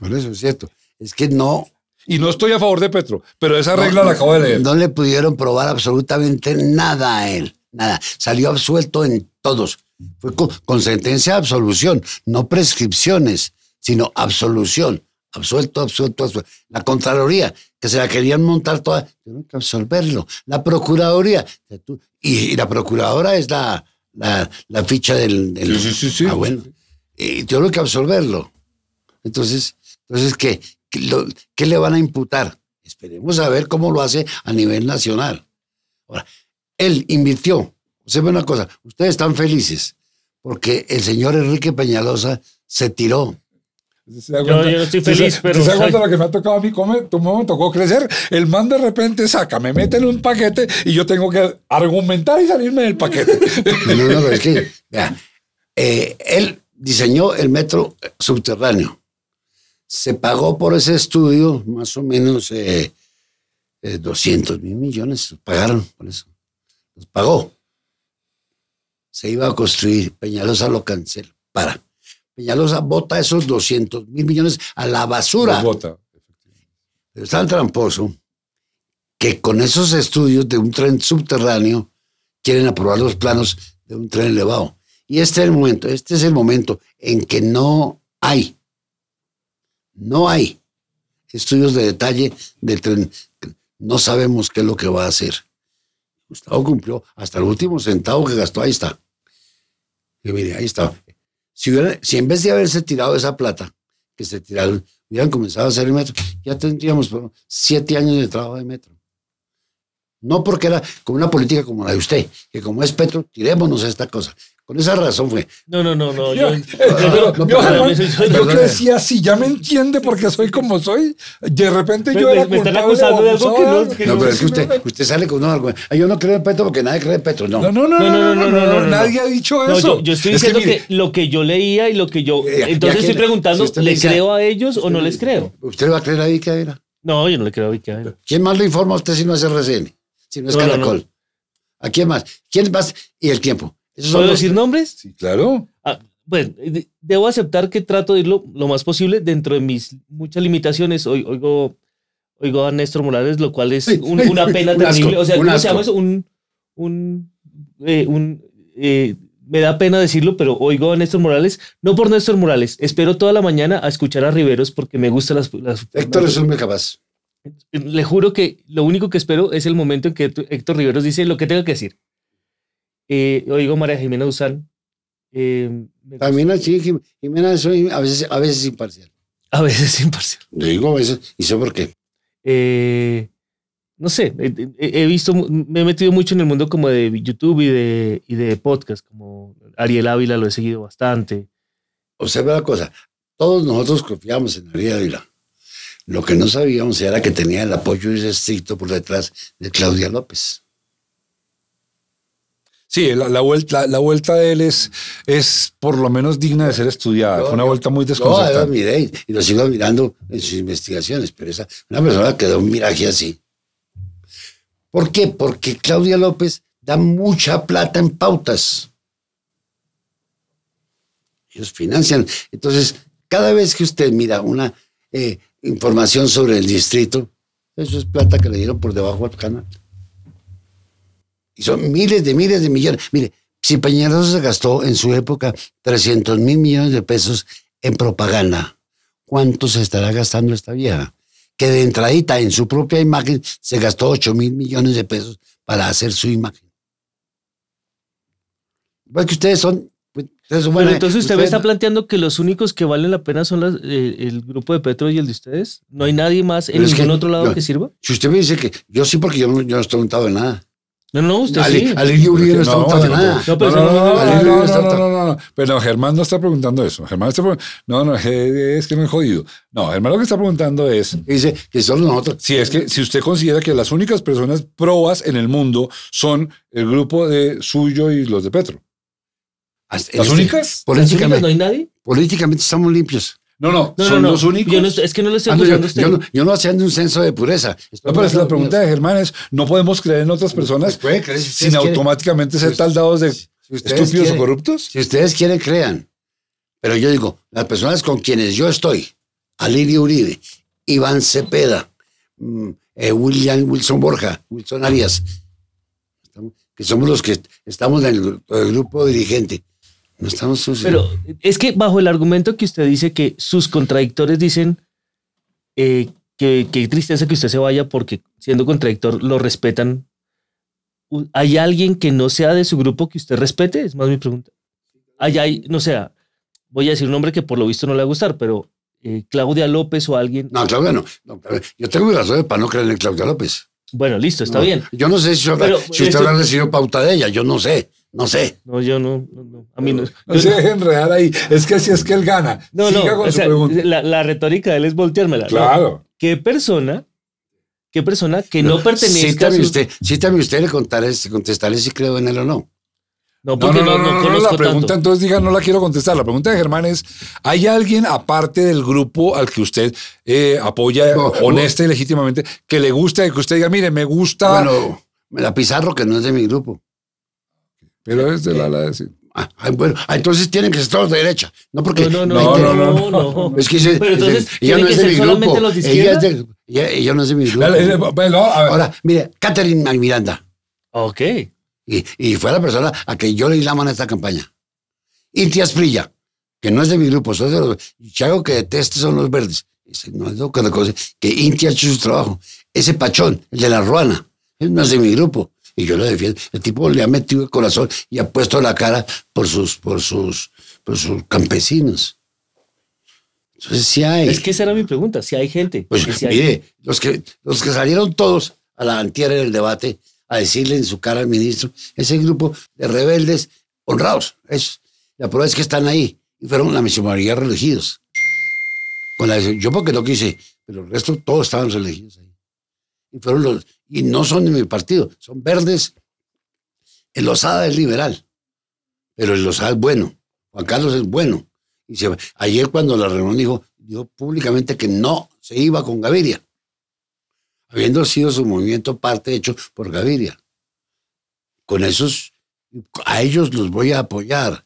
Por eso es cierto. Es que no. Y no estoy a favor de Petro, pero esa regla la acabo de leer. No le pudieron probar absolutamente nada a él nada. Salió absuelto en todos. Fue con, sentencia de absolución, no prescripciones, sino absolución. Absuelto, absuelto, absuelto. La Contraloría, que se la querían montar toda, tuvieron que absolverlo. La Procuraduría, y, la Procuradora es la, ficha del. Ah, y que absolverlo. Entonces, entonces ¿qué, ¿qué le van a imputar? Esperemos a ver cómo lo hace a nivel nacional. Ahora, él invirtió. Se ve una cosa, ustedes están felices porque el señor Enrique Peñalosa se tiró. yo, yo, estoy feliz, ¿Se, pero... ¿Se, de lo que me ha tocado a mí? comer? ¿Cómo me tocó crecer? El man de repente saca, me mete en un paquete y yo tengo que argumentar y salirme del paquete. No, no, pero es que, vea, eh, él diseñó el metro subterráneo. Se pagó por ese estudio más o menos 200 eh, eh, mil millones, pagaron por eso pagó. Se iba a construir. Peñalosa lo cancela. Para. Peñalosa vota esos 200 mil millones a la basura. Bota. Pero es tan tramposo que con esos estudios de un tren subterráneo quieren aprobar los planos de un tren elevado. Y este es el momento, este es el momento en que no hay, no hay estudios de detalle del tren. No sabemos qué es lo que va a hacer. Gustavo cumplió hasta el último centavo que gastó, ahí está. Y mire, ahí está. Si, si en vez de haberse tirado esa plata que se tiraron, hubieran comenzado a hacer el metro, ya tendríamos siete años de trabajo de metro. No porque era con una política como la de usted, que como es Petro, tirémonos a esta cosa. Con esa razón fue. No, no, no, no. Yo, decía, no, si ya me entiende porque soy como soy, de repente yo era me, están acusando de algo que no. no, pero es que usted, usted sale con algo. Yo no creo en Petro porque nadie cree en Petro, no. No, no, no, no, no, no, nadie ha dicho eso. Yo, estoy diciendo que, lo que yo leía y lo que yo. entonces estoy preguntando, ¿le creo a ellos o no les creo? ¿Usted va a creer a Vicaera? No, yo no le creo a Vicaera. ¿Quién más le informa a usted si no es RCN? Si no es Caracol. ¿A quién más? ¿Quién más? Y el tiempo. ¿Puedo decir nombres? Sí, claro. bueno, ah, pues, debo aceptar que trato de irlo lo más posible dentro de mis muchas limitaciones. Hoy, oigo, a Néstor Morales, lo cual es una pena terrible. o sea, ¿cómo se llama Un. Eh, eh, me da pena decirlo, pero oigo a Néstor Morales, no por Néstor Morales, espero toda la mañana a escuchar a Riveros porque me gustan las... Héctor es un capaz. Le juro que lo único que espero es el momento en que Héctor Riveros dice lo que tenga que decir. Eh, oigo María Jimena Usán. Eh, También así, Jimena, soy a veces, a veces imparcial. (laughs) A veces imparcial. digo a veces, y sé por qué. Eh, no sé, he, visto, me he metido mucho en el mundo como de YouTube y de, de podcast, como Ariel Ávila lo he seguido bastante. Observa la cosa, todos nosotros confiamos en Ariel Ávila. Lo que no sabíamos era que tenía el apoyo estricto por detrás de Claudia López. Sí, la, vuelta, la, vuelta de él es, es por lo menos digna de ser estudiada. Fue una vuelta muy desconcertante. No, la miré y lo sigo mirando en sus investigaciones, pero esa, una persona que da un miraje así. ¿Por qué? Porque Claudia López da mucha plata en pautas. Ellos financian. Entonces, cada vez que usted mira una eh, información sobre el distrito, eso es plata que le dieron por debajo al canal. Y son miles de miles de millones. Mire, si Peñalosa se gastó en su época 300 mil millones de pesos en propaganda, ¿cuánto se estará gastando esta vieja? Que de entradita en su propia imagen se gastó 8 mil millones de pesos para hacer su imagen. que ustedes son pues, entonces, entonces usted, me está planteando que los únicos que valen la pena son eh, el grupo de Petro y el de ustedes. ¿No hay nadie más en ningún otro lado que sirva? Si usted me dice que yo sí, porque yo no, yo no estoy preguntado de nada. No, no, usted sí. Uribe no está no, No, pero no, no, no, Pero Germán no está preguntando eso. Germán está No, no, es que me he jodido. No, Germán lo que está preguntando es... Dice que solo nosotros... Si es que si usted considera que las únicas personas probas en el mundo son el grupo de suyo y los de Petro. ¿Las, únicas? Políticamente, no hay nadie? Políticamente estamos limpios. No, no, son los únicos. Yo es que no les estoy yo, no, haciendo un censo de pureza. la pregunta de Germán es, ¿no podemos creer en otras pues, personas pues, sin automáticamente ser pues, taldados de estúpidos o corruptos? Si ustedes quieren, crean. Pero yo digo, las personas con quienes yo estoy, Alirio Uribe, Iván Cepeda, mm, eh, William Wilson Borja, Wilson Arias, que somos los que estamos en el grupo dirigente, estamos Pero es que bajo el argumento que usted dice que sus contradictores dicen eh, que qué tristeza que usted se vaya porque siendo contradictor lo respetan. ¿Hay alguien que no sea de su grupo que usted respete? Es más mi pregunta. Hay, no sé voy a decir un nombre que por lo visto no le va a gustar, pero eh, Claudia López o alguien. No, Claudia no. yo tengo razón para no creer en Claudia López. Bueno, listo, está bien. Yo no sé si, usted, habrá recibido pauta de ella, yo no sé. No sé. No, yo no. A mí no. no se dejen enredar ahí. Es que si es que él gana. No, no. La, retórica de él es volteármela. Claro. ¿Qué persona? ¿Qué persona que no, pertenece a su... usted, cítame usted le contaré, si creo en él o no. No, porque no, no, no, la pregunta entonces diga, no la quiero contestar. La pregunta de Germán es, ¿hay alguien aparte del grupo al que usted eh, apoya honesta y legítimamente que le guste y que usted diga, mire, me gusta... Bueno, la Pizarro que no es de mi grupo. Pero es de la ala eh, Ah, bueno, ah, entonces tienen que ser todos de derecha. No, porque. No, no, no. no, Es que es Pero entonces, ella no es de mi grupo. ella, pues, no es de mi grupo. Ahora, mire, Catherine Miranda. Ok. Y, y, fue la persona a que yo le di la mano a esta campaña. Intias Frilla, que no es de mi grupo, soy de los. Chago que deteste son los verdes. No es lo que que Inti ha hecho su trabajo. Ese pachón, el de la ruana, no es de mi grupo y yo lo defiendo. El tipo le ha metido el corazón y ha puesto la cara por sus, por sus, por sus campesinos. Entonces si hay. Es que esa era mi pregunta, si hay gente. Pues mire, Los, que, los que salieron todos a la antiera en el debate a decirle en su cara al ministro, ese grupo de rebeldes honrados, es La prueba es que están ahí y fueron la mayoría reelegidos. Con yo porque no quise, pero el resto todos estaban religiosos ahí y fueron y no son de mi partido, son verdes. El Lozada es liberal, pero el Lozada es bueno, Juan Carlos es bueno. ayer cuando la reunión dijo, dijo públicamente que no se iba con Gaviria, habiendo sido su movimiento parte hecho por Gaviria. Con esos, a ellos los voy a apoyar.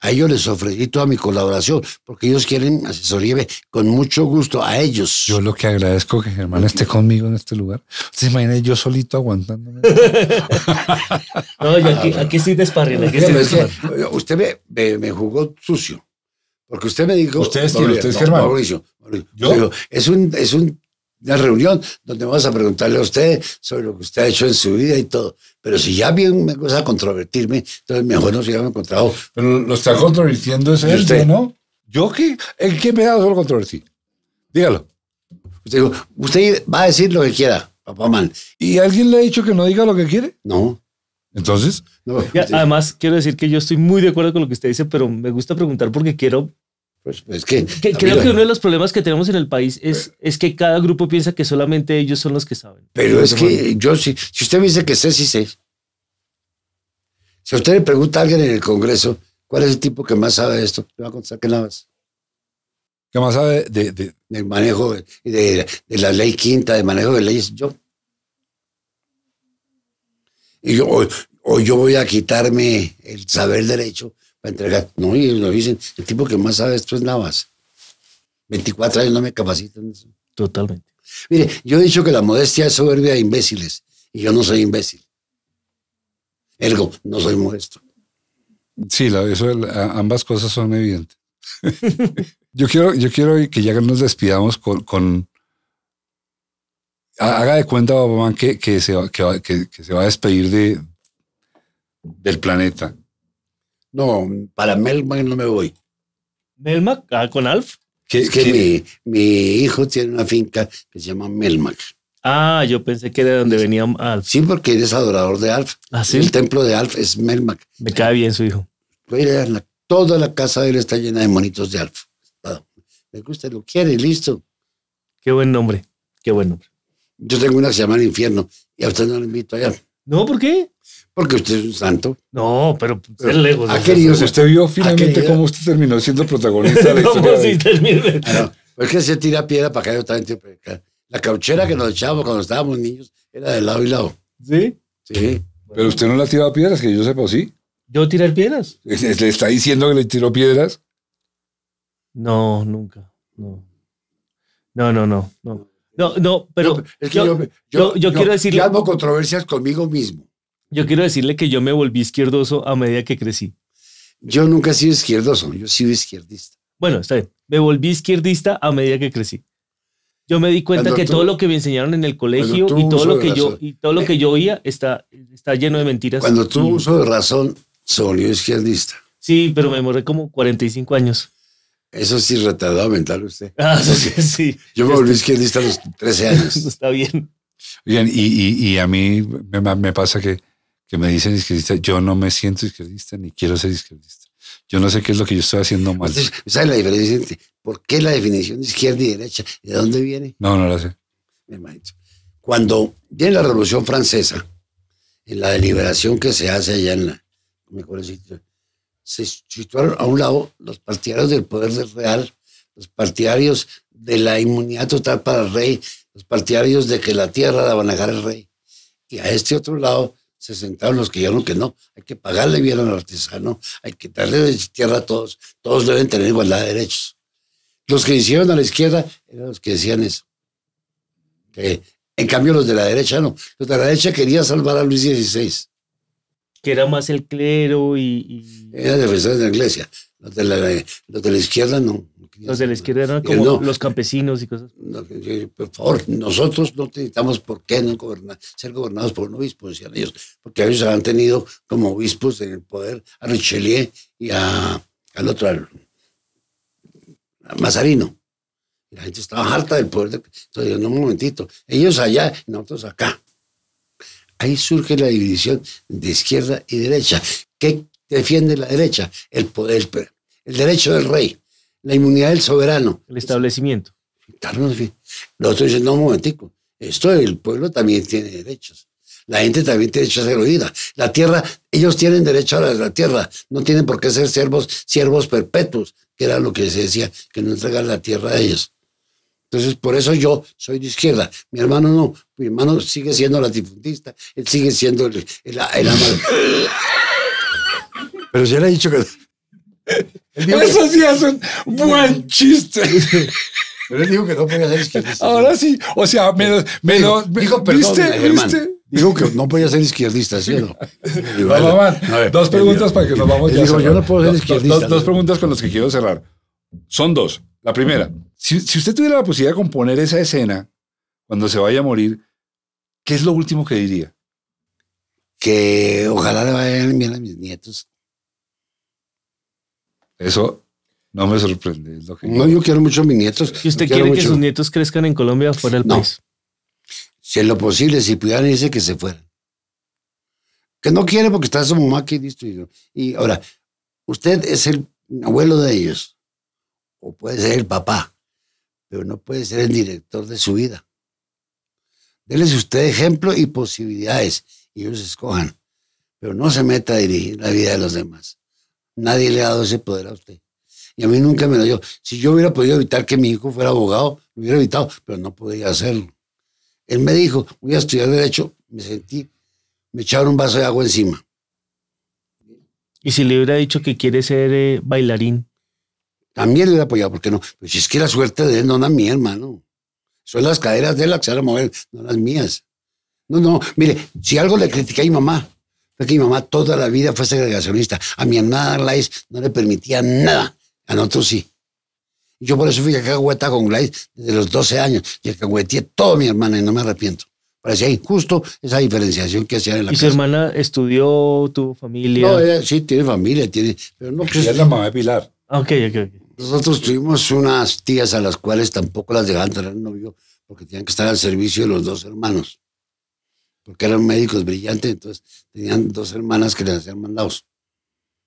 A ellos les ofrecí toda mi colaboración, porque ellos quieren asesoría con mucho gusto a ellos. Yo lo que agradezco que Germán esté conmigo en este lugar. ¿Se imagina yo solito aguantándome? (laughs) no, yo aquí, sí estoy usted me, jugó sucio, porque usted me dijo... Usted es, es Germán. ¿Yo? es, un, es una reunión donde vamos a preguntarle a usted sobre lo que usted ha hecho en su vida y todo. Pero si ya bien me gusta controvertirme, entonces mejor no se me encontrado. Pero lo está controvirtiendo ese él, ¿no? ¿Yo qué? ¿En qué dado solo controvertir? Dígalo. Usted, va a decir lo que quiera, papá mal. ¿Y alguien le ha dicho que no diga lo que quiere? No. Entonces. además, quiero decir que yo estoy muy de acuerdo con lo que usted dice, pero me gusta preguntar porque quiero pues, que, creo que uno de los problemas que tenemos en el país es, que cada grupo piensa que solamente ellos son los que saben. Pero es que yo si, si usted me dice que sé, sí sé. Si usted le pregunta a alguien en el Congreso, ¿cuál es el tipo que más sabe de esto? va a contestar que nada más. ¿Qué más sabe de, de, del manejo de, la ley quinta, de manejo de leyes? Yo. Y yo, o yo voy a quitarme el saber derecho entregar. No, y nos dicen, el tipo que más sabe esto es Navas. 24 años no me capacitan Totalmente. Mire, yo he dicho que la modestia es soberbia de imbéciles, y yo no soy imbécil. Ergo, no soy modesto. Sí, eso, ambas cosas son evidentes. (laughs) yo, quiero, yo quiero que ya nos despidamos con, haga de cuenta, que, que, se va, que, se va a despedir de, del planeta. No, para Melmac no me voy. ¿Melmac? Ah, ¿Con Alf? Que, que mi, hijo tiene una finca que se llama Melmac. Ah, yo pensé que era donde venía Alf. Sí, porque eres adorador de Alf. ¿Ah, El templo de Alf es Melmac. Me cae bien su hijo. Toda la casa de él está llena de monitos de Alf. Me gusta, lo quiere, listo. Qué buen nombre, qué buen nombre. Yo tengo una que se llama Infierno y a usted no lo invito allá. ¿No? ¿Por qué? Porque usted es un santo. No, pero, pues, es lejos. Ha querido. Usted vio finalmente cómo usted terminó siendo protagonista de la (laughs) pues, historia. ¿Cómo sí termina? Ah, es pues que se tira piedra para caer otra gente. La cauchera que nos echábamos cuando estábamos niños era de lado y lado. ¿Sí? Sí. Pero usted no le ha tirado piedras, que yo sepa, ¿sí? ¿Yo tirar piedras? ¿Le está diciendo que le tiró piedras? No, nunca. No. No, no, no. No, pero. yo, yo, quiero decirle. Yo hago controversias conmigo mismo. Yo quiero decirle que yo me volví izquierdoso a medida que crecí. Yo nunca he sido izquierdoso, yo he sido izquierdista. Bueno, está bien. Me volví izquierdista a medida que crecí. Yo me di cuenta que todo lo que me enseñaron en el colegio y todo lo eh, que yo y todo lo que oía está, está lleno de mentiras. Cuando tuvo uso de razón, se volvió izquierdista. Sí, pero me demoré como 45 años. Eso sí, retardado mental usted. (laughs) Ah, sí, sí. Yo me volví este- izquierdista a los 13 años. (laughs) Está bien. Bien, y, a mí me, pasa que que me dicen izquierdista, yo no me siento izquierdista ni quiero ser izquierdista. Yo no sé qué es lo que yo estoy haciendo mal. ¿Sabes la diferencia? ¿Por qué la definición de izquierda y derecha? ¿De dónde viene? No, no la sé. Cuando viene la Revolución Francesa, en la deliberación que se hace allá en la... Me se situaron a un lado los partidarios del poder real, los partidarios de la inmunidad total para el rey, los partidarios de que la tierra la van a dejar el rey. Y a este otro lado se sentaron los que dijeron que no, hay que pagarle bien al artesano, hay que darle tierra a todos, todos deben tener igualdad de derechos. Los que hicieron a la izquierda eran los que decían eso. en cambio los de la derecha no, los de la derecha querían salvar a Luis XVI. Que era más el clero y... y... Era defensores de la iglesia, los de la izquierda no. Los de la izquierda eran como los campesinos y cosas. por favor, nosotros no necesitamos por qué no ser gobernados por un obispo, decían ellos, porque ellos han tenido como obispos en el poder a Richelieu y al otro, al, a Mazarino. La gente estaba harta del poder. entonces, un momentito, ellos allá nosotros acá. Ahí surge la división de izquierda y derecha. ¿Qué defiende la derecha? El poder, el derecho del rey la inmunidad del soberano. El establecimiento. Los otros dicen, no, un momentico, esto el pueblo también tiene derechos. La gente también tiene derecho a ser oída. La tierra, ellos tienen derecho a la, tierra, no tienen por qué ser siervos, siervos perpetuos, que era lo que se decía, que no entregan la tierra a ellos. Entonces, por eso yo soy de izquierda. Mi hermano no, mi hermano sigue siendo latifundista, él sigue siendo el, amado. Pero si él ha dicho que esos días son buen chiste. (laughs) Pero él dijo que no podía ser izquierdista. Ahora sí. O sea, me, lo, dijo, dijo, que no podía ser izquierdista, ¿sí o no? (laughs) dos preguntas para que nos vamos ya. Dijo, yo no puedo ser izquierdista. Dos, preguntas con las que quiero cerrar. Son dos. La primera, si, si usted tuviera la posibilidad de componer esa escena cuando se vaya a morir, ¿qué es lo último que diría? Que ojalá le vayan bien a mis nietos. Eso no me sorprende. no, yo quiero mucho a mis nietos. ¿Y usted quiere que sus nietos crezcan en Colombia fuera del país? Si es lo posible, si pudieran dice que se fueran. Que no quiere porque está su mamá aquí listo. Y ahora, usted es el abuelo de ellos, o puede ser el papá, pero no puede ser el director de su vida. Deles usted ejemplo y posibilidades, y ellos escojan, pero no se meta a dirigir la vida de los demás. Nadie le ha dado ese poder a usted. Y a mí nunca me lo dio. Si yo hubiera podido evitar que mi hijo fuera abogado, lo hubiera evitado, pero no podía hacerlo. Él me dijo, voy a estudiar derecho, me sentí, me echaron un vaso de agua encima. ¿Y si le hubiera dicho que quiere ser eh, bailarín? También le hubiera apoyado, porque no? Pues es que la suerte de él no a mi hermano. Son las caderas de él las que se van a mover, no las mías. No, no, mire, si algo le critica a mi mamá, que mi mamá toda la vida fue segregacionista. A mi hermana Gladys no le permitía nada. A nosotros sí. Yo por eso fui a cagüeta con Gladys desde los 12 años. Y cagüeteé todo mi hermana y no me arrepiento. Parecía injusto esa diferenciación que hacían en la ¿Y su hermana estudió, tuvo familia? No, sí, tiene familia, tiene. Pero es la mamá de Pilar. ok, ok, Nosotros tuvimos unas tías a las cuales tampoco las dejaban tener novio porque tenían que estar al servicio de los dos hermanos porque eran médicos brillantes, entonces tenían dos hermanas que les hacían mandados.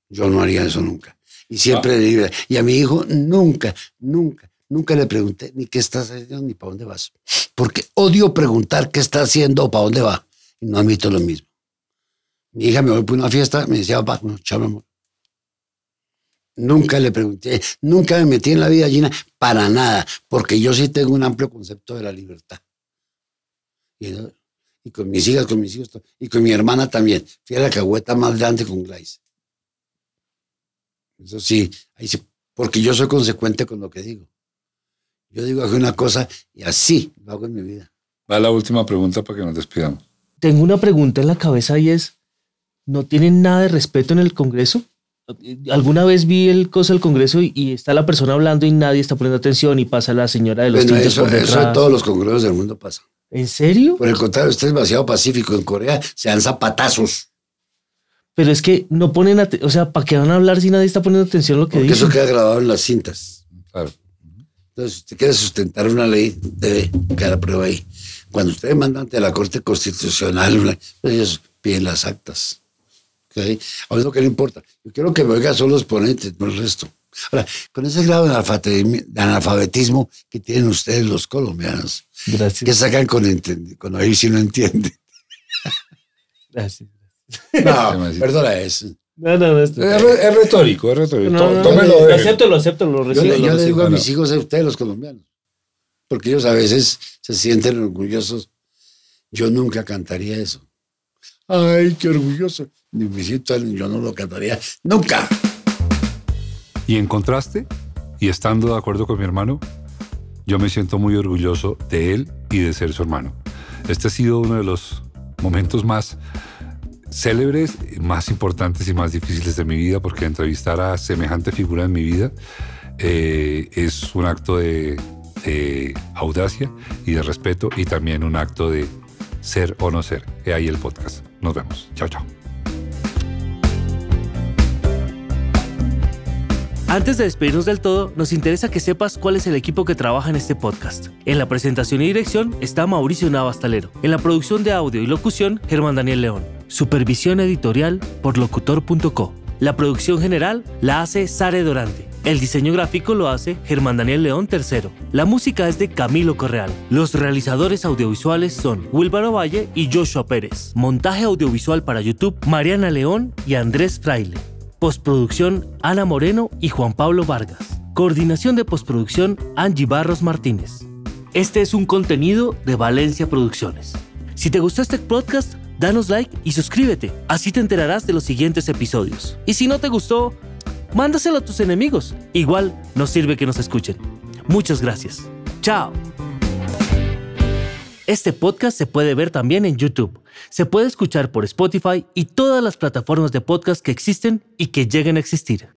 Yo no haría eso nunca. Y siempre libre. Y a mi hijo nunca, nunca, nunca le pregunté ni qué estás haciendo ni para dónde vas. Porque odio preguntar qué está haciendo o para dónde va. Y no admito lo mismo. Mi hija me voy por una fiesta, me decía, papá, no, chao, Nunca le pregunté, nunca me metí en la vida llena para nada, porque yo sí tengo un amplio concepto de la libertad. Y y con mis hijas, con mis hijos, y con mi hermana también. Fui a la cagüeta más grande con Glace. Eso sí, ahí sí, porque yo soy consecuente con lo que digo. Yo digo hago una cosa y así lo hago en mi vida. Va la última pregunta para que nos despidamos. Tengo una pregunta en la cabeza y es, ¿no tienen nada de respeto en el Congreso? Alguna vez vi el cosa del Congreso y, está la persona hablando y nadie está poniendo atención y pasa la señora de los bueno, Eso en todos los congresos del mundo pasa. ¿En serio? Por el contrario, usted es demasiado pacífico. En Corea se dan zapatazos. Pero es que no ponen O sea, ¿para qué van a hablar si nadie está poniendo atención a lo que Porque Eso queda grabado en las cintas. Claro. Entonces, si usted quiere sustentar una ley, debe quedar a prueba ahí. Cuando usted manda ante la Corte Constitucional, ellos piden las actas. ¿Okay? A mí lo que le importa. Yo quiero que me oigan son los ponentes, no el resto. Ahora, con ese grado de analfabetismo que tienen ustedes los colombianos, Gracias. que sacan con, con oír si no entienden. Gracias. No, (laughs) perdona eso. No, es, retórico, es retórico. No, Tómelo, lo acepto, lo acepto, lo recibo. Yo le, digo a mis hijos, a ustedes los colombianos, porque ellos a veces se sienten orgullosos. Yo nunca cantaría eso. Ay, qué orgulloso. Ni me siento, yo no lo cantaría nunca. Y en contraste, y estando de acuerdo con mi hermano, yo me siento muy orgulloso de él y de ser su hermano. Este ha sido uno de los momentos más célebres, más importantes y más difíciles de mi vida, porque entrevistar a semejante figura en mi vida eh, es un acto de, de, audacia y de respeto y también un acto de ser o no ser. He ahí el podcast. Nos vemos. Chao, chao. Antes de despedirnos del todo, nos interesa que sepas cuál es el equipo que trabaja en este podcast. En la presentación y dirección está Mauricio Navastalero. En la producción de audio y locución, Germán Daniel León. Supervisión editorial por locutor.co. La producción general la hace Sare Dorante. El diseño gráfico lo hace Germán Daniel León III. La música es de Camilo Correal. Los realizadores audiovisuales son Wilbaro Valle y Joshua Pérez. Montaje audiovisual para YouTube, Mariana León y Andrés Fraile. Postproducción Ana Moreno y Juan Pablo Vargas. Coordinación de postproducción Angie Barros Martínez. Este es un contenido de Valencia Producciones. Si te gustó este podcast, danos like y suscríbete. Así te enterarás de los siguientes episodios. Y si no te gustó, mándaselo a tus enemigos. Igual nos sirve que nos escuchen. Muchas gracias. Chao. Este podcast se puede ver también en YouTube. Se puede escuchar por Spotify y todas las plataformas de podcast que existen y que lleguen a existir.